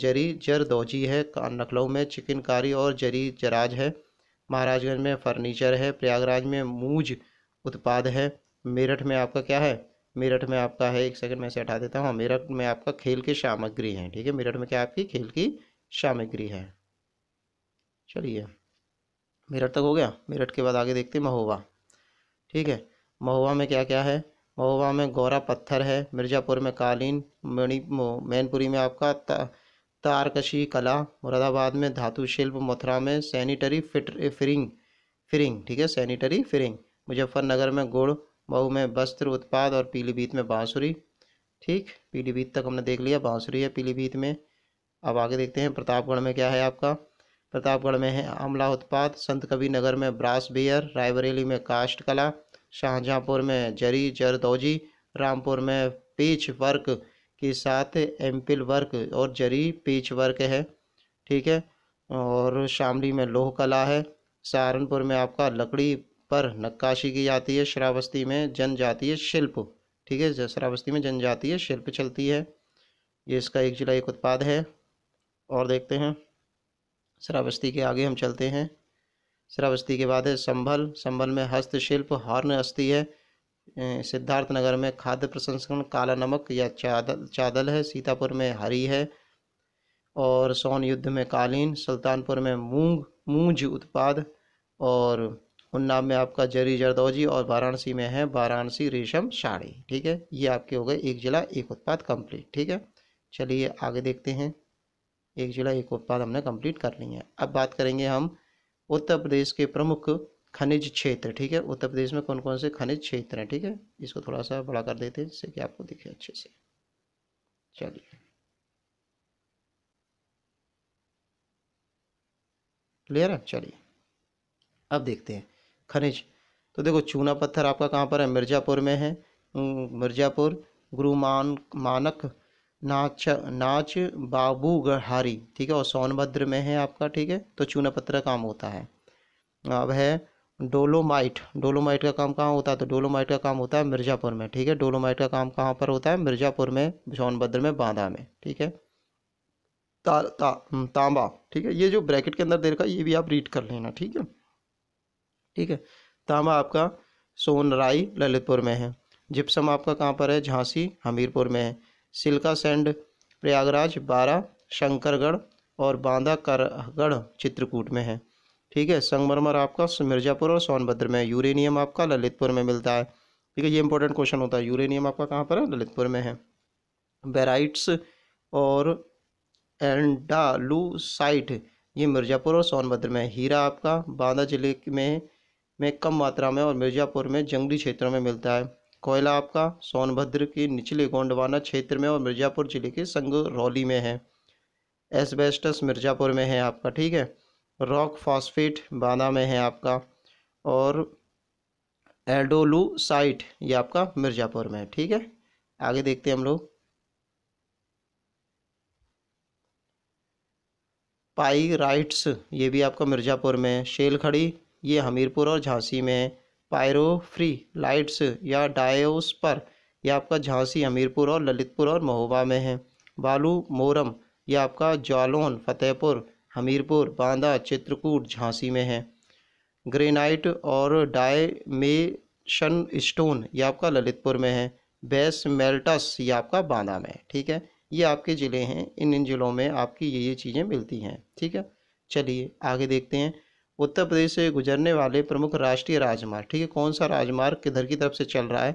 जरी जर दोजी है लखनऊ में चिकनकारी और जरी जराज है महाराजगंज में फर्नीचर है प्रयागराज में मूज उत्पाद है मेरठ में आपका क्या है मेरठ में आपका है एक सेकंड में से हटा देता हूँ मेरठ में आपका खेल की सामग्री है ठीक है मेरठ में क्या आपकी खेल की सामग्री है चलिए मेरठ तक हो गया मेरठ के बाद आगे देखते हैं महोबा ठीक है महुआ में क्या क्या है महुआ में गौरा पत्थर है मिर्ज़ापुर में कालीन मणि मैनपुरी में आपका तारकशी कला मुरादाबाद में धातु शिल्प मथुरा में सैनिटरी फिट फिरिंग फिरिंग ठीक है सैनिटरी फिरिंग मुजफ्फरनगर में गुड़ मऊ में वस्त्र उत्पाद और पीलीभीत में बाँसुरी ठीक पीलीभीत तक हमने देख लिया बाँसुरी है पीलीभीत में अब आगे देखते हैं प्रतापगढ़ में क्या है आपका प्रतापगढ़ में है आमला उत्पाद संत कबीर नगर में ब्रास बियर रायबरेली में काष्ट कला शाहजहाँपुर में जरी जरदौजी रामपुर में पीच वर्क के साथ एम्पिल वर्क और जरी पीच वर्क है ठीक है और शामली में लोह कला है सहारनपुर में आपका लकड़ी पर नक्काशी की जाती है श्रावस्ती में जनजातीय शिल्प ठीक है श्रावस्ती में जनजातीय शिल्प चलती है ये इसका एक जिला एक उत्पाद है और देखते हैं श्रावस्ती के आगे हम चलते हैं श्रावस्ती के बाद है संभल संभल में हस्तशिल्प हॉर्न अस्थि है सिद्धार्थ नगर में खाद्य प्रसंस्करण काला नमक या चादल चादल है सीतापुर में हरी है और सोन युद्ध में कालीन सुल्तानपुर में मूंग मूंज उत्पाद और उन्नाव में आपका जरी जरदौजी और वाराणसी में है वाराणसी रेशम साड़ी ठीक है ये आपके हो गए एक जिला एक उत्पाद कंप्लीट ठीक है चलिए आगे देखते हैं एक जिला एक उत्पाद हमने कंप्लीट कर ली है अब बात करेंगे हम उत्तर प्रदेश के प्रमुख खनिज क्षेत्र ठीक है उत्तर प्रदेश में कौन कौन से खनिज क्षेत्र हैं ठीक है इसको थोड़ा सा बड़ा कर देते हैं जिससे कि आपको दिखे अच्छे से चलिए क्लियर है चलिए अब देखते हैं खनिज तो देखो चूना पत्थर आपका कहाँ पर है मिर्ज़ापुर में है मिर्ज़ापुर गुरु मान मानक नाच नाच बाबू गढ़ारी ठीक है और सोनभद्र में है आपका ठीक है तो चूना का काम होता है अब है डोलोमाइट डोलोमाइट का काम कहाँ होता है तो डोलोमाइट का काम होता है मिर्ज़ापुर में ठीक है डोलोमाइट का काम कहाँ पर होता है मिर्ज़ापुर में सोनभद्र में बांदा में ठीक है ता, ता, हम्म, तांबा ठीक है ये जो ब्रैकेट के अंदर दे रखा ये भी आप रीड कर लेना ठीक है ठीक है तांबा आपका सोनराई ललितपुर में है जिप्सम आपका कहाँ पर है झांसी हमीरपुर में है सिल्का सेंड प्रयागराज बारा शंकरगढ़ और बांदा करगढ़ चित्रकूट में है ठीक है संगमरमर आपका मिर्ज़ापुर और सोनभद्र में यूरेनियम आपका ललितपुर में मिलता है ठीक है ये इंपॉर्टेंट क्वेश्चन होता है यूरेनियम आपका कहाँ पर है ललितपुर में है बेराइट्स और एंडालूसाइट ये मिर्ज़ापुर और सोनभद्र में हीरा आपका बांदा जिले में में कम मात्रा में और मिर्ज़ापुर में जंगली क्षेत्रों में मिलता है कोयला आपका सोनभद्र के निचले गोंडवाना क्षेत्र में और मिर्ज़ापुर जिले के संगरौली में है एसबेस्टस मिर्ज़ापुर में है आपका ठीक है रॉक फॉस्फेट बाना में है आपका और साइट ये आपका मिर्ज़ापुर में है ठीक है आगे देखते हैं हम लोग पाई राइट्स ये भी आपका मिर्ज़ापुर में है शेलखड़ी ये हमीरपुर और झांसी में है पायरोफ्री लाइट्स या डायोस पर यह आपका झांसी हमीरपुर और ललितपुर और महोबा में है बालू मोरम यह आपका जालौन फतेहपुर हमीरपुर बांदा चित्रकूट झांसी में है ग्रेनाइट और डायमेशन स्टोन यह आपका ललितपुर में है बेस मेल्टस यह आपका बांदा में है ठीक है ये आपके ज़िले हैं इन इन ज़िलों में आपकी ये ये चीज़ें मिलती हैं ठीक है चलिए आगे देखते हैं उत्तर प्रदेश से गुजरने वाले प्रमुख राष्ट्रीय राजमार्ग ठीक है कौन सा राजमार्ग किधर की तरफ से चल रहा है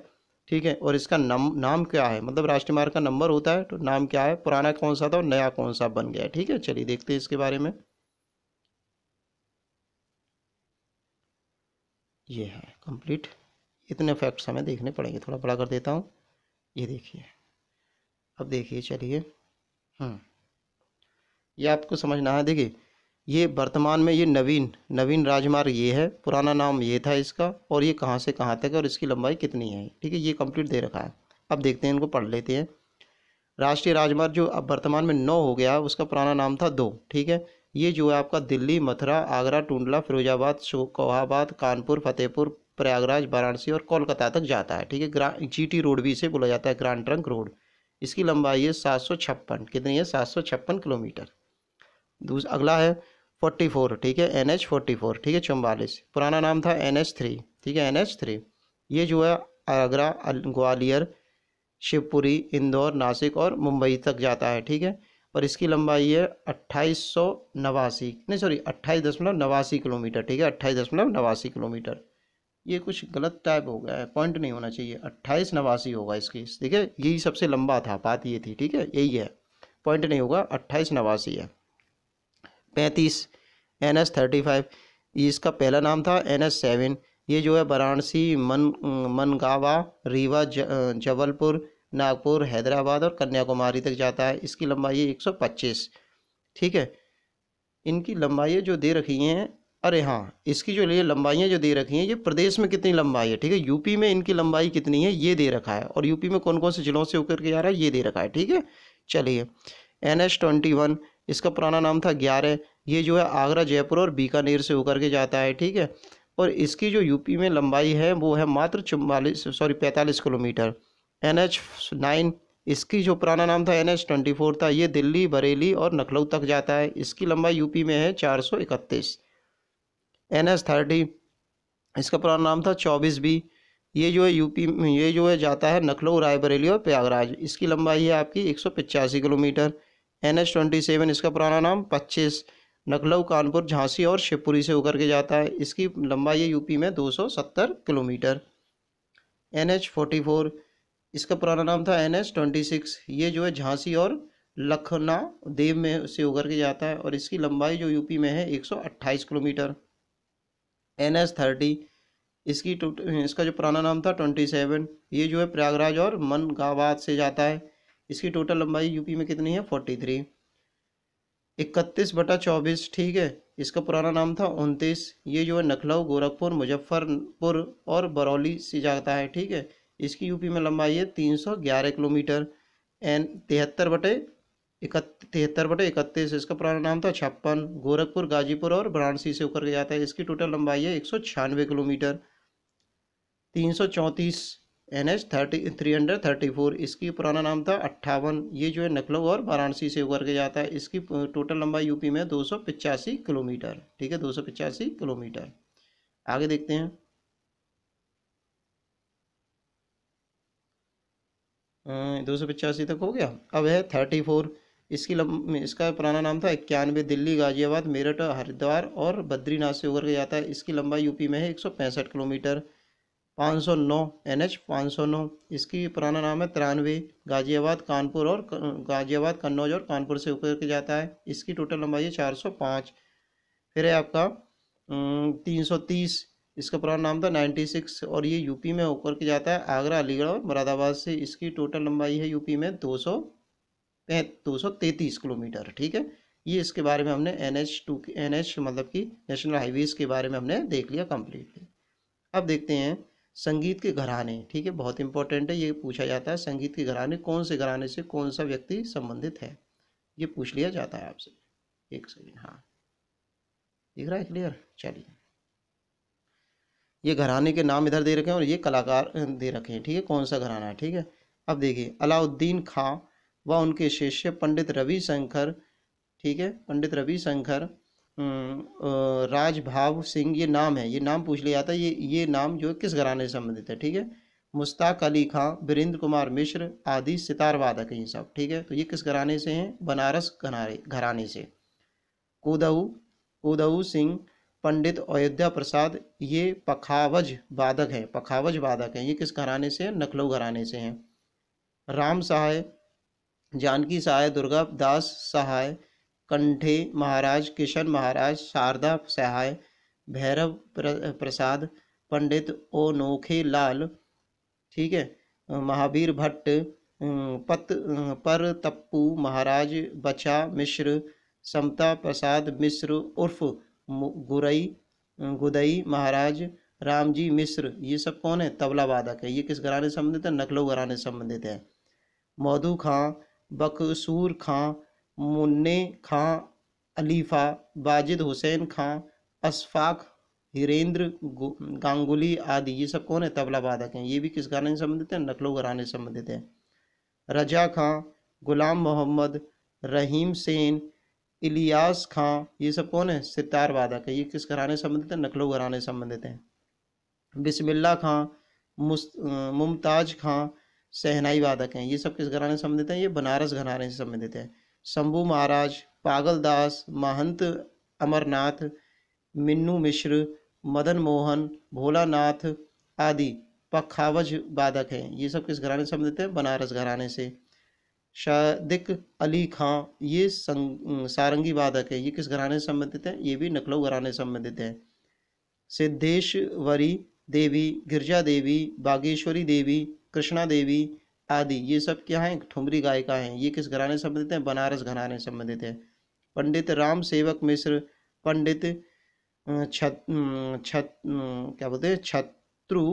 ठीक है और इसका नम नाम क्या है मतलब राष्ट्रीय मार्ग का नंबर होता है तो नाम क्या है पुराना कौन सा था और नया कौन सा बन गया ठीक है चलिए देखते हैं इसके बारे में ये है कंप्लीट इतने फैक्ट्स हमें देखने पड़ेंगे थोड़ा बड़ा कर देता हूँ ये देखिए अब देखिए चलिए हम्म ये आपको समझना है देखिए ये वर्तमान में ये नवीन नवीन राजमार्ग ये है पुराना नाम ये था इसका और ये कहाँ से कहाँ तक है और इसकी लंबाई कितनी है ठीक है ये कंप्लीट दे रखा है अब देखते हैं इनको पढ़ लेते हैं राष्ट्रीय राजमार्ग जो अब वर्तमान में नौ हो गया उसका पुराना नाम था दो ठीक है ये जो है आपका दिल्ली मथुरा आगरा टूडला फिरोजाबाद शोकोहाबाद कानपुर फतेहपुर प्रयागराज वाराणसी और कोलकाता तक जाता है ठीक है जी टी रोड भी इसे बोला जाता है ग्रांड ट्रंक रोड इसकी लंबाई है सात सौ छप्पन कितनी है सात सौ छप्पन किलोमीटर दूसरा अगला है फोर्टी फोर ठीक है एन एच फोर्टी फोर ठीक है चौवालीस पुराना नाम था एन एच थ्री ठीक है एन एच थ्री ये जो है आगरा ग्वालियर शिवपुरी इंदौर नासिक और मुंबई तक जाता है ठीक है और इसकी लंबाई है अट्ठाईस सौ नवासी नहीं सॉरी अट्ठाईस दशमलव नवासी किलोमीटर ठीक है अट्ठाईस दशमलव नवासी किलोमीटर ये कुछ गलत टाइप हो गया है पॉइंट नहीं होना चाहिए अट्ठाईस नवासी होगा इसकी ठीक है यही सबसे लंबा था बात ये थी ठीक है यही है पॉइंट नहीं होगा अट्ठाईस नवासी है पैंतीस एन एस थर्टी फाइव इसका पहला नाम था एन एस सेवन ये जो है वाराणसी मन मनगावा रीवा ज, जबलपुर नागपुर हैदराबाद और कन्याकुमारी तक जाता है इसकी लंबाई एक सौ पच्चीस ठीक है इनकी लंबाइयाँ जो दे रखी हैं अरे हाँ इसकी जो ये लंबाइयाँ जो दे रखी हैं ये प्रदेश में कितनी लंबाई है ठीक है यूपी में इनकी लंबाई कितनी है ये दे रखा है और यूपी में कौन कौन से ज़िलों से होकर के जा रहा है ये दे रखा है ठीक है चलिए एन एस ट्वेंटी वन इसका पुराना नाम था ग्यारह ये जो है आगरा जयपुर और बीकानेर से होकर के जाता है ठीक है और इसकी जो यूपी में लंबाई है वो है मात्र चुम्बालीस सॉरी पैंतालीस किलोमीटर एन एच नाइन इसकी जो पुराना नाम था एन एच ट्वेंटी फोर था ये दिल्ली बरेली और नखलऊ तक जाता है इसकी लंबाई यूपी में है चार सौ इकतीस एन एच थर्टी इसका पुराना नाम था चौबीस बी ये जो है यूपी ये जो है जाता है नखलऊ रायबरेली और प्रयागराज इसकी लंबाई है आपकी एक सौ पिचासी kilometre N H twenty seven इसका पुराना नाम पच्चीस नखलऊ कानपुर झांसी और शिवपुरी से होकर के जाता है इसकी लंबाई यूपी में दो सौ सत्तर kilometre N H forty four इसका पुराना नाम था एन एच ट्वेंटी सिक्स ये जो है झांसी और लखना देव में से होकर के जाता है और इसकी लंबाई जो यूपी में है एक सौ अट्ठाईस किलोमीटर एन एच थर्टी इसकी इसका जो पुराना नाम था ट्वेंटी सेवन ये जो है प्रयागराज और मनगावाद से जाता है इसकी टोटल लंबाई यूपी में कितनी है फोर्टी थ्री इकतीस बटा चौबीस ठीक है इसका पुराना नाम था उनतीस ये जो है नखलऊ गोरखपुर मुजफ्फरपुर और बरौली से जाता है ठीक है इसकी यूपी में लंबाई है तीन सौ ग्यारह किलोमीटर एन तिहत्तर बटे तिहत्तर बटे इकतीस इसका पुराना नाम था छप्पन गोरखपुर गाजीपुर और वाराणसी से होकर के जाता है इसकी टोटल लंबाई है एक सौ छियानवे किलोमीटर तीन सौ चौंतीस N H thirty three hundred thirty four इसकी पुराना नाम था अट्ठावन ये जो है नखलऊ और वाराणसी से होकर के जाता है इसकी टोटल लंबाई यूपी में दो सौ पिचासी किलोमीटर ठीक है दो सौ पिचासी किलोमीटर आगे देखते हैं अं, दो सौ पचासी तक हो गया अब है थर्टी फोर इसकी लम, इसका पुराना नाम था इक्यानवे दिल्ली गाजियाबाद मेरठ हरिद्वार और बद्रीनाथ से होकर के जाता है इसकी लंबाई यूपी में है एक सौ पैंसठ किलोमीटर पाँच सौ नौ एन एच पाँच सौ नौ इसकी पुराना नाम है तिरानवे गाजियाबाद कानपुर और गाजियाबाद कन्नौज और कानपुर से ऊपर के जाता है इसकी टोटल लंबाई है चार सौ पाँच फिर है आपका तीन सौ तीस इसका पुराना नाम था नाइन्टी सिक्स और ये यूपी में होकर के जाता है आगरा अलीगढ़ और मुरादाबाद से इसकी टोटल लंबाई है यूपी में दो सौ दो सौ तैंतीस किलोमीटर ठीक है ये इसके बारे में हमने N H two N H मतलब कि नेशनल हाईवेज़ के बारे में हमने देख लिया कम्प्लीटली अब देखते हैं संगीत के घराने ठीक है बहुत इंपॉर्टेंट है ये पूछा जाता है संगीत के घराने कौन से घराने से कौन सा व्यक्ति संबंधित है ये पूछ लिया जाता है आपसे एक सेकेंड हाँ दिख रहा है क्लियर चलिए ये घराने के नाम इधर दे रखे हैं और ये कलाकार दे रखे हैं ठीक है कौन सा घराना है ठीक है अब देखिए अलाउद्दीन खां व उनके शिष्य पंडित रविशंकर ठीक है पंडित रविशंकर राजभाव सिंह ये नाम है ये नाम पूछ लिया जाता है ये ये नाम जो किस घराने से संबंधित है ठीक है मुश्ताक अली खां वीरेंद्र कुमार मिश्र आदि सितार वादक हैं सब ठीक है तो ये किस घराने से हैं बनारस घनारे घराने से कोदऊ कोदऊ सिंह पंडित अयोध्या प्रसाद ये पखावज वादक हैं पखावज वादक हैं ये किस घराने से हैं नखलऊ घराने से हैं राम सहाय जानकी सहाय दुर्गा दास सहाय कंठे महाराज किशन महाराज शारदा सहाय भैरव प्रसाद पंडित ओ नोखे लाल ठीक है महावीर भट्ट पत पर तप्पू महाराज बचा मिश्र समता प्रसाद मिश्र उर्फ गुरई गुदई महाराज रामजी मिश्र ये सब कौन है तबला वादक है ये किस घराने संबंधित है नकलो घराने संबंधित है मधु खां बकसूर खां मुन्ने खां अलीफ़ा वाजिद हुसैन खां अशफाक हीरेंद्र गांगुली आदि ये सब कौन है तबला वादक हैं ये भी किस गाने से संबंधित हैं नकलो घराने से संबंधित हैं रजा खां गुलाम मोहम्मद रहीम सेन इलियास खां ये सब कौन है सितार वादक है ये किस घराने से संबंधित हैं नकलो घराने से संबंधित हैं बिस्मिल्ला खां मुमताज खां सहनाई वादक हैं ये सब किस घराने से संबंधित हैं ये बनारस घराने से संबंधित हैं शंभू महाराज पागलदास महंत अमरनाथ मिन्नू मिश्र मदन मोहन भोलानाथ आदि पखावज वादक हैं ये सब किस घराने से संबंधित हैं बनारस घराने से शादिक अली खां ये संग, सारंगी वादक है ये किस घराने से संबंधित हैं ये भी नखलऊ घराने से संबंधित हैं सिद्धेश्वरी देवी गिरजा देवी बागेश्वरी देवी कृष्णा देवी आदि ये सब क्या हैं ठुमरी गायिका हैं ये किस घराने संबंधित हैं बनारस घराने संबंधित हैं पंडित राम सेवक मिश्र पंडित छत छत क्या बोलते हैं छत्रु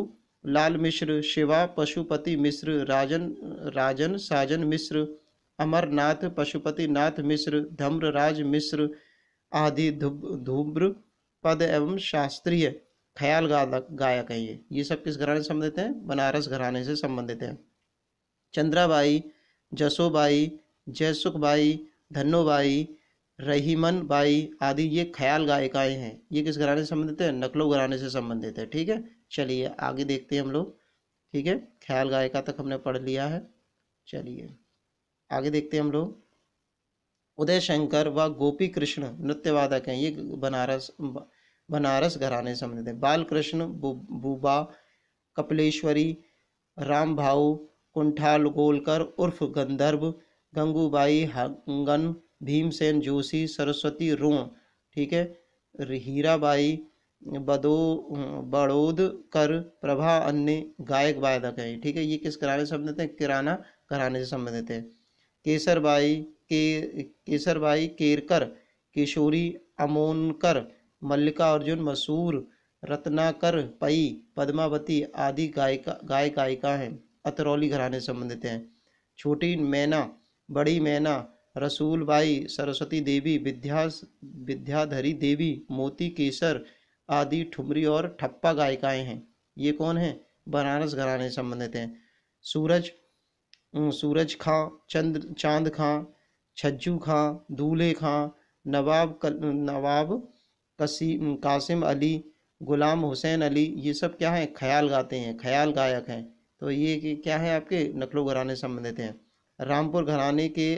लाल मिश्र शिवा पशुपति मिश्र राजन राजन साजन मिश्र अमरनाथ पशुपति नाथ मिश्र धम्रराज मिश्र आदि धूम्र पद एवं शास्त्रीय ख्याल गायक हैं ये ये सब किस घराने संबंधित हैं बनारस घराने से संबंधित हैं चंद्राबाई जसोबाई जयसुखबाई धनोबाई रहीमन बाई आदि ये ख्याल गायिकाएँ हैं ये किस घराने से संबंधित है नकलो घराने से संबंधित है ठीक है चलिए आगे देखते हैं हम लोग ठीक है ख्याल गायिका तक हमने पढ़ लिया है चलिए आगे देखते हैं हम लोग उदय शंकर व गोपी कृष्ण नृत्यवादक हैं ये बनारस बनारस घराने से संबंधित है बाल कृष्ण बुबा कपिलेश्वरी राम भाऊ कुंठाल गोलकर उर्फ गंधर्व गंगूबाई हंगन भीमसेन जोशी सरस्वती रोण ठीक है हीराबाई बदो बड़ोद कर प्रभा अन्य गायक वायदक हैं ठीक है ये किस किराने से संबंधित हैं किराना घराने से संबंधित हैं केसरबाई के केसरबाई केरकर किशोरी अमोनकर मल्लिका अर्जुन मसूर रत्नाकर पई पद्मावती आदि गायिका गाय गायिका हैं अतरौली घराने संबंधित हैं छोटी मैना बड़ी मैना रसूल बाई सरस्वती देवी विद्या विद्याधरी देवी मोती केसर आदि ठुमरी और ठप्पा गायिकाएं हैं ये कौन हैं बनारस घराने संबंधित हैं सूरज सूरज खां चंद चांद खां छज्जू खां दूल्हे खां नवाब कल, नवाब कसी कासिम अली गुलाम हुसैन अली ये सब क्या हैं ख्याल गाते हैं ख्याल गायक हैं तो ये कि क्या है आपके नकलो घराने संबंधित हैं रामपुर घराने के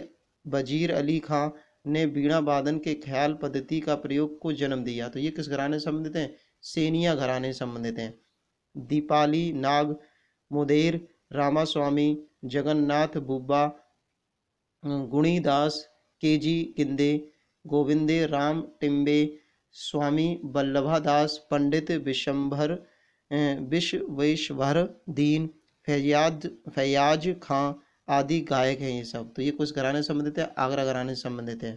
वजीर अली खां ने बीणा वादन के ख्याल पद्धति का प्रयोग को जन्म दिया तो ये किस घराने संबंधित हैं सेनिया घराने संबंधित हैं दीपाली नाग मुदेर रामास्वामी जगन्नाथ बुब्बा गुणीदास के जी किंदे गोविंदे राम टिम्बे स्वामी वल्लभादास पंडित विशंभर विश्वेश्वर दीन फैयाज फैयाज खां आदि गायक हैं ये सब तो ये कुछ घराने संबंधित है आगरा घराने से संबंधित है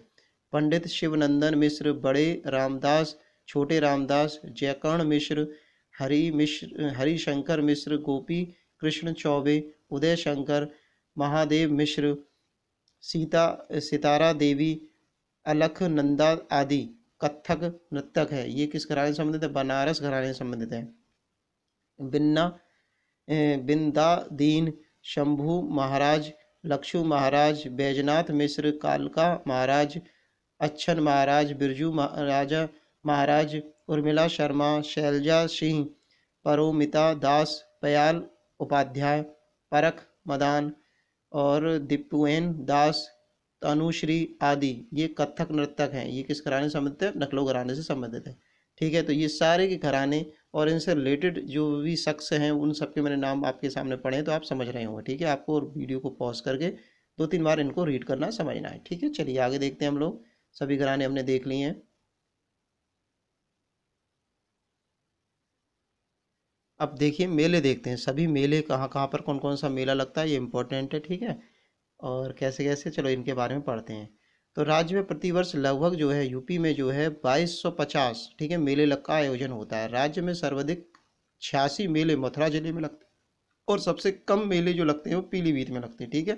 पंडित शिवनंदन मिश्र बड़े रामदास छोटे रामदास जयकर्ण मिश्र हरि मिश्र हरिशंकर मिश्र गोपी कृष्ण चौबे उदय शंकर महादेव मिश्र सीता सितारा देवी अलख नंदा आदि कथक नृत्यक है ये किस घराने संबंधित है बनारस घराने संबंधित है बिन्ना बिंदादीन शंभु महाराज लक्षु महाराज बैजनाथ मिश्र कालका महाराज अच्छन महाराज बिरजू महाराजा महाराज उर्मिला शर्मा शैलजा सिंह परोमिता दास पयाल उपाध्याय परख मदान और दीपुएन दास तनुश्री आदि ये कथक नृतक हैं ये किस घराने से संबंधित है नकलो घराने से संबंधित है ठीक है तो ये सारे के घराने और इनसे रिलेटेड जो भी शख्स हैं उन सब के मैंने नाम आपके सामने पढ़े हैं तो आप समझ रहे होंगे ठीक है आपको वीडियो को पॉज करके दो तीन बार इनको रीड करना समझना है ठीक है चलिए आगे देखते हैं हम लोग सभी घराने हमने देख लिए हैं अब देखिए मेले देखते हैं सभी मेले कहाँ कहाँ पर कौन कौन सा मेला लगता है ये इम्पोर्टेंट है ठीक है और कैसे कैसे चलो इनके बारे में पढ़ते हैं तो राज्य में प्रतिवर्ष लगभग जो है यूपी में जो है 2250 ठीक है मेले लग का आयोजन होता है राज्य में सर्वाधिक छियासी मेले मथुरा जिले में लगते हैं और सबसे कम मेले जो लगते हैं वो पीलीभीत में लगते हैं ठीक है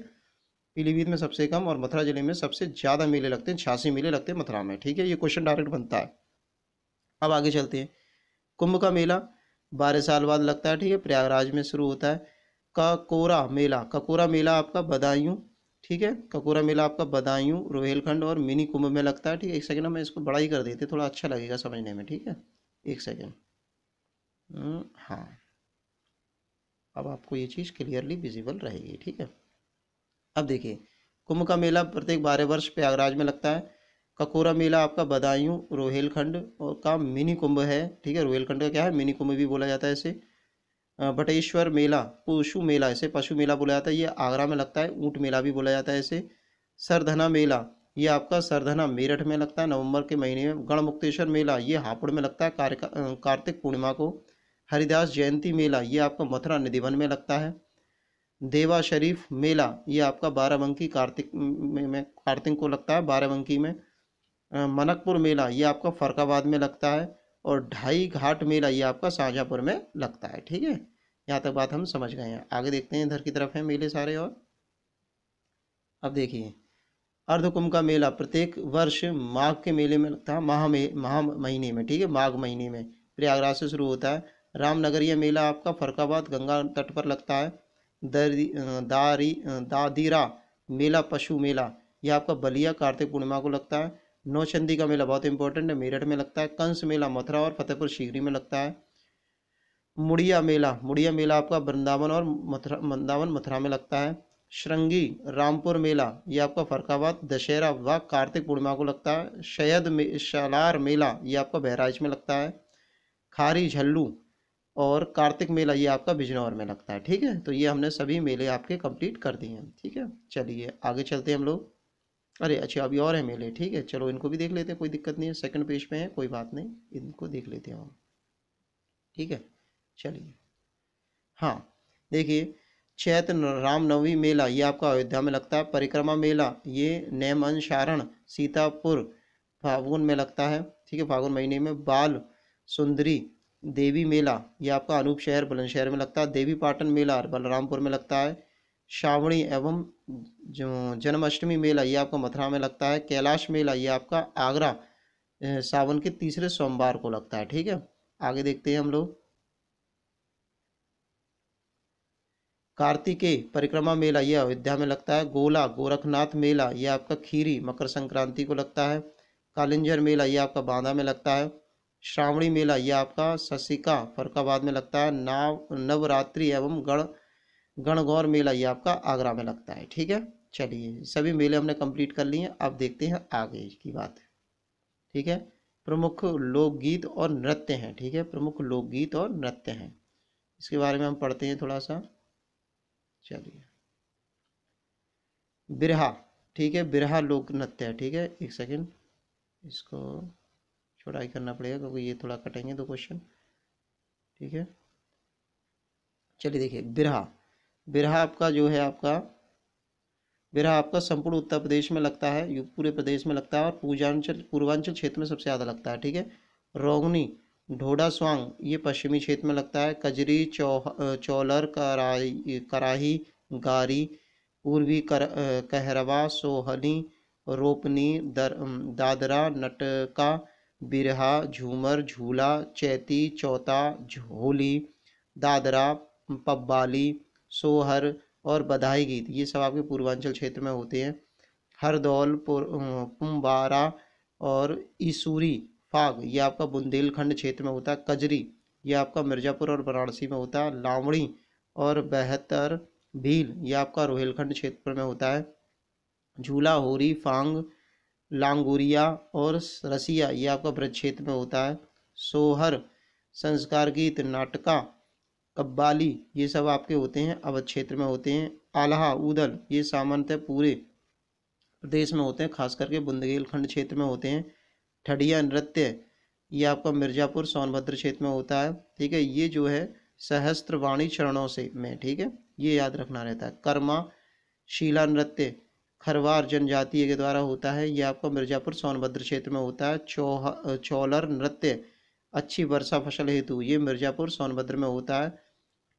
पीलीभीत में सबसे कम और मथुरा जिले में सबसे ज़्यादा मेले लगते हैं छियासी मेले लगते हैं मथुरा में ठीक है ये क्वेश्चन डायरेक्ट बनता है अब आगे चलते हैं कुंभ का मेला बारह साल बाद लगता है ठीक है प्रयागराज में शुरू होता है काकोरा मेला ककोरा मेला आपका बदायूं ठीक है ककोरा मेला आपका बदायूं रोहेलखंड और मिनी कुंभ में लगता है ठीक है एक सेकंड हम इसको बड़ा ही कर देते थोड़ा अच्छा लगेगा समझने में ठीक है एक सेकेंड हम्म, हाँ अब आपको ये चीज़ क्लियरली विजिबल रहेगी ठीक है अब देखिए कुंभ का मेला प्रत्येक बारह वर्ष प्रयागराज में लगता है ककोरा मेला आपका बदायूं रोहेलखंड और का मिनी कुंभ है ठीक है रोहेलखंड का क्या है मिनी कुंभ भी बोला जाता है इसे बटेश्वर मेला पशु मेला इसे पशु मेला बोला जाता है ये आगरा में लगता है ऊँट मेला भी बोला जाता है इसे सरधना मेला ये आपका सरधना मेरठ में लगता है नवंबर के महीने में गणमुक्तेश्वर मेला ये हापुड़ में लगता है कार्तिक पूर्णिमा को हरिदास जयंती मेला ये आपका मथुरा निधिवन में लगता है देवा शरीफ मेला ये आपका बाराबंकी कार्तिक में कार्तिक को लगता है बाराबंकी में मनकपुर मेला ये आपका फरकाबाद में लगता है और ढाई घाट मेला ये आपका शाहजहाँपुर में लगता है ठीक है यहाँ तक बात हम समझ गए हैं आगे देखते हैं इधर की तरफ है मेले सारे और अब देखिए अर्धकुंभ का मेला प्रत्येक वर्ष माघ के मेले में लगता है माह में माह महीने में ठीक है माघ महीने में प्रयागराज से शुरू होता है रामनगरीय मेला आपका फरकाबाद गंगा तट पर लगता है दारी दादीरा मेला पशु मेला यह आपका बलिया कार्तिक पूर्णिमा को लगता है नौचंदी का मेला बहुत इंपॉर्टेंट है मेरठ में लगता है कंस मेला मथुरा और फतेहपुर शीघ्री में लगता है मुड़िया मेला मुड़िया मेला आपका वृंदावन और मथुरा वृंदावन मथुरा में लगता है श्रृंगी रामपुर मेला ये आपका फरकाबाद दशहरा व कार्तिक पूर्णिमा को लगता है शहद मे शलार मेला ये आपका बहराइच में लगता है खारी झल्लू और कार्तिक मेला ये आपका बिजनौर में लगता है ठीक है तो ये हमने सभी मेले आपके कंप्लीट कर दिए हैं ठीक है चलिए आगे चलते हैं हम लोग अरे अच्छा अभी और है मेले ठीक है चलो इनको भी देख लेते हैं कोई दिक्कत नहीं है सेकंड पेज पे है कोई बात नहीं इनको देख लेते हैं हम ठीक है चलिए हाँ देखिए चैत रामनवमी मेला ये आपका अयोध्या में लगता है परिक्रमा मेला ये नैमन शारण सीतापुर फागुन में लगता है ठीक है फागुन महीने में बाल सुंदरी देवी मेला ये आपका अनूप शहर बुलंदशहर में लगता है देवी पाटन मेला बलरामपुर में लगता है श्रावणी एवं जो जन्माष्टमी मेला ये आपका मथुरा में लगता है कैलाश मेला ये आपका आगरा सावन के तीसरे सोमवार को लगता है ठीक है आगे देखते हैं हम लोग कार्तिकेय परिक्रमा मेला यह अयोध्या में लगता है गोला गोरखनाथ मेला यह आपका खीरी मकर संक्रांति को लगता है कालिंजर मेला यह आपका बांदा में लगता है श्रावणी मेला यह आपका ससिका फरकाबाद में लगता है नाव नवरात्रि एवं गढ़ गणगौर मेला ये आपका आगरा में लगता है ठीक है चलिए सभी मेले हमने कंप्लीट कर लिए हैं अब देखते हैं आगे की बात ठीक है प्रमुख लोकगीत और नृत्य हैं ठीक है प्रमुख लोकगीत और नृत्य हैं इसके बारे में हम पढ़ते हैं थोड़ा सा चलिए बिरहा ठीक है बिरहा लोक नृत्य है ठीक है एक सेकेंड इसको छोटा ही करना पड़ेगा क्योंकि ये थोड़ा कटेंगे दो क्वेश्चन ठीक है चलिए देखिए बिरहा बिरहा आपका जो है आपका बिरहा आपका संपूर्ण उत्तर प्रदेश में लगता है पूरे प्रदेश में लगता है और पूर्वांचल पूर्वांचल क्षेत्र में सबसे ज़्यादा लगता है ठीक है रोगनी ढोडा स्वांग ये पश्चिमी क्षेत्र में लगता है कजरी चौह चौलर कराई कराही गारी पूर्वी कर कहरवा सोहनी रोपनी दर दादरा नटका बिरहा झूमर झूला चैती चौता झोली दादरा पब्बाली सोहर और बधाई गीत ये सब आपके पूर्वांचल क्षेत्र में होते हैं हरदौल कुम्बारा और ईसूरी फाग ये आपका बुंदेलखंड क्षेत्र में होता है कजरी ये आपका मिर्ज़ापुर और वाराणसी में होता है लावणी और बेहतर भील ये आपका रोहिलखंड क्षेत्र में होता है झूला होरी फांग लांगुरिया और रसिया ये आपका ब्रज क्षेत्र में होता है सोहर संस्कार गीत नाटका कब्बाली ये सब आपके होते हैं अवध क्षेत्र में होते हैं आल्हा उदल ये सामान्यतः पूरे प्रदेश में होते हैं खास करके बुंदेलखंड क्षेत्र में होते हैं ठडिया नृत्य ये आपका मिर्ज़ापुर सोनभद्र क्षेत्र में होता है ठीक है ये जो है सहस्त्र वाणी चरणों से में ठीक है ये याद रखना रहता है कर्मा शीला नृत्य खरवार जनजातीय के द्वारा होता है ये आपका मिर्ज़ापुर सोनभद्र क्षेत्र में होता है चौह चौलर नृत्य अच्छी वर्षा फसल हेतु ये मिर्ज़ापुर सोनभद्र में होता है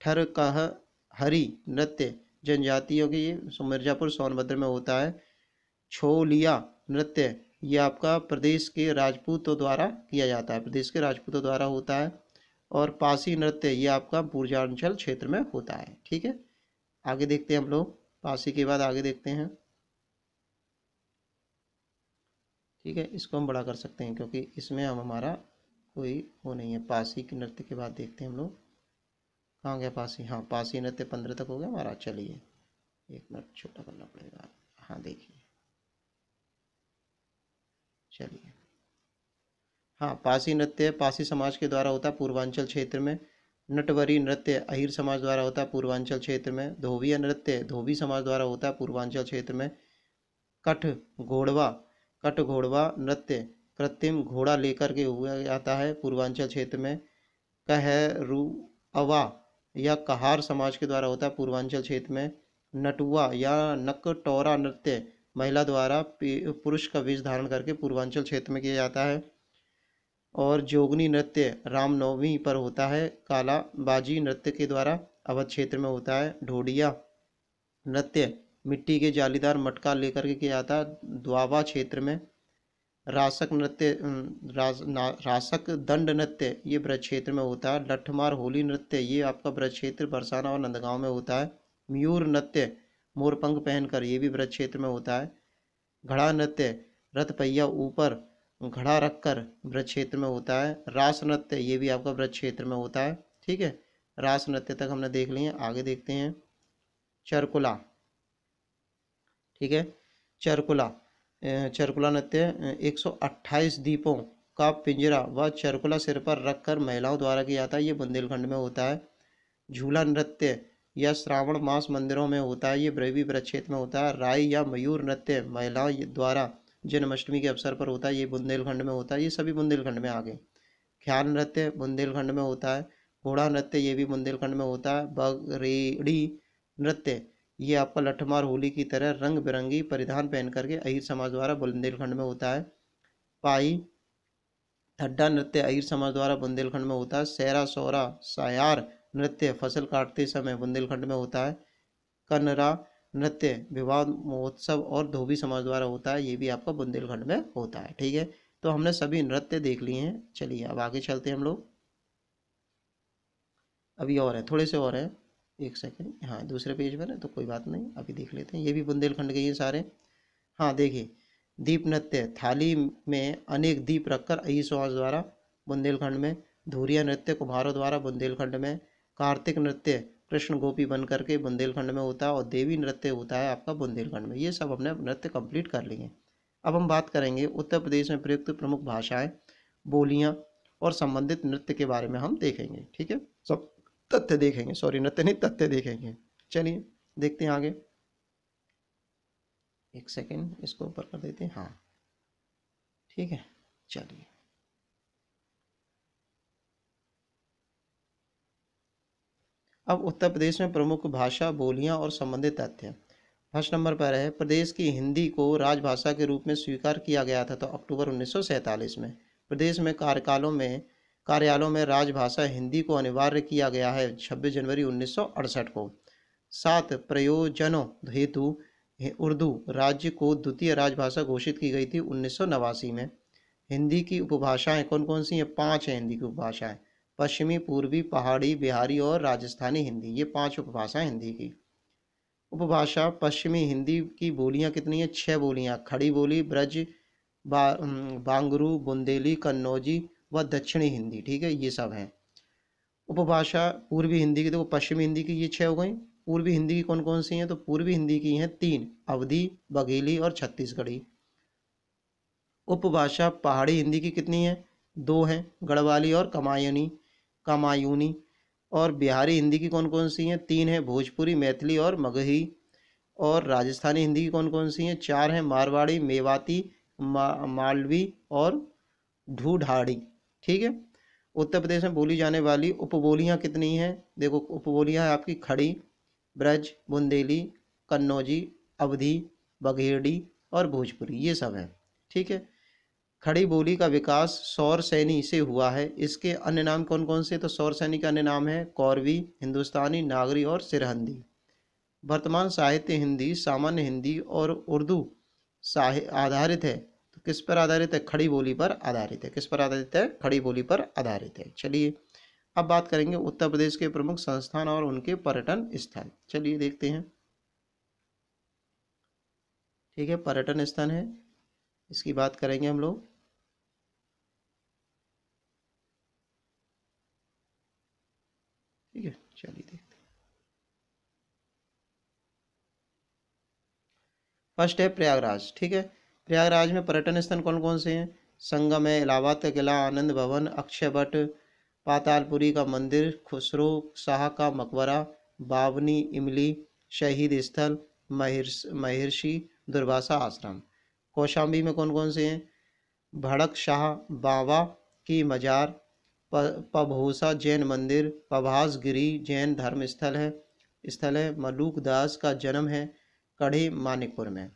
ठर कह हरी नृत्य जनजातियों की मिर्ज़ापुर सोनभद्र में होता है छोलिया नृत्य ये आपका प्रदेश के राजपूतों द्वारा किया जाता है प्रदेश के राजपूतों द्वारा होता है और पासी नृत्य ये आपका पूर्जांचल क्षेत्र में होता है ठीक है आगे देखते हैं हम लोग पासी के बाद आगे देखते हैं ठीक है इसको हम बड़ा कर सकते हैं क्योंकि इसमें हम हमारा कोई वो नहीं है पासी के नृत्य के बाद देखते हैं हम लोग कहाँ गया पासी हाँ पासी नृत्य तो पंद्रह तक हो गया हमारा चलिए एक मिनट छोटा करना पड़ेगा हाँ देखिए चलिए हाँ पासी नृत्य पासी समाज के द्वारा होता है पूर्वांचल क्षेत्र में नटवरी नृत्य अहिर समाज द्वारा होता है पूर्वांचल क्षेत्र में धोबिया नृत्य धोबी समाज द्वारा होता है पूर्वांचल क्षेत्र में कठ घोड़वा कठ घोड़वा नृत्य कृत्रिम घोड़ा लेकर के हुआ जाता है पूर्वांचल क्षेत्र में कहरुअवा यह कहार समाज के द्वारा होता है पूर्वांचल क्षेत्र में नटुआ या नकटोरा नृत्य महिला द्वारा पुरुष का वेश धारण करके पूर्वांचल क्षेत्र में किया जाता है और जोगनी नृत्य रामनवमी पर होता है काला बाजी नृत्य के द्वारा अवध क्षेत्र में होता है ढोडिया नृत्य मिट्टी के जालीदार मटका लेकर के किया जाता है द्वाबा क्षेत्र में रासक नृत्य रास, रासक दंड नृत्य ये ब्रज क्षेत्र में होता है लठमार होली नृत्य ये आपका ब्रज क्षेत्र बरसाना और नंदगांव में होता है म्यूर नृत्य मोरपंख पहनकर ये भी ब्रज क्षेत्र में होता है घड़ा नृत्य रथ पहिया ऊपर घड़ा रखकर ब्रज क्षेत्र में होता है रास नृत्य ये भी आपका ब्रज क्षेत्र में होता है ठीक है रास नृत्य तक हमने देख लिए आगे देखते हैं चरकुला ठीक है चरकुला चरकुला नृत्य 128 दीपों का पिंजरा व चरकुला सिर पर रखकर महिलाओं द्वारा किया जाता है ये बुंदेलखंड में होता है झूला नृत्य या श्रावण मास मंदिरों में होता है ये ब्रैवी प्रक्षेत्र में होता है राय या मयूर नृत्य महिलाओं द्वारा जन्माष्टमी के अवसर पर होता है ये बुंदेलखंड में होता है ये सभी बुंदेलखंड में आ गए ख्याल नृत्य बुंदेलखंड में होता है घोड़ा नृत्य ये भी बुंदेलखंड में होता है बगरेड़ी नृत्य ये आपका लठमार होली की तरह रंग बिरंगी परिधान पहन करके अहिर समाज द्वारा बुंदेलखंड में होता है पाई ठड्डा नृत्य अहिर समाज द्वारा बुंदेलखंड में होता है सहरा सोरा सायार नृत्य फसल काटते समय बुंदेलखंड में होता है कनरा नृत्य विवाह महोत्सव और धोबी समाज द्वारा होता है ये भी आपका बुंदेलखंड में होता है ठीक है तो हमने सभी नृत्य देख लिए हैं चलिए अब आगे चलते हैं हम लोग अभी और हैं थोड़े से और हैं एक सेकेंड हाँ दूसरे पेज पर है तो कोई बात नहीं अभी देख लेते हैं ये भी बुंदेलखंड के ये सारे हाँ देखिए दीप नृत्य थाली में अनेक दीप रखकर सुहास द्वारा बुंदेलखंड में धूरिया नृत्य कुम्हारों द्वारा बुंदेलखंड में कार्तिक नृत्य कृष्ण गोपी बन करके बुंदेलखंड में होता है और देवी नृत्य होता है आपका बुंदेलखंड में ये सब हमने नृत्य कंप्लीट कर लिए अब हम बात करेंगे उत्तर प्रदेश में प्रयुक्त प्रमुख भाषाएं बोलियां और संबंधित नृत्य के बारे में हम देखेंगे ठीक है सब तथ्य देखेंगे सॉरी नृत्य नहीं तथ्य देखेंगे चलिए देखते हैं आगे एक सेकेंड इसको ऊपर कर देते हैं हाँ ठीक है चलिए अब उत्तर प्रदेश में प्रमुख भाषा बोलियां और संबंधित तथ्य फर्स्ट नंबर पर है प्रदेश की हिंदी को राजभाषा के रूप में स्वीकार किया गया था तो अक्टूबर 1947 में प्रदेश में कार्यकालों में कार्यालयों में राजभाषा हिंदी को अनिवार्य किया गया है 26 जनवरी 1968 को सात प्रयोजनों हेतु उर्दू राज्य को द्वितीय राजभाषा घोषित की गई थी उन्नीस में हिंदी की उपभाषाएं कौन कौन सी हैं पाँच हैं हिंदी की उपभाषाएँ पश्चिमी पूर्वी पहाड़ी बिहारी और राजस्थानी हिंदी ये पाँच उपभाषाएं हिंदी की उपभाषा पश्चिमी हिंदी की बोलियाँ कितनी हैं छः बोलियाँ खड़ी बोली ब्रज बा, बांगरू बुंदेली कन्नौजी व दक्षिणी हिंदी ठीक है ये सब हैं उपभाषा पूर्वी हिंदी की देखो तो पश्चिमी हिंदी की ये छः हो गई पूर्वी हिंदी की कौन कौन सी हैं तो पूर्वी हिंदी की हैं तीन अवधि बघेली और छत्तीसगढ़ी उपभाषा पहाड़ी हिंदी की कितनी है दो हैं गढ़वाली और कमायनी कमायूनी और बिहारी हिंदी की कौन कौन सी हैं तीन है भोजपुरी मैथिली और मगही और राजस्थानी हिंदी की कौन कौन सी हैं चार हैं मारवाड़ी मेवाती मा, मालवी और ढूढ़ाड़ी ठीक है उत्तर प्रदेश में बोली जाने वाली उपबोलियाँ कितनी हैं देखो उपबोलियाँ है आपकी खड़ी ब्रज बुंदेली कन्नौजी अवधि बघेड़ी और भोजपुरी ये सब है ठीक है खड़ी बोली का विकास सौर सैनी से हुआ है इसके अन्य नाम कौन कौन से तो सौर सैनी का अन्य नाम है कौरवी हिंदुस्तानी नागरी और सिरहंदी वर्तमान साहित्य हिंदी सामान्य हिंदी और उर्दू साहि आधारित है किस पर आधारित है खड़ी बोली पर आधारित है किस पर आधारित है खड़ी बोली पर आधारित है चलिए अब बात करेंगे उत्तर प्रदेश के प्रमुख संस्थान और उनके पर्यटन स्थल चलिए देखते हैं ठीक है पर्यटन स्थल है इसकी बात करेंगे हम लोग ठीक है चलिए देखते हैं फर्स्ट है प्रयागराज ठीक है प्रयागराज में पर्यटन स्थल कौन कौन से हैं संगम है इलाहाबाद का किला आनंद भवन अक्षय भट्ट पातालपुरी का मंदिर खुसरो शाह का मकबरा बावनी इमली शहीद स्थल महर्षि महिर्षि दुर्वासा आश्रम कौशाम्बी में कौन कौन से हैं भड़क शाह बाबा की मजार प, पभोसा जैन मंदिर पभास गिरी जैन धर्म स्थल है स्थल है मलूक दास का जन्म है कढ़ी मानिकपुर में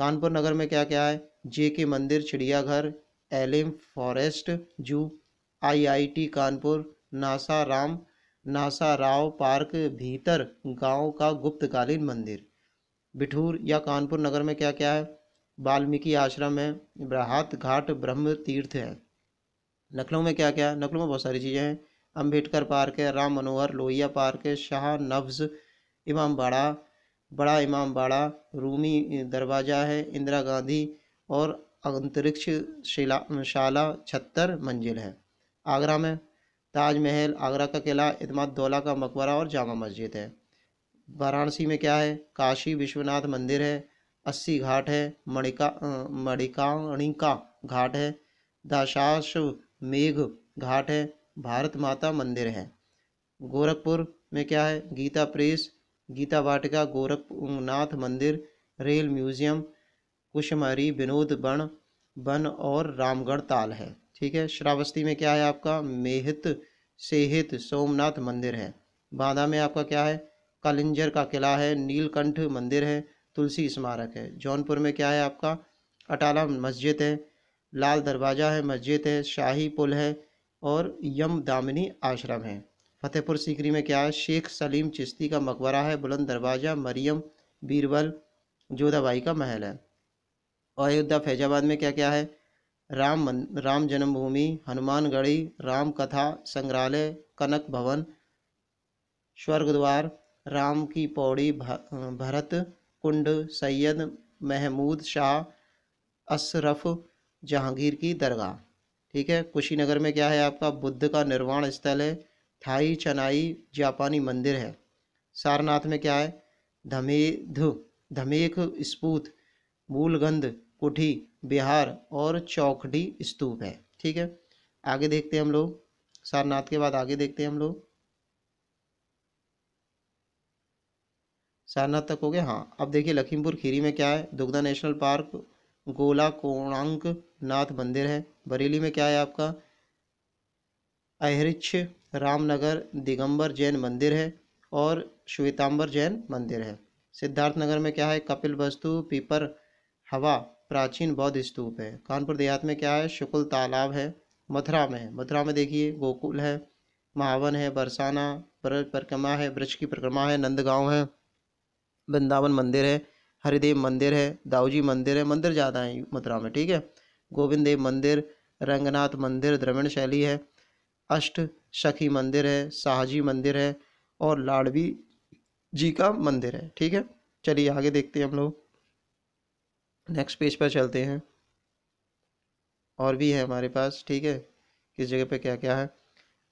कानपुर नगर में क्या क्या है जे के मंदिर चिड़ियाघर Allen forest zoo IIT Kanpur नासा राम नासा राव पार्क भीतर गांव का गुप्तकालीन मंदिर बिठूर या कानपुर नगर में क्या क्या है वाल्मीकि आश्रम है बराहत घाट ब्रह्म तीर्थ है लखनऊ में क्या क्या है लखनऊ में बहुत सारी चीज़ें हैं अम्बेडकर पार्क है राम मनोहर लोहिया पार्क है शाह नफ्ज इमाम बाड़ा बड़ा इमाम बाड़ा रूमी दरवाज़ा है इंदिरा गांधी और अंतरिक्ष शिला शाला छत्तर मंजिल है आगरा में ताजमहल आगरा का किला इतमाद दौला का मकबरा और जामा मस्जिद है वाराणसी में क्या है काशी विश्वनाथ मंदिर है अस्सी घाट है मणिका मणिकाणिका घाट है दाशाश मेघ घाट है भारत माता मंदिर है गोरखपुर में क्या है गीता प्रेस गीता वाटिका गोरखनाथ मंदिर रेल म्यूजियम कुशमारी विनोद बन वन और रामगढ़ ताल है ठीक है श्रावस्ती में क्या है आपका मेहित सेहित सोमनाथ मंदिर है बांदा में आपका क्या है कलिंजर का किला है नीलकंठ मंदिर है तुलसी स्मारक है जौनपुर में क्या है आपका अटाला मस्जिद है लाल दरवाज़ा है मस्जिद है शाही पुल है और यम दामिनी आश्रम है फतेहपुर सीकरी में क्या है शेख सलीम चिश्ती का मकबरा है बुलंद दरवाज़ा मरियम बीरबल जोधाबाई का महल है और अयोध्या फैजाबाद में क्या क्या है राम राम जन्मभूमि हनुमानगढ़ी राम कथा संग्रहालय कनक भवन स्वर्गद्वार राम की पौड़ी भरत कुंड सैयद महमूद शाह अशरफ जहांगीर की दरगाह ठीक है कुशीनगर में क्या है आपका बुद्ध का निर्वाण स्थल है थाई चनाई जापानी मंदिर है सारनाथ में क्या है धमेध धमेख स्पूत मूलगंध कुठी बिहार और चौखडी स्तूप है ठीक है आगे देखते हैं हम लोग सारनाथ के बाद आगे देखते हैं हम लोग सारनाथ तक हो गए हाँ अब देखिए लखीमपुर खीरी में क्या है दुग्धा नेशनल पार्क गोला कोणांक नाथ मंदिर है बरेली में क्या है आपका अहरिच रामनगर दिगंबर जैन मंदिर है और श्वेतांबर जैन मंदिर है सिद्धार्थनगर में क्या है कपिल वस्तु पीपर हवा प्राचीन बौद्ध स्तूप है कानपुर देहात में क्या है शुक्ल तालाब है मथुरा में है मथुरा में देखिए गोकुल है महावन है बरसाना ब्रज परिक्रमा है ब्रज की परिक्रमा है नंदगांव है वृंदावन मंदिर है हरिदेव मंदिर है दाऊजी मंदिर है मंदिर ज़्यादा है मथुरा में ठीक है गोविंद देव मंदिर रंगनाथ मंदिर द्रविण शैली है अष्ट शखी मंदिर है शाहजी मंदिर है और लाडवी जी का मंदिर है ठीक है चलिए आगे देखते हैं हम लोग नेक्स्ट पेज पर चलते हैं और भी है हमारे पास ठीक है किस जगह पे क्या क्या है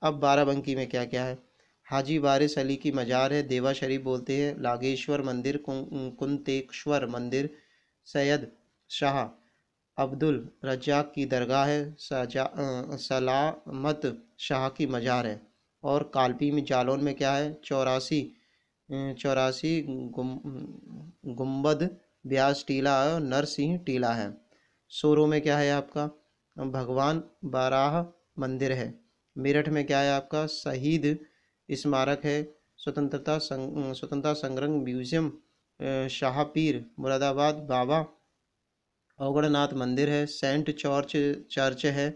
अब बाराबंकी में क्या क्या है हाजी वारिस अली की मज़ार है देवा शरीफ बोलते हैं नागेश्वर मंदिर कुंतेश्वर मंदिर सैयद शाह अब्दुल रजाक की दरगाह है सजा सलामत शाह की मज़ार है और कालपी में जालौन में क्या है चौरासी चौरासी गुम गुम्बद ब्यास टीला है और नरसिंह टीला है सोरो में क्या है आपका भगवान बाराह मंदिर है मेरठ में क्या है आपका शहीद स्मारक है स्वतंत्रता संग स्वतंत्रता संग्रह म्यूजियम शाहपीर मुरादाबाद बाबा अवगढ़नाथ मंदिर है सेंट चॉर्च चर्च है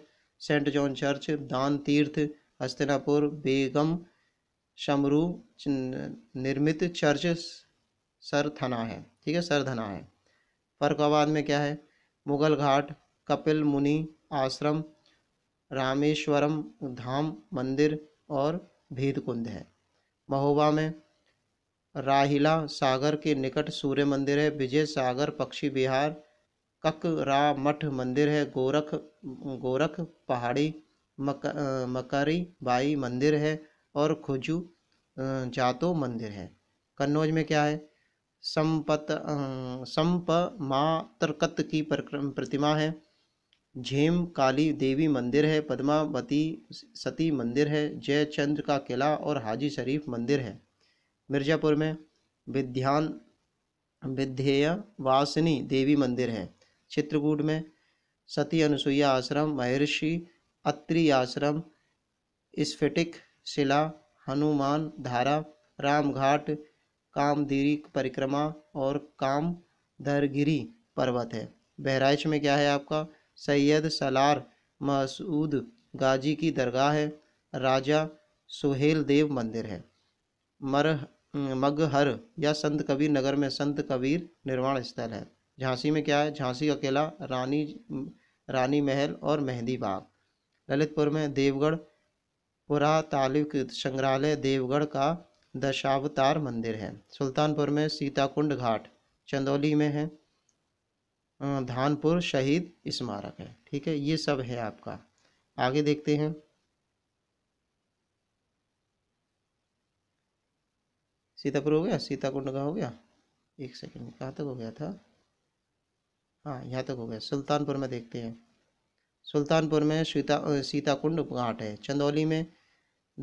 सेंट जॉन चर्च दान तीर्थ हस्तिनापुर बेगम शमरू निर्मित चर्च सरथना है ठीक है सरधना है फरुखाबाद में क्या है मुगल घाट कपिल मुनि आश्रम रामेश्वरम धाम मंदिर और कुंद है महोबा में राहिला सागर के निकट सूर्य मंदिर है विजय सागर पक्षी विहार ककरा मठ मंदिर है गोरख गोरख पहाड़ी मक मकारी बाई मंदिर है और खुजू जातो मंदिर है कन्नौज में क्या है संपत संप मातरकत की प्रतिमा है झेम काली देवी मंदिर है पद्मावती सती मंदिर है जयचंद्र का किला और हाजी शरीफ मंदिर है मिर्ज़ापुर में विध्यान विध्येय वासिनी देवी मंदिर है चित्रकूट में सती अनुसुईया आश्रम महर्षि अत्रि आश्रम स्फटिक शिला हनुमान धारा राम घाट कामधीरी परिक्रमा और कामधरगिरी पर्वत है बहराइच में क्या है आपका सैयद सलार मसूद गाजी की दरगाह है राजा सुहेल देव मंदिर है मर मगहर या संत कबीर नगर में संत कबीर निर्माण स्थल है झांसी में क्या है झांसी का किला रानी रानी महल और मेहंदी बाग ललितपुर में देवगढ़ पुरातालिक संग्रहालय देवगढ़ का दशावतार मंदिर है सुल्तानपुर में सीताकुंड घाट चंदौली में है धानपुर शहीद स्मारक है ठीक है ये सब है आपका आगे देखते हैं सीतापुर हो गया सीताकुंड का हो गया एक सेकंड कहाँ तक हो गया था हाँ यहाँ तक हो गया सुल्तानपुर में देखते हैं सुल्तानपुर में सीता सीताकुंड घाट है चंदौली में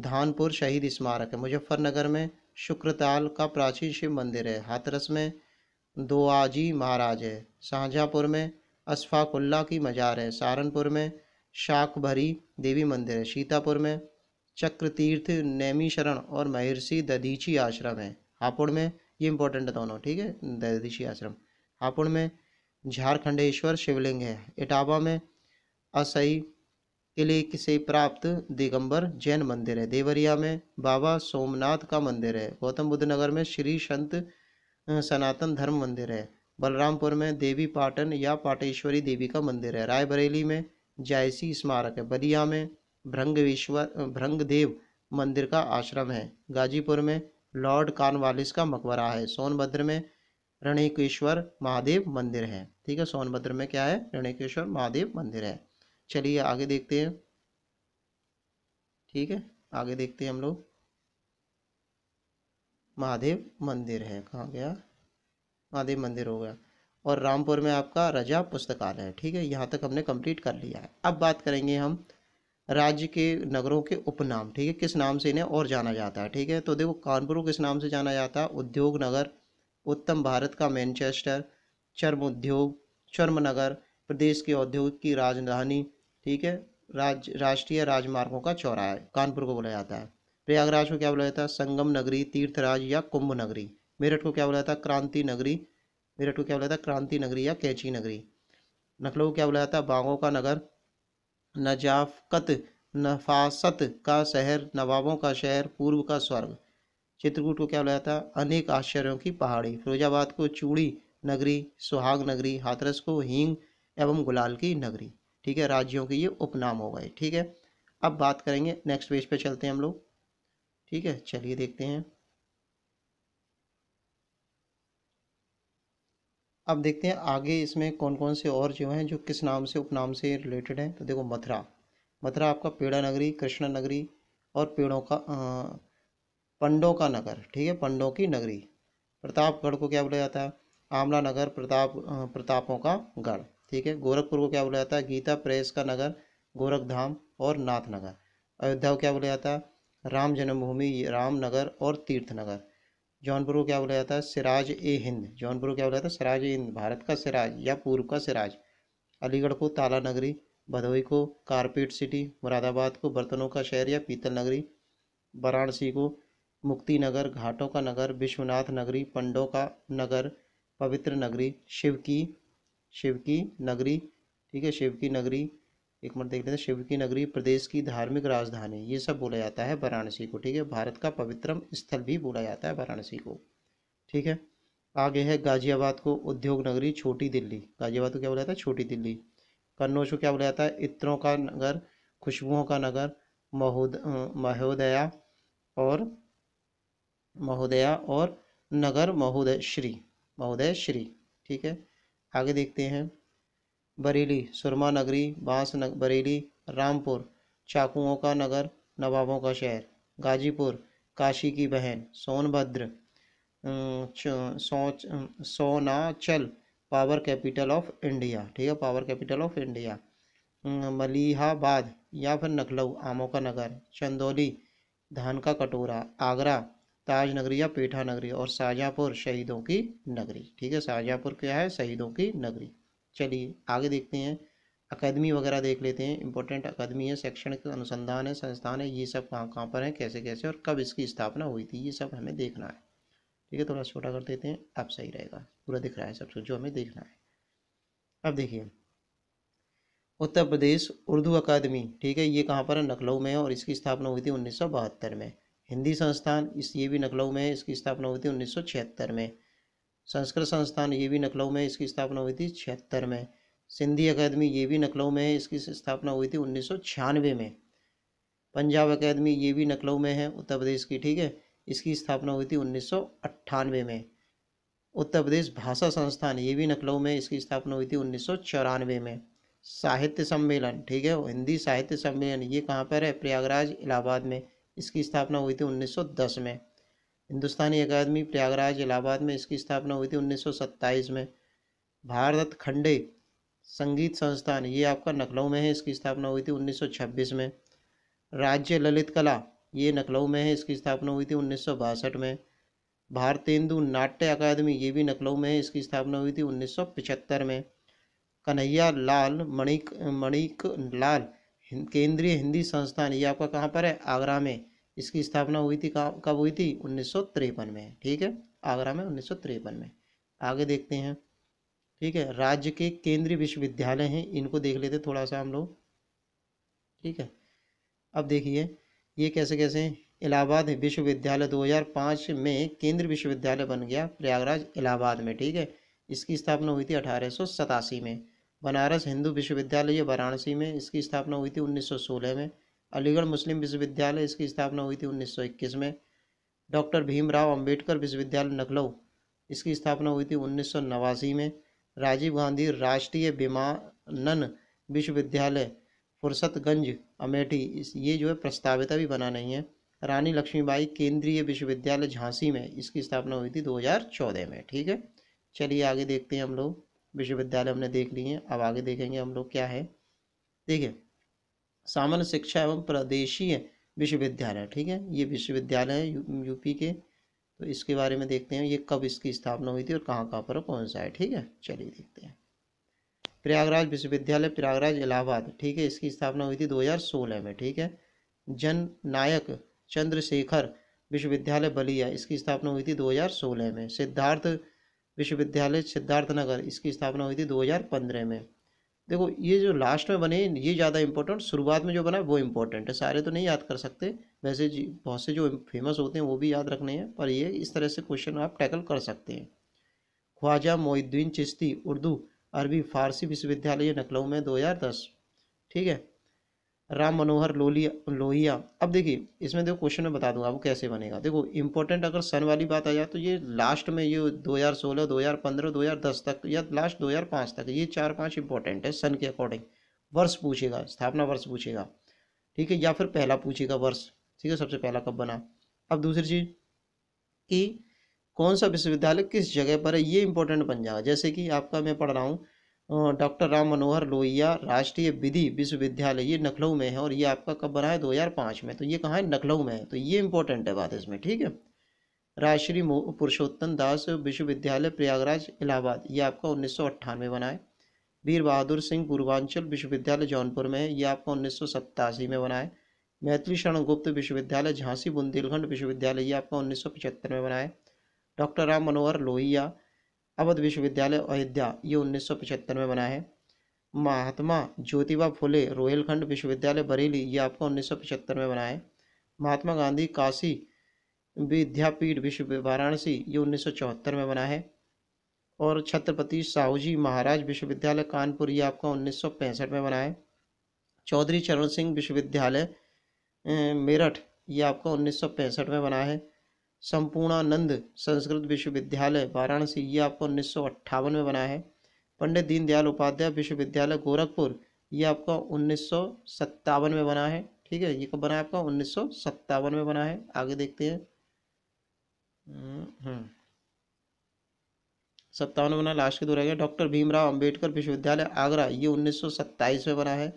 धानपुर शहीद स्मारक है मुजफ्फरनगर में शुक्रताल का प्राचीन शिव मंदिर है हाथरस में दोआजी महाराज है शाहजहाँपुर में अशफाकुल्ला की मज़ार है सहारनपुर में शाकभरी देवी मंदिर है सीतापुर में चक्रतीर्थ नैमी शरण और महर्षि दधीची आश्रम है हापुड़ में ये इंपॉर्टेंट है दोनों ठीक है दधीची आश्रम हापुड़ में झारखंडेश्वर शिवलिंग है इटावा में असई किले से प्राप्त दिगंबर जैन मंदिर है देवरिया में बाबा सोमनाथ का मंदिर है गौतम बुद्ध नगर में श्री संत सनातन धर्म मंदिर है बलरामपुर में देवी पाटन या पाटेश्वरी देवी का मंदिर है रायबरेली में जायसी स्मारक है बलिया में भ्रंगवेश्वर भ्रंगदेव मंदिर का आश्रम है गाजीपुर में लॉर्ड कार्नवालिस का मकबरा है सोनभद्र में रणिकेश्वर महादेव मंदिर है ठीक है सोनभद्र में क्या है रणिकेश्वर महादेव मंदिर है चलिए आगे देखते हैं ठीक है आगे देखते हैं हम लोग महादेव मंदिर है कहाँ गया महादेव मंदिर हो गया और रामपुर में आपका रजा पुस्तकालय है ठीक है यहाँ तक हमने कंप्लीट कर लिया है अब बात करेंगे हम राज्य के नगरों के उपनाम ठीक है किस नाम से इन्हें और जाना जाता है ठीक है तो देखो कानपुर को किस नाम से जाना जाता है उद्योग नगर उत्तम भारत का मैनचेस्टर चर्म उद्योग चर्मनगर प्रदेश की औद्योगिक की राजधानी ठीक है राज राष्ट्रीय राजमार्गों का चौराहा है कानपुर को बोला जाता है प्रयागराज को क्या बोला जाता है संगम नगरी तीर्थराज या कुंभ नगरी मेरठ को क्या बोला जाता है क्रांति नगरी मेरठ को क्या बोला जाता है क्रांति नगरी या कैची नगरी नखलऊ को क्या बोला जाता है बांगों का नगर नजाफकत नफासत का शहर नवाबों का शहर पूर्व का स्वर्ग चित्रकूट को क्या बुलाया था अनेक आश्चर्यों की पहाड़ी फिरोजाबाद को चूड़ी नगरी सुहाग नगरी हाथरस को हींग एवं गुलाल की नगरी ठीक है राज्यों के ये उपनाम हो गए ठीक है अब बात करेंगे नेक्स्ट पेज पे चलते हैं हम लोग ठीक है चलिए देखते हैं अब देखते हैं आगे इसमें कौन कौन से और जो हैं जो किस नाम से उपनाम से रिलेटेड हैं तो देखो मथुरा मथुरा आपका पेड़ा नगरी कृष्णा नगरी और पेड़ों का पंडों का नगर ठीक है पंडों की नगरी प्रतापगढ़ को क्या बोला जाता है आमला नगर प्रताप प्रतापों का गढ़ ठीक है गोरखपुर को क्या बोला जाता है गीता प्रेस का नगर गोरखधाम और नाथ नगर अयोध्या को क्या बोला जाता है राम जन्मभूमि रामनगर और तीर्थ नगर जौनपुर को क्या बोला जाता है सिराज ए हिंद जौनपुर को क्या बोला जाता है सिराज ए हिंद भारत का सिराज या पूर्व का सिराज अलीगढ़ को ताला नगरी भदोही को कारपेट सिटी मुरादाबाद को बर्तनों का शहर या पीतल नगरी वाराणसी को मुक्ति नगर घाटों का नगर विश्वनाथ नगरी पंडों का नगर पवित्र नगरी शिव की शिव की नगरी ठीक है शिव की नगरी एक मिनट देख लेते हैं शिव की नगरी प्रदेश की धार्मिक राजधानी ये सब बोला जाता है वाराणसी को ठीक है भारत का पवित्रम स्थल भी बोला जाता है वाराणसी को ठीक है आगे है गाजियाबाद को उद्योग नगरी छोटी दिल्ली गाजियाबाद को क्या बोला जाता है छोटी दिल्ली कन्नौज को क्या बोला जाता है इत्रों का नगर खुशबुओं का नगर महोद महोदया और महोदया और नगर महोदय श्री महोदय श्री ठीक है आगे देखते हैं बरेली सुरमा नगरी बांस नग, बरेली रामपुर चाकुओं का नगर नवाबों का शहर गाजीपुर काशी की बहन Sonbhadra Sonachal power capital of India ठीक है power capital of India Malihabad या फिर नखलऊ आमों का नगर चंदौली धान का कटोरा आगरा ताज नगरी या पेठा नगरी और शाहजहाँपुर शहीदों की नगरी ठीक है शाहजहाँपुर क्या है शहीदों की नगरी चलिए आगे देखते हैं अकेदमी वगैरह देख लेते हैं इंपॉर्टेंट अकादमी है शैक्षणिक अनुसंधान है संस्थान है ये सब कहाँ कहाँ पर है कैसे कैसे और कब इसकी स्थापना हुई थी ये सब हमें देखना है ठीक है थोड़ा छोटा कर देते हैं अब सही रहेगा पूरा दिख रहा है सब कुछ जो हमें देखना है अब देखिए उत्तर प्रदेश उर्दू अकादमी ठीक है ये कहाँ पर है लखनऊ में है और इसकी स्थापना हुई थी उन्नीस में हिंदी संस्थान इस ये भी नकलऊ में इसकी स्थापना हुई थी उन्नीस में संस्कृत संस्थान ये भी नकलऊ में इसकी स्थापना हुई थी छिहत्तर में सिंधी अकेदमी ये भी नकलऊ में इसकी स्थापना हुई थी उन्नीस में पंजाब अकेदमी ये भी नकलऊ में है उत्तर प्रदेश की ठीक है इसकी स्थापना हुई थी उन्नीस में उत्तर प्रदेश भाषा संस्थान ये भी नकलऊ में इसकी स्थापना हुई थी उन्नीस में साहित्य सम्मेलन ठीक है हिंदी साहित्य सम्मेलन ये कहाँ पर है प्रयागराज इलाहाबाद में इसकी स्थापना हुई थी 1910 में हिंदुस्तानी अकादमी प्रयागराज इलाहाबाद में इसकी स्थापना हुई थी 1927 में भारत खंडे संगीत संस्थान ये आपका लखनऊ में है इसकी स्थापना हुई थी 1926 में राज्य ललित कला ये लखनऊ में है इसकी स्थापना हुई थी उन्नीस में भारतेंदु नाट्य अकादमी ये भी लखनऊ में है इसकी स्थापना हुई थी उन्नीस में कन्हैया लाल मणिक मणिक लाल केंद्रीय हिंदी संस्थान ये आपका कहाँ पर है आगरा में इसकी स्थापना हुई थी कब हुई थी उन्नीस में ठीक है आगरा में उन्नीस में आगे देखते हैं ठीक है राज्य के केंद्रीय विश्वविद्यालय हैं इनको देख लेते थोड़ा सा हम लोग ठीक है अब देखिए ये कैसे कैसे हैं इलाहाबाद विश्वविद्यालय 2005 में केंद्रीय विश्वविद्यालय बन गया प्रयागराज इलाहाबाद में ठीक है इसकी स्थापना हुई थी अठारह में बनारस हिंदू विश्वविद्यालय वाराणसी में इसकी स्थापना हुई थी 1916 में अलीगढ़ मुस्लिम विश्वविद्यालय इसकी स्थापना हुई थी 1921 में डॉक्टर भीमराव अंबेडकर विश्वविद्यालय लखनऊ इसकी स्थापना हुई थी उन्नीस में राजीव गांधी राष्ट्रीय विमानन विश्वविद्यालय फुर्सतगंज अमेठी ये जो है प्रस्तावित भी बना नहीं है रानी लक्ष्मीबाई केंद्रीय विश्वविद्यालय झांसी में इसकी स्थापना हुई थी 2014 में ठीक है चलिए आगे देखते हैं हम लोग विश्वविद्यालय हमने देख लिए हैं अब आगे देखेंगे हम लोग क्या है देखिए सामान्य शिक्षा एवं प्रदेशीय विश्वविद्यालय ठीक है ये विश्वविद्यालय है यू, यूपी के तो इसके बारे में देखते हैं ये कब इसकी स्थापना हुई थी और कहाँ कहाँ पर कौन सा है ठीक है चलिए देखते हैं प्रयागराज विश्वविद्यालय प्रयागराज इलाहाबाद ठीक है इसकी स्थापना हुई थी 2016 में ठीक है जन नायक चंद्रशेखर विश्वविद्यालय बलिया इसकी स्थापना हुई थी 2016 में सिद्धार्थ विश्वविद्यालय सिद्धार्थनगर इसकी स्थापना हुई थी 2015 में देखो ये जो लास्ट में बने ये ज़्यादा इंपॉर्टेंट शुरुआत में जो बना वो इम्पोर्टेंट है सारे तो नहीं याद कर सकते वैसे जी बहुत से जो फेमस होते हैं वो भी याद रखने हैं पर ये इस तरह से क्वेश्चन आप टैकल कर सकते हैं ख्वाजा मोहिद्दीन चिश्ती उर्दू अरबी फारसी विश्वविद्यालय नखलऊ में दो ठीक है राम मनोहर लोलिया लोहिया अब देखिए इसमें देखो क्वेश्चन में बता दूंगा वो कैसे बनेगा देखो इंपॉर्टेंट अगर सन वाली बात आ जाए तो ये लास्ट में ये 2016 2015 2010 तक या लास्ट 2005 तक ये चार पांच इंपॉर्टेंट है सन के अकॉर्डिंग वर्ष पूछेगा स्थापना वर्ष पूछेगा ठीक है या फिर पहला पूछेगा वर्ष ठीक है सबसे पहला कब बना अब दूसरी चीज़ कि कौन सा विश्वविद्यालय किस जगह पर है ये इंपॉर्टेंट बन जाएगा जैसे कि आपका मैं पढ़ रहा हूँ डॉक्टर राम मनोहर लोहिया राष्ट्रीय विधि विश्वविद्यालय ये नखलऊ में है और ये आपका कब बना है 2005 में तो ये कहाँ है नखलऊ में है तो ये इंपॉर्टेंट है बात इसमें ठीक है राजश्री पुरुषोत्तम दास विश्वविद्यालय प्रयागराज इलाहाबाद ये आपका उन्नीस अट्ठानवे बना है वीर बहादुर सिंह पूर्वांचल विश्वविद्यालय जौनपुर में है ये आपका उन्नीस में बना है मैथिली शरण गुप्त विश्वविद्यालय झांसी बुंदेलखंड विश्वविद्यालय ये आपका उन्नीस में बना है डॉक्टर राम मनोहर लोहिया अवध विश्वविद्यालय अयोध्या ये उन्नीस में बना है महात्मा ज्योतिबा फुले रोहिलखंड विश्वविद्यालय बरेली ये आपको उन्नीस में बना है महात्मा गांधी काशी विद्यापीठ विश्व वाराणसी ये उन्नीस में बना है और छत्रपति साहू जी महाराज विश्वविद्यालय कानपुर ये आपका उन्नीस में बना है चौधरी चरण सिंह विश्वविद्यालय मेरठ ये आपका उन्नीस में बना है संपूर्णानंद संस्कृत विश्वविद्यालय वाराणसी ये आपको उन्नीस में बना है पंडित दीनदयाल उपाध्याय विश्वविद्यालय गोरखपुर ये आपका उन्नीस में बना है ठीक है ये कब बना है आपका उन्नीस में बना है आगे देखते हैं हम्म, हम्म। सत्तावन में बना लास्ट के दो रह गए डॉक्टर भीमराव अंबेडकर विश्वविद्यालय आगरा ये उन्नीस में बना है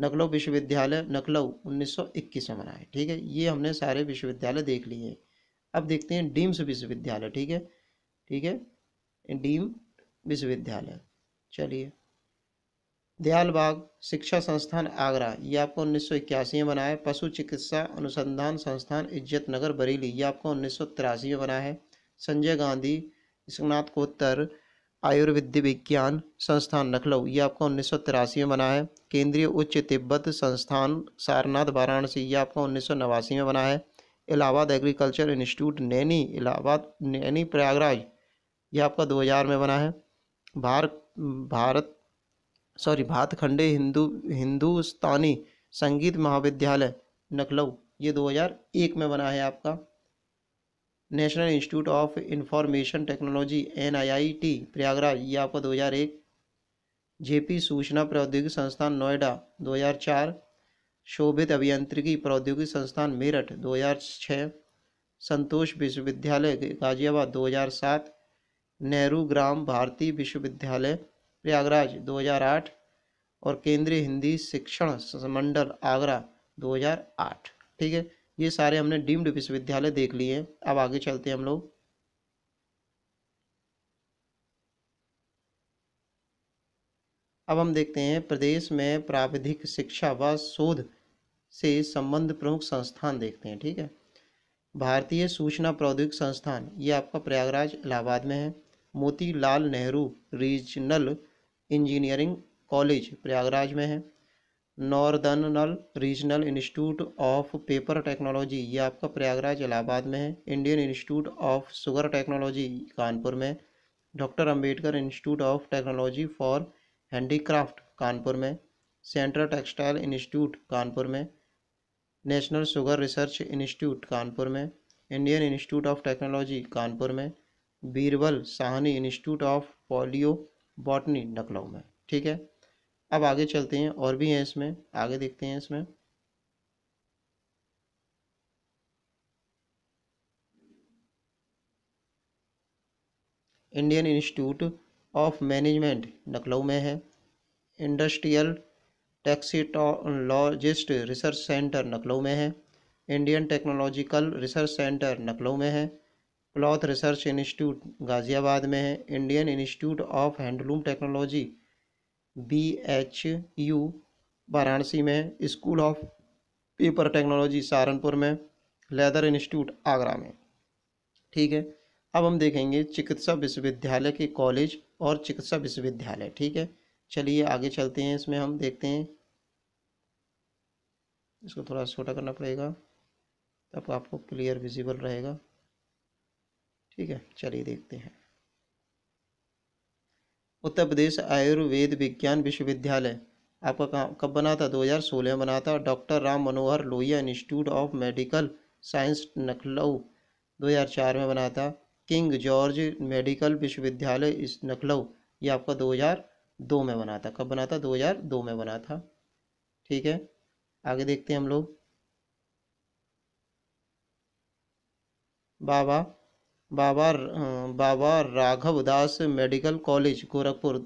नखलऊ विश्वविद्यालय नखलऊ 1921 में बना है ठीक है ये हमने सारे विश्वविद्यालय देख लिए हैं अब देखते हैं डीम्स विश्वविद्यालय ठीक है ठीक है डीम विश्वविद्यालय चलिए दयाल बाग शिक्षा संस्थान आगरा ये आपको उन्नीस में बना है पशु चिकित्सा अनुसंधान संस्थान इज्जत नगर बरेली ये आपको उन्नीस में बना है संजय गांधी स्नातकोत्तर आयुर्विद्य विज्ञान संस्थान लखनऊ ये आपको उन्नीस में बना है केंद्रीय उच्च तिब्बत संस्थान सारनाथ वाराणसी ये आपको उन्नीस में बना है इलाहाबाद एग्रीकल्चर इंस्टीट्यूट नैनी इलाहाबाद नैनी प्रयागराज यह आपका 2000 में बना है भार भारत सॉरी भातखंडे हिंदू हिंदुस्तानी संगीत महाविद्यालय नखलऊ ये 2001 में बना है आपका national institute of information technology in Prayagraj ये आपका 2001 जेपी सूचना प्रौद्योगिकी संस्थान नोएडा 2004 शोभित अभियांत्रिकी प्रौद्योगिकी संस्थान मेरठ 2006 संतोष विश्वविद्यालय गाजियाबाद 2007 नेहरू ग्राम भारती विश्वविद्यालय प्रयागराज 2008 और केंद्रीय हिंदी शिक्षण मंडल आगरा 2008 ठीक है ये सारे हमने डीम्ड विश्वविद्यालय देख लिए हैं अब आगे चलते हैं हम लोग अब हम देखते हैं प्रदेश में प्राविधिक शिक्षा व शोध से संबंध प्रमुख संस्थान देखते हैं ठीक है भारतीय सूचना प्रौद्योगिक संस्थान ये आपका प्रयागराज इलाहाबाद में है Motilal Nehru regional engineering college Prayagraj में है northern regional institute of paper technology ये आपका प्रयागराज इलाहाबाद में है Indian institute of sugar technology Kanpur में doctor Ambedkar institute of technology for handicraft Kanpur में सेंट्रल टेक्सटाइल इंस्टीट्यूट कानपुर में national sugar research institute Kanpur में Indian institute of technology Kanpur में Birbal Sahni institute of palaeobotany Lucknow में ठीक है अब आगे चलते हैं और भी हैं इसमें आगे देखते हैं इसमें Indian institute of management Lucknow में है industrial toxicologist research centre Nakhlau में है Indian technological research centre Nakhlau में है क्लॉथ रिसर्च इंस्टीट्यूट गाज़ियाबाद में है Indian institute of handloom technology B H U Varanasi में school of paper technology Saharanpur में लेदर इंस्टीट्यूट आगरा में ठीक है अब हम देखेंगे चिकित्सा विश्वविद्यालय के कॉलेज और चिकित्सा विश्वविद्यालय ठीक है चलिए आगे चलते हैं इसमें हम देखते हैं इसको थोड़ा छोटा करना पड़ेगा तब आपको क्लियर विजिबल रहेगा ठीक है चलिए देखते हैं उत्तर प्रदेश आयुर्वेद विज्ञान विश्वविद्यालय आपका कहाँ कब बना था 2016 में बना था doctor Ram Manohar Lohia institute of medical science Nakhlau 2004 में बना था किंग जॉर्ज मेडिकल विश्वविद्यालय इस नखलऊ ये आपका दो में बना था कब बना था दो हजार दो में बना था ठीक है आगे देखते हैं हम लोग Baba Baba Baba Raghav Das medical college Gorakhpur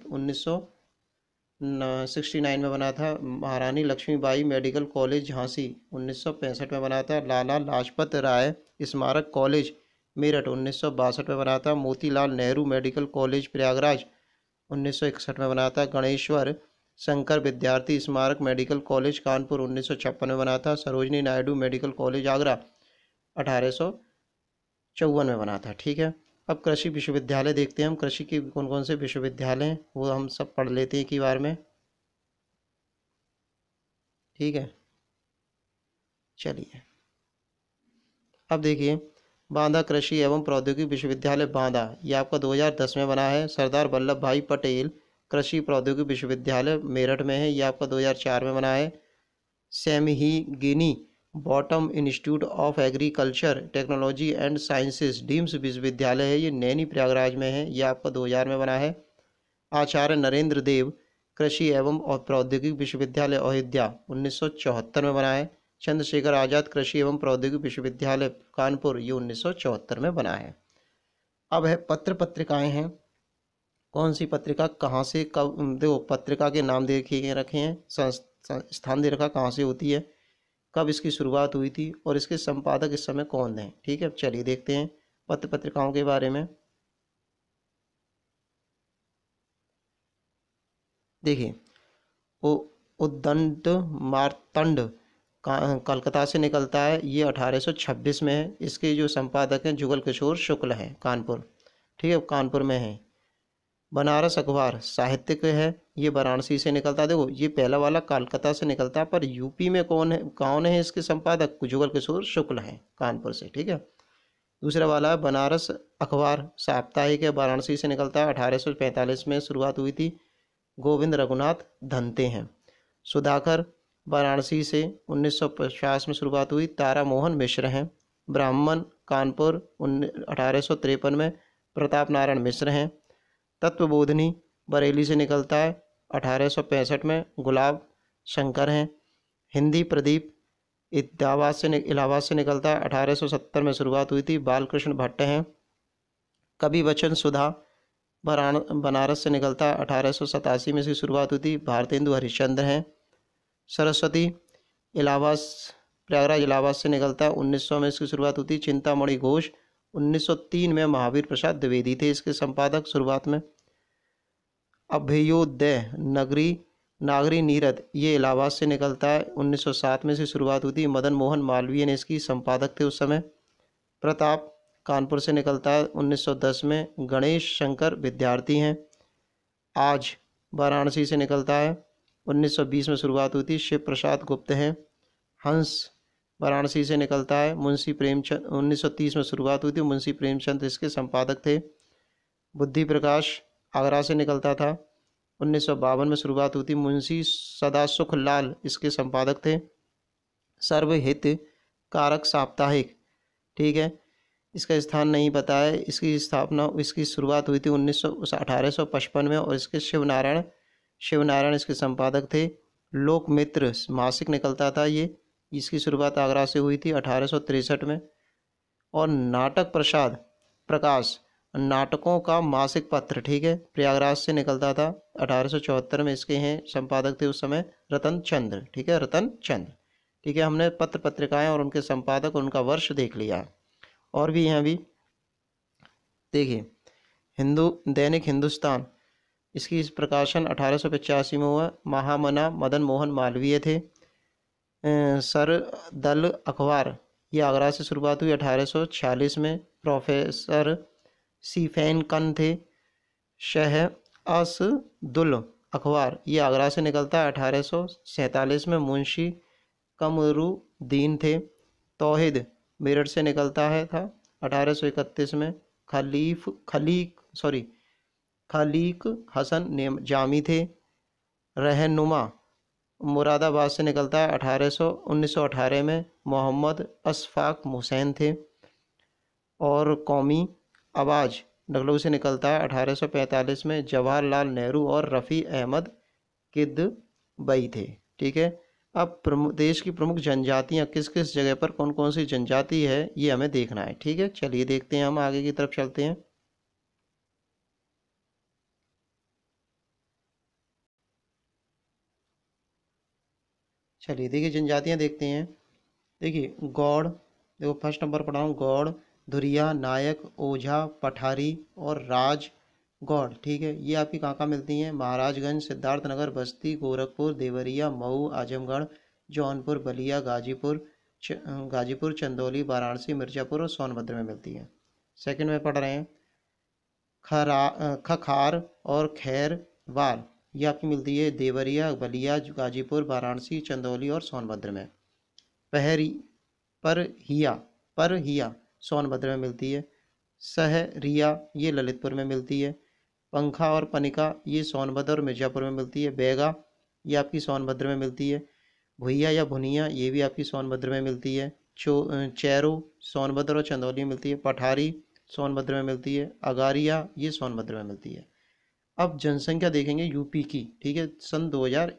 nine में बना था महारानी लक्ष्मीबाई मेडिकल कॉलेज झांसी 1965 में बना था लाला लाजपत राय स्मारक कॉलेज मेरठ उन्नीस में बना था मोतीलाल नेहरू मेडिकल कॉलेज प्रयागराज उन्नीस में बना था गणेश्वर शंकर विद्यार्थी स्मारक मेडिकल कॉलेज कानपुर उन्नीस में बना था सरोजनी नायडू मेडिकल कॉलेज आगरा अठारह में बना था ठीक है अब कृषि विश्वविद्यालय देखते हैं हम कृषि के कौन कौन से विश्वविद्यालय हैं वो हम सब पढ़ लेते हैं एक बार में ठीक है चलिए अब देखिए बांदा कृषि एवं प्रौद्योगिक विश्वविद्यालय बांदा ये आपका 2010 में बना है सरदार वल्लभ भाई पटेल कृषि प्रौद्योगिक विश्वविद्यालय मेरठ में है ये आपका 2004 में बना है Sam Higginbottom institute of agriculture technology and sciences deemed विश्वविद्यालय है ये नैनी प्रयागराज में है ये आपका हजार में बना है आचार्य नरेंद्र देव कृषि एवं प्रौद्योगिक विश्वविद्यालय अयोध्या चौहत्तर में बना है चंद्रशेखर आज़ाद कृषि एवं प्रौद्योगिकी विश्वविद्यालय कानपुर ये उन्नीस में बना है अब है पत्र पत्रिकाएं हैं कौन सी पत्रिका कहाँ से कब देखो पत्रिका के नाम देखिए रखे हैं स्थान दे रखा कहाँ से होती है कब इसकी शुरुआत हुई थी और इसके संपादक इस समय कौन हैं ठीक है चलिए देखते हैं पत्र पत्रिकाओं के बारे में देखिए उदंड मारतंड कलकत्ता से निकलता है ये 1826 में है इसके जो संपादक हैं जुगल किशोर शुक्ल हैं कानपुर ठीक है कानपुर में हैं बनारस अखबार साहित्यिक है ये वाराणसी से निकलता देखो ये पहला वाला कलकत्ता से निकलता पर यूपी में कौन है कौन है इसके संपादक जुगल किशोर शुक्ल हैं कानपुर से ठीक है दूसरा वाला है बनारस अखबार साप्ताहिक है वाराणसी से निकलता है अठारह में शुरुआत हुई थी गोविंद रघुनाथ धनते हैं सुधाकर वाराणसी से उन्नीस में शुरुआत हुई तारा मोहन मिश्र हैं ब्राह्मण कानपुर अठारह में प्रताप नारायण मिश्र हैं तत्वबोधनी बरेली से निकलता है अठारह में गुलाब शंकर हैं हिंदी प्रदीप इलाहाबाद से इलाहाबाद से निकलता है अठारह में शुरुआत हुई थी बालकृष्ण भट्ट हैं कवि वचन सुधा बनारस से निकलता है अठारह में इसकी शुरुआत हुई थी भारतेंदु हरिश्चंद्र हैं सरस्वती इलाहाबाद प्रयागराज इलाहाबाद से निकलता है 1900 में इसकी शुरुआत होती है चिंतामणि घोष 1903 में महावीर प्रसाद द्विवेदी थे इसके संपादक शुरुआत में अभ्योदय नगरी नागरी नीरद ये इलाहाबाद से निकलता है 1907 में से शुरुआत होती है मदन मोहन मालवीय ने इसकी संपादक थे उस समय प्रताप कानपुर से निकलता है 1910 में गणेश शंकर विद्यार्थी हैं आज वाराणसी से निकलता है 1920 में शुरुआत हुई थी शिव प्रसाद गुप्त हैं हंस वाराणसी से निकलता है मुंशी प्रेमचंद 1930 में शुरुआत हुई थी मुंशी प्रेमचंद इसके संपादक थे बुद्धि प्रकाश आगरा से निकलता था उन्नीस में शुरुआत हुई थी मुंशी सदासुख लाल इसके संपादक थे सर्वहित कारक साप्ताहिक ठीक है इसका स्थान नहीं पता है इसकी स्थापना इसकी शुरुआत हुई थी उन्नीस सौ में और इसके शिवनारायण शिव नारायण इसके संपादक थे लोक मित्र मासिक निकलता था ये इसकी शुरुआत आगरा से हुई थी अठारह में और नाटक प्रसाद प्रकाश नाटकों का मासिक पत्र ठीक है प्रयागराज से निकलता था अठारह में इसके हैं संपादक थे उस समय रतन चंद्र ठीक है रतन चंद्र ठीक है हमने पत्र पत्रिकाएं और उनके संपादक और उनका वर्ष देख लिया और भी यहाँ भी देखिए हिंदू दैनिक हिंदुस्तान इसकी इस प्रकाशन अठारह में हुआ महामना मदन मोहन मालवीय थे सर दल अखबार ये आगरा से शुरुआत हुई 1846 में प्रोफेसर सीफेन कन थे शह अस दुल अखबार ये आगरा से निकलता है अठारह में मुंशी कमरुद्दीन थे तोहिद मेरठ से निकलता है था 1831 में खलीफ खलीक सॉरी खलीक हसन जामी थे रहनुमा मुरादाबाद से निकलता है अठारह सौ उन्नीस सौ अठारह में मोहम्मद अशफाक हुसैन थे और कौमी आवाज़ लखनऊ से निकलता है अठारह सौ पैंतालीस में जवाहरलाल नेहरू और रफ़ी अहमद किद बई थे ठीक है अब प्रमुख देश की प्रमुख जनजातियाँ किस किस जगह पर कौन कौन सी जनजाति है ये हमें देखना है ठीक है चलिए देखते हैं हम आगे की तरफ चलते हैं चलिए देखिए जनजातियाँ देखते हैं देखिए गौड़ देखो फर्स्ट नंबर पर हूँ गौड़ धुरिया नायक ओझा पठारी और राज गौड़ ठीक है ये आपकी कहाँ कहाँ मिलती हैं महाराजगंज सिद्धार्थनगर बस्ती गोरखपुर देवरिया मऊ आजमगढ़ जौनपुर बलिया गाजीपुर च, गाजीपुर चंदौली वाराणसी मिर्जापुर और सोनभद्र में मिलती है सेकंड में पढ़ रहे हैं खरा खखार और खैर वाल ये आपकी मिलती है देवरिया बलिया गाजीपुर वाराणसी चंदौली और सोनभद्र में पहरी पर हिया पर हिया सोनभद्र में मिलती है सहरिया ये ललितपुर में मिलती है पंखा और पनिका ये सोनभद्र और मिर्ज़ापुर में मिलती है बैगा ये आपकी सोनभद्र में मिलती है भुइया या भुनिया ये भी आपकी सोनभद्र में मिलती है चो चैरो सोनभद्र और चंदौली में मिलती है पठारी सोनभद्र में मिलती है अगारिया ये सोनभद्र में मिलती है अब जनसंख्या देखेंगे यूपी की ठीक है सन दो हज़ार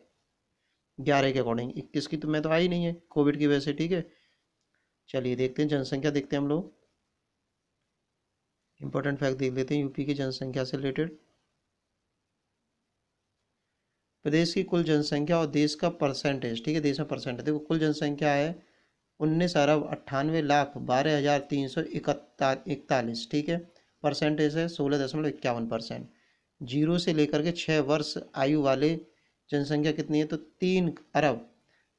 ग्यारह के अकॉर्डिंग इक्कीस की तो मैं तो आई नहीं है कोविड की वजह से ठीक है चलिए देखते हैं जनसंख्या देखते हैं हम लोग इंपॉर्टेंट फैक्ट देख लेते हैं यूपी की जनसंख्या से रिलेटेड प्रदेश की कुल जनसंख्या और देश का परसेंटेज ठीक है देश में परसेंटेज देखो कुल जनसंख्या है उन्नीस अरब अट्ठानवे लाख बारह हज़ार तीन सौ इकतालीस ठीक है परसेंटेज है सोलह दशमलव इक्यावन परसेंट जीरो से लेकर के छः वर्ष आयु वाले जनसंख्या कितनी है तो तीन अरब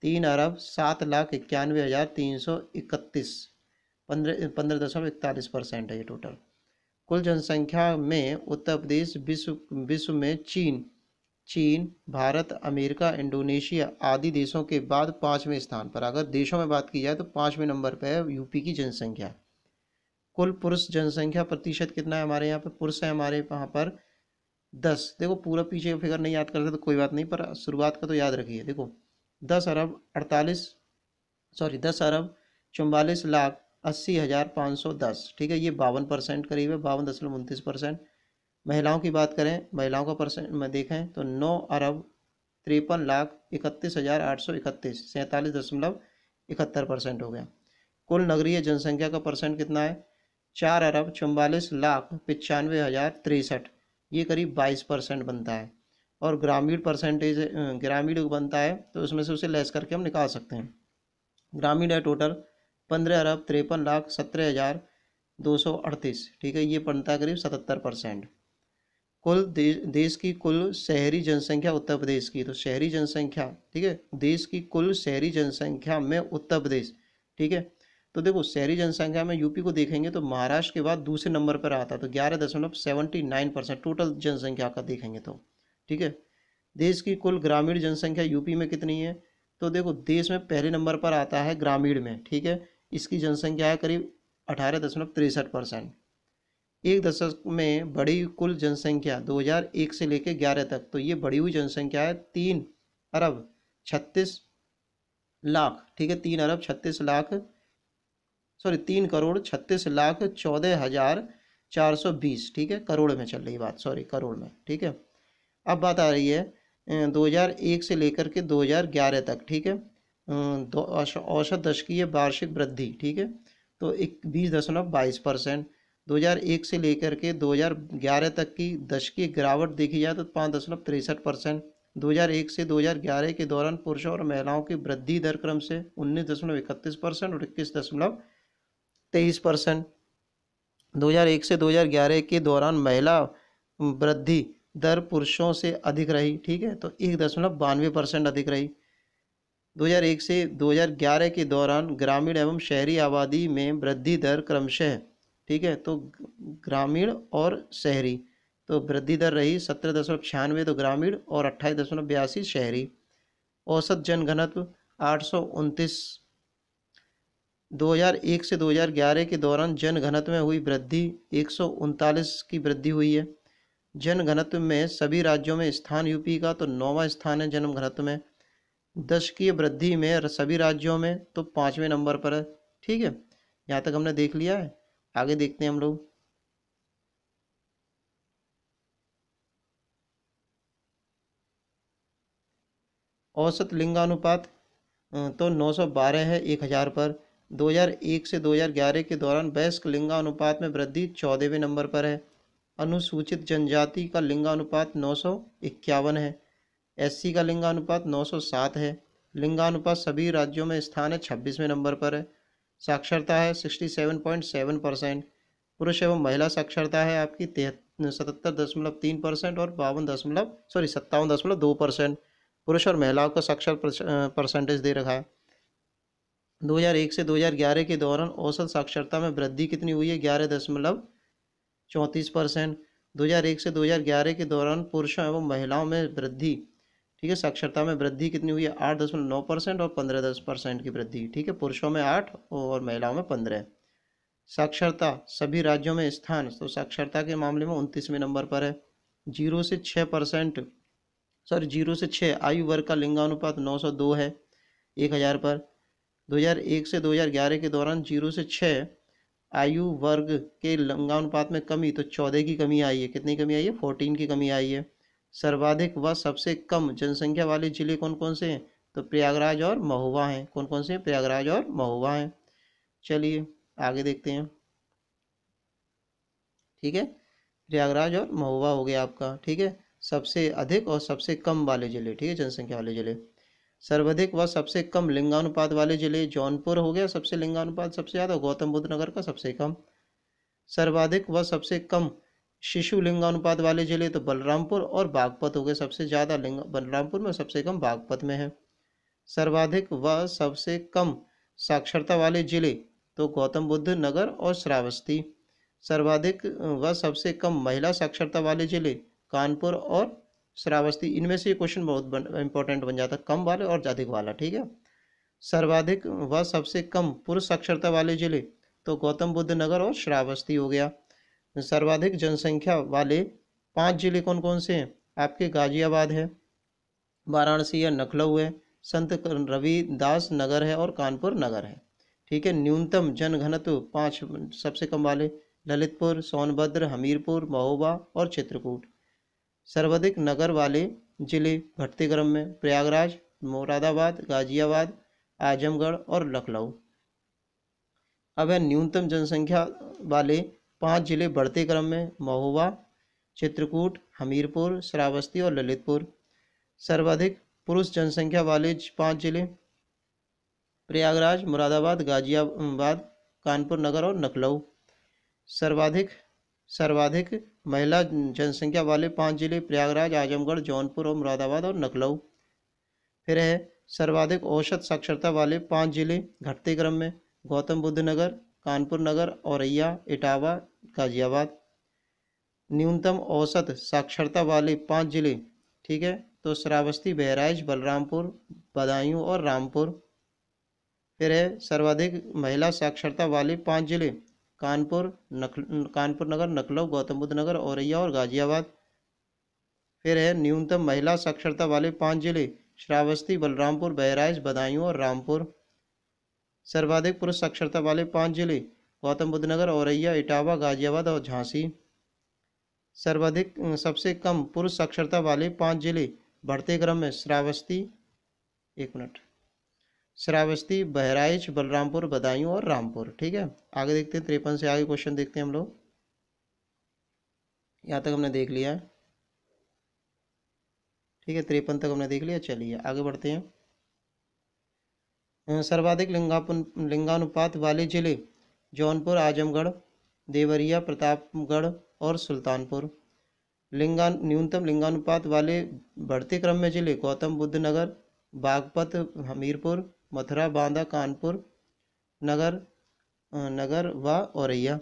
तीन अरब सात लाख इक्यानवे हज़ार तीन सौ इकतीस पंद्रह पंद्रह दशमलव इकतालीस परसेंट है ये टोटल कुल जनसंख्या में उत्तर प्रदेश विश्व विश्व में चीन चीन भारत अमेरिका इंडोनेशिया आदि देशों के बाद पाँचवें स्थान पर अगर देशों में बात की जाए तो पाँचवें नंबर पर है यूपी की जनसंख्या कुल पुरुष जनसंख्या प्रतिशत कितना है हमारे यहाँ पर पुरुष है हमारे यहाँ पर दस देखो पूरा पीछे का फिगर नहीं याद कर सकते तो कोई बात नहीं पर शुरुआत का तो याद रखिए देखो दस अरब अड़तालीस सॉरी दस अरब चौवालीस लाख अस्सी हज़ार पाँच सौ दस ठीक है ये बावन परसेंट करीब है बावन दशमलव उनतीस परसेंट महिलाओं की बात करें महिलाओं का परसेंट में देखें तो नौ अरब तिरपन लाख इकतीस हज़ार आठ सौ इकतीस सैंतालीस दशमलव इकहत्तर परसेंट हो गया कुल नगरीय जनसंख्या का परसेंट कितना है चार अरब चौवालीस लाख पचानवे हज़ार तिरसठ ये करीब बाईस परसेंट बनता है और ग्रामीण परसेंटेज ग्रामीण बनता है तो उसमें से उसे लेस करके हम निकाल सकते हैं ग्रामीण है टोटल पंद्रह अरब तिरपन लाख सत्रह हज़ार दो सौ अड़तीस ठीक है ये बनता है करीब सतहत्तर परसेंट कुल देश देश की कुल शहरी जनसंख्या उत्तर प्रदेश की तो शहरी जनसंख्या ठीक है देश की कुल शहरी जनसंख्या में उत्तर प्रदेश ठीक है तो देखो शहरी जनसंख्या में यूपी को देखेंगे तो महाराष्ट्र के बाद दूसरे नंबर पर आता है तो ग्यारह दशमलव सेवेंटी नाइन परसेंट टोटल जनसंख्या का देखेंगे तो ठीक है देश की कुल ग्रामीण जनसंख्या यूपी में कितनी है तो देखो देश में पहले नंबर पर आता है ग्रामीण में ठीक है इसकी जनसंख्या है करीब अठारह दशमलव तिरसठ परसेंट एक दशक में बड़ी कुल जनसंख्या 2001 से लेकर ग्यारह तक तो ये बड़ी हुई जनसंख्या है तीन अरब छत्तीस लाख ठीक है तीन अरब छत्तीस लाख सॉरी तीन करोड़ छत्तीस लाख चौदह हज़ार चार सौ बीस ठीक है करोड़ में चल रही बात सॉरी करोड़ में ठीक है अब बात आ रही है दो हजार एक से लेकर के दो हजार ग्यारह तक ठीक है औसत दशकीय वार्षिक वृद्धि ठीक है तो एक बीस दशमलव बाईस परसेंट दो हज़ार एक से लेकर के दो हज़ार ग्यारह तक की दशकीय गिरावट देखी जाए तो पाँच दशमलव तिरसठ परसेंट दो हज़ार एक से दो हज़ार ग्यारह के दौरान पुरुषों और महिलाओं की वृद्धि दर क्रम से उन्नीस दशमलव इकतीस परसेंट और इक्कीस दशमलव तेईस परसेंट दो से 2011 के दौरान महिला वृद्धि दर पुरुषों से अधिक रही ठीक है तो एक दशमलव बानवे परसेंट अधिक रही 2001 से 2011 के दौरान ग्रामीण एवं शहरी आबादी में वृद्धि दर क्रमशः ठीक है तो ग्रामीण और शहरी तो वृद्धि दर रही सत्रह दशमलव छियानवे तो ग्रामीण और अट्ठाईस दशमलव बयासी शहरी औसत जनघनत्व आठ सौ उनतीस 2001 से 2011 के दौरान जन घनत्व में हुई वृद्धि एक की वृद्धि हुई है जन घनत्व में सभी राज्यों में स्थान यूपी का तो नौवा स्थान है जन्म घनत्व में दशकीय वृद्धि में सभी राज्यों में तो पाँचवें नंबर पर है ठीक है यहाँ तक हमने देख लिया है आगे देखते हैं हम लोग औसत लिंगानुपात तो 912 है 1000 पर 2001 से 2011 के दौरान वयस्क लिंगानुपात में वृद्धि चौदहवें नंबर पर है अनुसूचित जनजाति का लिंगानुपात नौ सौ इक्यावन है एससी का लिंगानुपात नौ सौ सात है लिंगानुपात सभी राज्यों में स्थान है छब्बीसवें नंबर पर है साक्षरता है sixty seven point seven percent पुरुष एवं महिला साक्षरता है आपकी सतहत्तर दशमलव तीन परसेंट और बावन दशमलव सॉरी सत्तावन दशमलव दो परसेंट पुरुष और महिलाओं का साक्षर परसेंटेज दे रखा है 2001 से 2011 के दौरान औसत साक्षरता में वृद्धि कितनी हुई है ग्यारह दशमलव चौंतीस परसेंट दो से 2011 के दौरान पुरुषों एवं महिलाओं में वृद्धि ठीक है साक्षरता में वृद्धि कितनी हुई है आठ दशमलव नौ परसेंट और पंद्रह दस परसेंट की वृद्धि ठीक है पुरुषों में आठ और महिलाओं में पंद्रह साक्षरता सभी राज्यों में स्थान तो साक्षरता के मामले में उनतीसवें नंबर पर है जीरो से छः परसेंट सॉरी जीरो से छः आयु वर्ग का लिंगानुपात नौ सौ दो है एक हज़ार पर 2001 से 2011 के दौरान जीरो से छः आयु वर्ग के लिंगानुपात में कमी तो चौदह की कमी आई है कितनी कमी आई है फोर्टीन की कमी आई है सर्वाधिक व सबसे कम जनसंख्या वाले जिले कौन कौन से हैं तो प्रयागराज और महुआ हैं कौन कौन से हैं प्रयागराज और महुआ हैं चलिए आगे देखते हैं ठीक है प्रयागराज और महुआ हो गया आपका ठीक है सबसे अधिक और सबसे कम वाले जिले ठीक है जनसंख्या वाले जिले सर्वाधिक व सबसे कम लिंगानुपात वाले जिले जौनपुर हो गया सबसे लिंगानुपात सबसे ज़्यादा गौतम बुद्ध नगर का सबसे कम सर्वाधिक व सबसे कम शिशु लिंगानुपात वाले जिले तो बलरामपुर और बागपत हो गए सबसे ज़्यादा लिंग बलरामपुर में सबसे कम बागपत में है सर्वाधिक व सबसे कम साक्षरता वाले जिले तो गौतम बुद्ध नगर और श्रावस्ती सर्वाधिक व सबसे कम महिला साक्षरता वाले जिले कानपुर और श्रावस्ती इनमें से क्वेश्चन बहुत इंपॉर्टेंट बन जाता है कम वाले और अधिक वाला ठीक है सर्वाधिक व सबसे कम पुरुष साक्षरता वाले जिले तो गौतम बुद्ध नगर और श्रावस्ती हो गया सर्वाधिक जनसंख्या वाले पांच जिले कौन कौन से हैं आपके गाजियाबाद है वाराणसी या नखलऊ है संत रविदास नगर है और कानपुर नगर है ठीक है न्यूनतम जनघनत्व पाँच सबसे कम वाले ललितपुर सोनभद्र हमीरपुर महोबा और चित्रकूट सर्वाधिक नगर वाले जिले भर्ती क्रम में प्रयागराज मुरादाबाद गाजियाबाद आजमगढ़ और लखनऊ अब है न्यूनतम जनसंख्या वाले पांच जिले बढ़ते क्रम में महोबा चित्रकूट हमीरपुर श्रावस्ती और ललितपुर सर्वाधिक पुरुष जनसंख्या वाले पांच जिले प्रयागराज मुरादाबाद गाजियाबाद कानपुर नगर और लखनऊ सर्वाधिक सर्वाधिक महिला जनसंख्या वाले पाँच जिले प्रयागराज आजमगढ़ जौनपुर और मुरादाबाद और नखलऊ फिर है सर्वाधिक औसत साक्षरता वाले पाँच जिले घटते क्रम में गौतम बुद्ध नगर कानपुर नगर औरैया इटावा गाजियाबाद न्यूनतम औसत साक्षरता वाले पाँच जिले ठीक है तो श्रावस्ती बहराइच बलरामपुर बदायूं और रामपुर फिर है सर्वाधिक महिला साक्षरता वाले पाँच जिले कानपुर कानपुर नगर नखलऊ गौतम बुद्ध नगर औरैया और गाजियाबाद फिर है न्यूनतम महिला साक्षरता वाले पाँच जिले श्रावस्ती बलरामपुर बहराइच बदायूं और रामपुर सर्वाधिक पुरुष साक्षरता वाले पाँच जिले गौतम बुद्ध नगर औरैया इटावा गाजियाबाद और झांसी सर्वाधिक सबसे कम पुरुष साक्षरता वाले पाँच जिले बढ़ते क्रम में श्रावस्ती एक मिनट श्रावस्ती बहराइच बलरामपुर बदायूं और रामपुर ठीक है आगे देखते हैं तिरपन से आगे क्वेश्चन देखते हैं हम लोग यहाँ तक हमने देख लिया ठीक है तिरपन तक हमने देख लिया चलिए आगे बढ़ते हैं सर्वाधिक लिंगापन लिंगानुपात वाले जिले जौनपुर आजमगढ़ देवरिया प्रतापगढ़ और सुल्तानपुर लिंगा न्यूनतम लिंगानुपात वाले बढ़ते क्रम में जिले गौतम बुद्ध नगर बागपत हमीरपुर मथुरा बांदा कानपुर नगर नगर व औरैया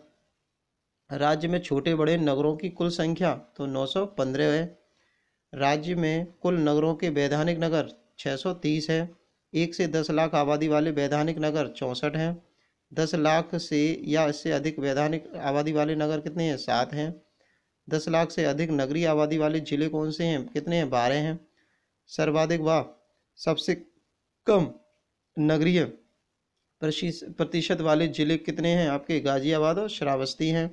राज्य में छोटे बड़े नगरों की कुल संख्या तो 915 है राज्य में कुल नगरों के वैधानिक नगर 630 है एक से दस लाख आबादी वाले वैधानिक नगर चौंसठ हैं दस लाख से या इससे अधिक वैधानिक आबादी वाले नगर कितने हैं सात हैं दस लाख से अधिक नगरीय आबादी वाले जिले कौन से हैं कितने हैं बारह हैं सर्वाधिक व सबसे कम नगरीय प्रतिशत वाले ज़िले कितने हैं आपके गाज़ियाबाद और श्रावस्ती हैं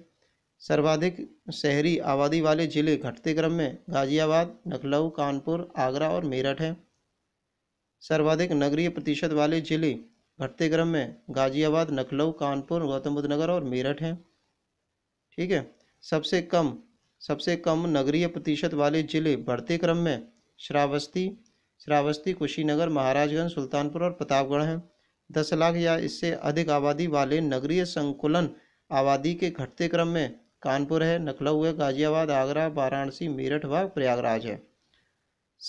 सर्वाधिक शहरी आबादी वाले ज़िले घटते क्रम में गाज़ियाबाद लखनऊ कानपुर आगरा और मेरठ हैं सर्वाधिक नगरीय प्रतिशत वाले ज़िले घटते क्रम में गाज़ियाबाद लखनऊ कानपुर गौतम बुद्ध नगर और मेरठ हैं ठीक है सबसे कम सबसे कम नगरीय प्रतिशत वाले ज़िले बढ़ते क्रम में श्रावस्ती श्रावस्ती कुशीनगर महाराजगंज सुल्तानपुर और प्रतापगढ़ हैं दस लाख या इससे अधिक आबादी वाले नगरीय संकुलन आबादी के घटते क्रम में कानपुर है नखलऊ है गाजियाबाद आगरा वाराणसी मेरठ व प्रयागराज है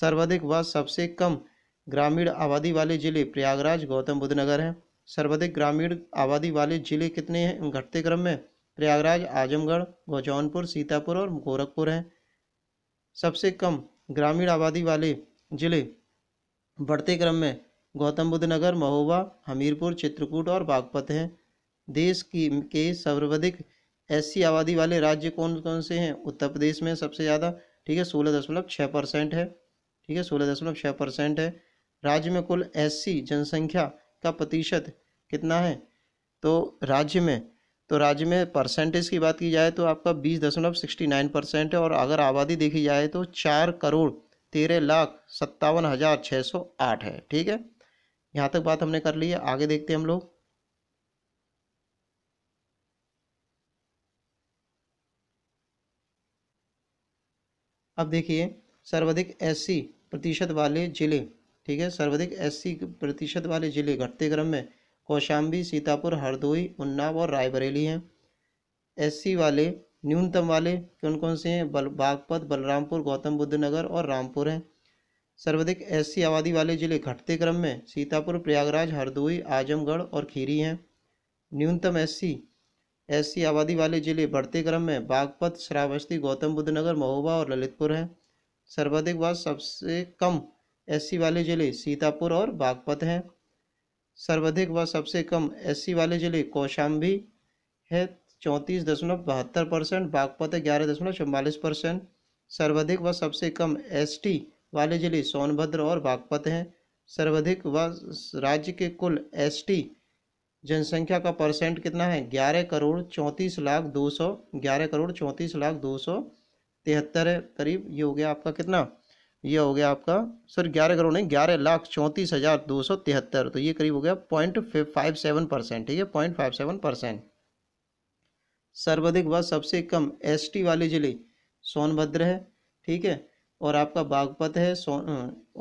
सर्वाधिक व सबसे कम ग्रामीण आबादी वाले जिले प्रयागराज गौतम बुद्ध नगर हैं सर्वाधिक ग्रामीण आबादी वाले जिले कितने हैं घटते क्रम में प्रयागराज आजमगढ़ गौजौनपुर सीतापुर और गोरखपुर हैं सबसे कम ग्रामीण आबादी वाले जिले बढ़ते क्रम में गौतम बुद्ध नगर महोबा हमीरपुर चित्रकूट और बागपत हैं देश की के सर्वाधिक ऐसी आबादी वाले राज्य कौन कौन से हैं उत्तर प्रदेश में सबसे ज़्यादा ठीक है सोलह दशमलव छः परसेंट है ठीक है सोलह दशमलव छः परसेंट है राज्य में कुल ऐसी जनसंख्या का प्रतिशत कितना है तो राज्य में तो राज्य में परसेंटेज की बात की जाए तो आपका बीस दशमलव सिक्सटी नाइन परसेंट है और अगर आबादी देखी जाए तो चार करोड़ तेरह लाख सत्तावन हज़ार छः सौ आठ है ठीक है यहाँ तक बात हमने कर ली है आगे देखते हैं हम लोग अब देखिए सर्वाधिक एससी प्रतिशत वाले जिले ठीक है सर्वाधिक एससी प्रतिशत वाले जिले घटते क्रम में कौशाम्बी सीतापुर हरदोई उन्नाव और रायबरेली हैं एससी वाले न्यूनतम वाले कौन कौन से हैं बल बागपत बलरामपुर गौतम बुद्ध नगर और रामपुर हैं सर्वाधिक ऐसी आबादी वाले जिले घटते क्रम में सीतापुर प्रयागराज हरदोई आजमगढ़ और खीरी हैं न्यूनतम एस ऐसी आबादी वाले जिले बढ़ते क्रम में बागपत श्रावस्ती गौतम बुद्ध नगर महोबा और ललितपुर हैं सर्वाधिक व सबसे कम एस वाले जिले सीतापुर और बागपत हैं सर्वाधिक व सबसे कम एस वाले जिले कौशाम्बी है चौंतीस दशमलव बहत्तर परसेंट बागपत ग्यारह दशमलव चौवालीस परसेंट सर्वाधिक व सबसे कम एसटी वाले जिले सोनभद्र और बागपत हैं सर्वाधिक व राज्य के कुल एसटी जनसंख्या का परसेंट कितना है ग्यारह करोड़ चौंतीस लाख दो सौ ग्यारह करोड़ चौंतीस लाख दो सौ तिहत्तर है करीब ये हो गया आपका कितना ये हो गया आपका सर ग्यारह करोड़ नहीं ग्यारह लाख चौंतीस हज़ार दो सौ तिहत्तर तो ये करीब हो गया पॉइंट फाइव सेवन परसेंट ठीक है पॉइंट फाइव सेवन परसेंट सर्वाधिक व सबसे कम एसटी वाले जिले सोनभद्र है ठीक है और आपका बागपत है सोन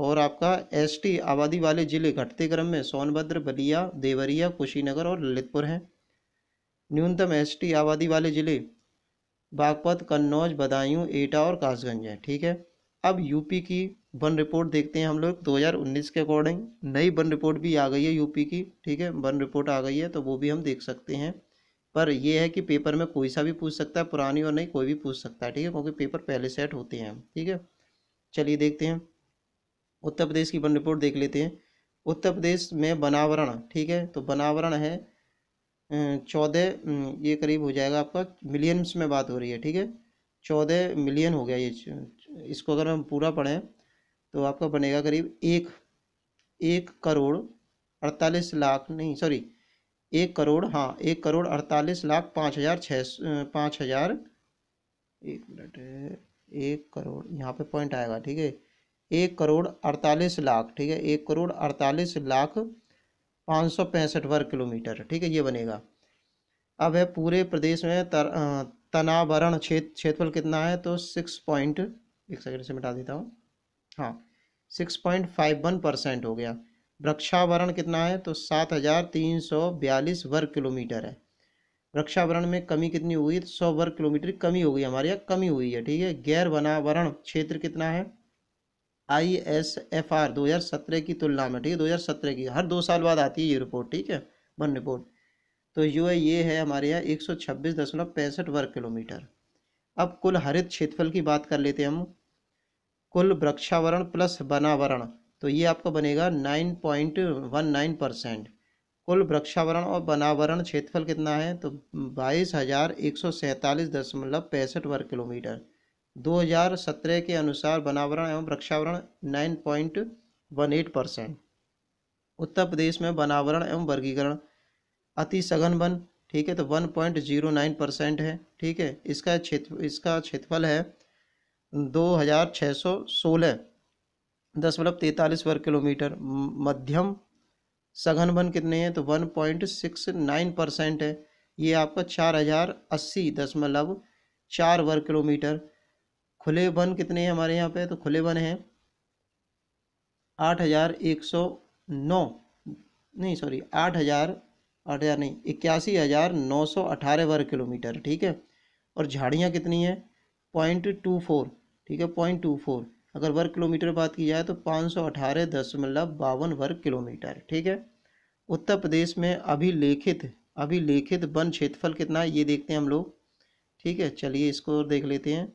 और आपका एसटी आबादी वाले जिले घटते क्रम में सोनभद्र बलिया देवरिया कुशीनगर और ललितपुर हैं न्यूनतम एसटी आबादी वाले जिले बागपत कन्नौज बदायूं एटा और कासगंज है ठीक है अब यूपी की वन रिपोर्ट देखते हैं हम लोग 2019 के अकॉर्डिंग नई वन रिपोर्ट भी आ गई है यूपी की ठीक है वन रिपोर्ट आ गई है तो वो भी हम देख सकते हैं पर यह है कि पेपर में कोई सा भी पूछ सकता है पुरानी और नहीं कोई भी पूछ सकता है ठीक है क्योंकि पेपर पहले सेट होते हैं ठीक है चलिए देखते हैं उत्तर प्रदेश की वन रिपोर्ट देख लेते हैं उत्तर प्रदेश में बनावरण ठीक है तो बनावरण है चौदह ये करीब हो जाएगा आपका मिलियंस में बात हो रही है ठीक है चौदह मिलियन हो गया ये इसको अगर हम पूरा पढ़ें तो आपका बनेगा करीब एक एक करोड़ अड़तालीस लाख नहीं सॉरी एक करोड़ हाँ एक करोड़ अड़तालीस लाख पाँच हज़ार छः पाँच हज़ार एक मिनट एक करोड़ यहाँ पे पॉइंट आएगा ठीक है एक करोड़ अड़तालीस लाख ठीक है एक करोड़ अड़तालीस लाख पाँच सौ पैंसठ वर्ग किलोमीटर ठीक है ये बनेगा अब है पूरे प्रदेश में तर, तनावरण क्षेत्र क्षेत्रफल कितना है तो सिक्स पॉइंट एक सेकेंड से मिटा देता हूँ हाँ six point five one percent हो गया वृक्षावरण कितना है तो सात हज़ार तीन सौ बयालीस वर्ग किलोमीटर है वृक्षावरण में कमी कितनी हुई तो सौ वर्ग किलोमीटर कमी हो गई हमारे यहाँ कमी हुई है ठीक है गैर वनावरण क्षेत्र कितना है आई एस एफ आर दो हज़ार सत्रह की तुलना में ठीक है दो हज़ार सत्रह की हर दो साल बाद आती है ये रिपोर्ट ठीक है वन रिपोर्ट तो जो है ये है हमारे यहाँ एक सौ छब्बीस दशमलव पैंसठ वर्ग किलोमीटर अब कुल हरित क्षेत्रफल की बात कर लेते हैं हम कुल वृक्षावरण प्लस वनावरण तो ये आपका बनेगा nine point one nine percent कुल वृक्षावरण और बनावरण क्षेत्रफल कितना है तो बाईस हज़ार एक सौ सैंतालीस दशमलव पैंसठ वर्ग किलोमीटर दो हज़ार सत्रह के अनुसार बनावरण एवं वृक्षावरण nine point one eight percent Uttar Pradesh में बनावरण एवं वर्गीकरण अति सघन वन ठीक है तो one point zero nine percent है ठीक है इसका क्षेत्र इसका क्षेत्रफल है दो हज़ार छः सौ सोलह दशमलव तैंतालीस वर्ग किलोमीटर मध्यम सघन वन कितने हैं तो one point six nine percent है ये आपका चार हज़ार अस्सी दशमलव चार वर्ग किलोमीटर खुले वन कितने हैं हमारे यहाँ पे तो खुले वन हैं आठ हज़ार एक सौ नौ नहीं सॉरी आठ हज़ार आठ हज़ार नहीं इक्यासी हज़ार नौ सौ अठारह वर्ग किलोमीटर ठीक है और झाड़ियाँ कितनी हैं पॉइंट टू फोर ठीक है पॉइंट टू फोर अगर वर्ग किलोमीटर बात की जाए तो पाँच सौ अठारह दशमलव बावन वर्ग किलोमीटर ठीक है उत्तर प्रदेश में अभिलेखित अभिलेखित वन क्षेत्रफल कितना है ये देखते हैं हम लोग ठीक है चलिए इसको देख लेते हैं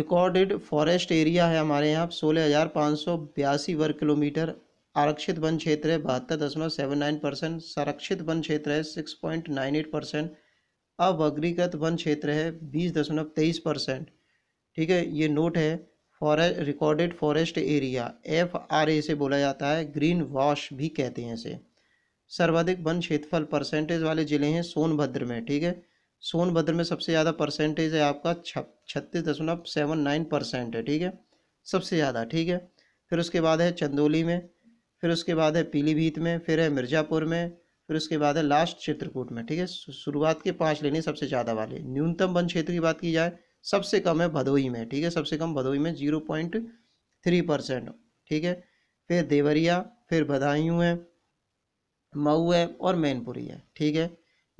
रिकॉर्डेड फॉरेस्ट एरिया है हमारे यहाँ सोलह हज़ार पाँच सौ बयासी वर्ग किलोमीटर आरक्षित वन क्षेत्र है बहत्तर दशमलव सेवन नाइन परसेंट संरक्षित वन क्षेत्र है six point nine eight percent अवग्रीकृत वन क्षेत्र है बीस दशमलव तेईस परसेंट ठीक है ये नोट है forest recorded forest area F R A से बोला जाता है ग्रीन वॉश भी कहते हैं इसे सर्वाधिक वन क्षेत्रफल परसेंटेज वाले ज़िले हैं सोनभद्र में ठीक है सोनभद्र में सबसे ज़्यादा परसेंटेज है आपका छत्तीस दशमलव सेवन नाइन परसेंट है ठीक है सबसे ज़्यादा ठीक है फिर उसके बाद है चंदोली में फिर उसके बाद है पीलीभीत में फिर है मिर्ज़ापुर में फिर उसके बाद है लास्ट क्षेत्रकूट में ठीक है शुरुआत के पाँच लेने सबसे ज़्यादा वाले न्यूनतम वन क्षेत्र की बात की जाए सबसे कम है भदोई में ठीक है सबसे कम भदोई में जीरो पॉइंट थ्री परसेंट ठीक है फिर देवरिया फिर बदायूं है मऊ है और मैनपुरी है ठीक है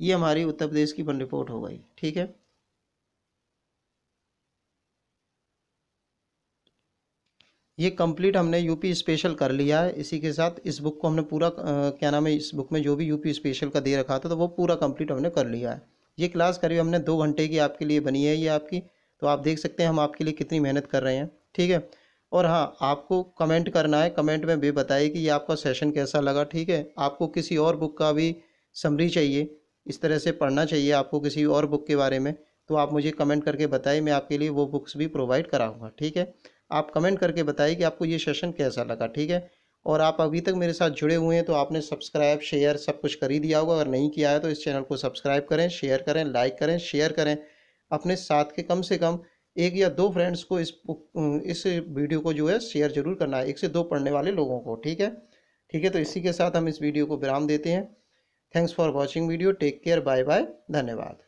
ये हमारी उत्तर प्रदेश की वन रिपोर्ट हो गई ठीक है ये कंप्लीट हमने यूपी स्पेशल कर लिया है इसी के साथ इस बुक को हमने पूरा क्या नाम है इस बुक में जो भी यूपी स्पेशल का दे रखा था तो वो पूरा कंप्लीट हमने कर लिया है ये क्लास करीब हमने दो घंटे की आपके लिए बनी है ये आपकी तो आप देख सकते हैं हम आपके लिए कितनी मेहनत कर रहे हैं ठीक है और हाँ आपको कमेंट करना है कमेंट में भी बताइए कि ये आपका सेशन कैसा लगा ठीक है आपको किसी और बुक का भी समरी चाहिए इस तरह से पढ़ना चाहिए आपको किसी और बुक के बारे में तो आप मुझे कमेंट करके बताइए मैं आपके लिए वो बुक्स भी प्रोवाइड कराऊंगा ठीक है आप कमेंट करके बताइए कि आपको ये सेशन कैसा लगा ठीक है और आप अभी तक मेरे साथ जुड़े हुए हैं तो आपने सब्सक्राइब शेयर सब कुछ कर ही दिया होगा अगर नहीं किया है तो इस चैनल को सब्सक्राइब करें शेयर करें लाइक करें शेयर करें अपने साथ के कम से कम एक या दो फ्रेंड्स को इस इस वीडियो को जो है शेयर जरूर करना है एक से दो पढ़ने वाले लोगों को ठीक है ठीक है तो इसी के साथ हम इस वीडियो को विराम देते हैं thanks for watching video take care bye bye धन्यवाद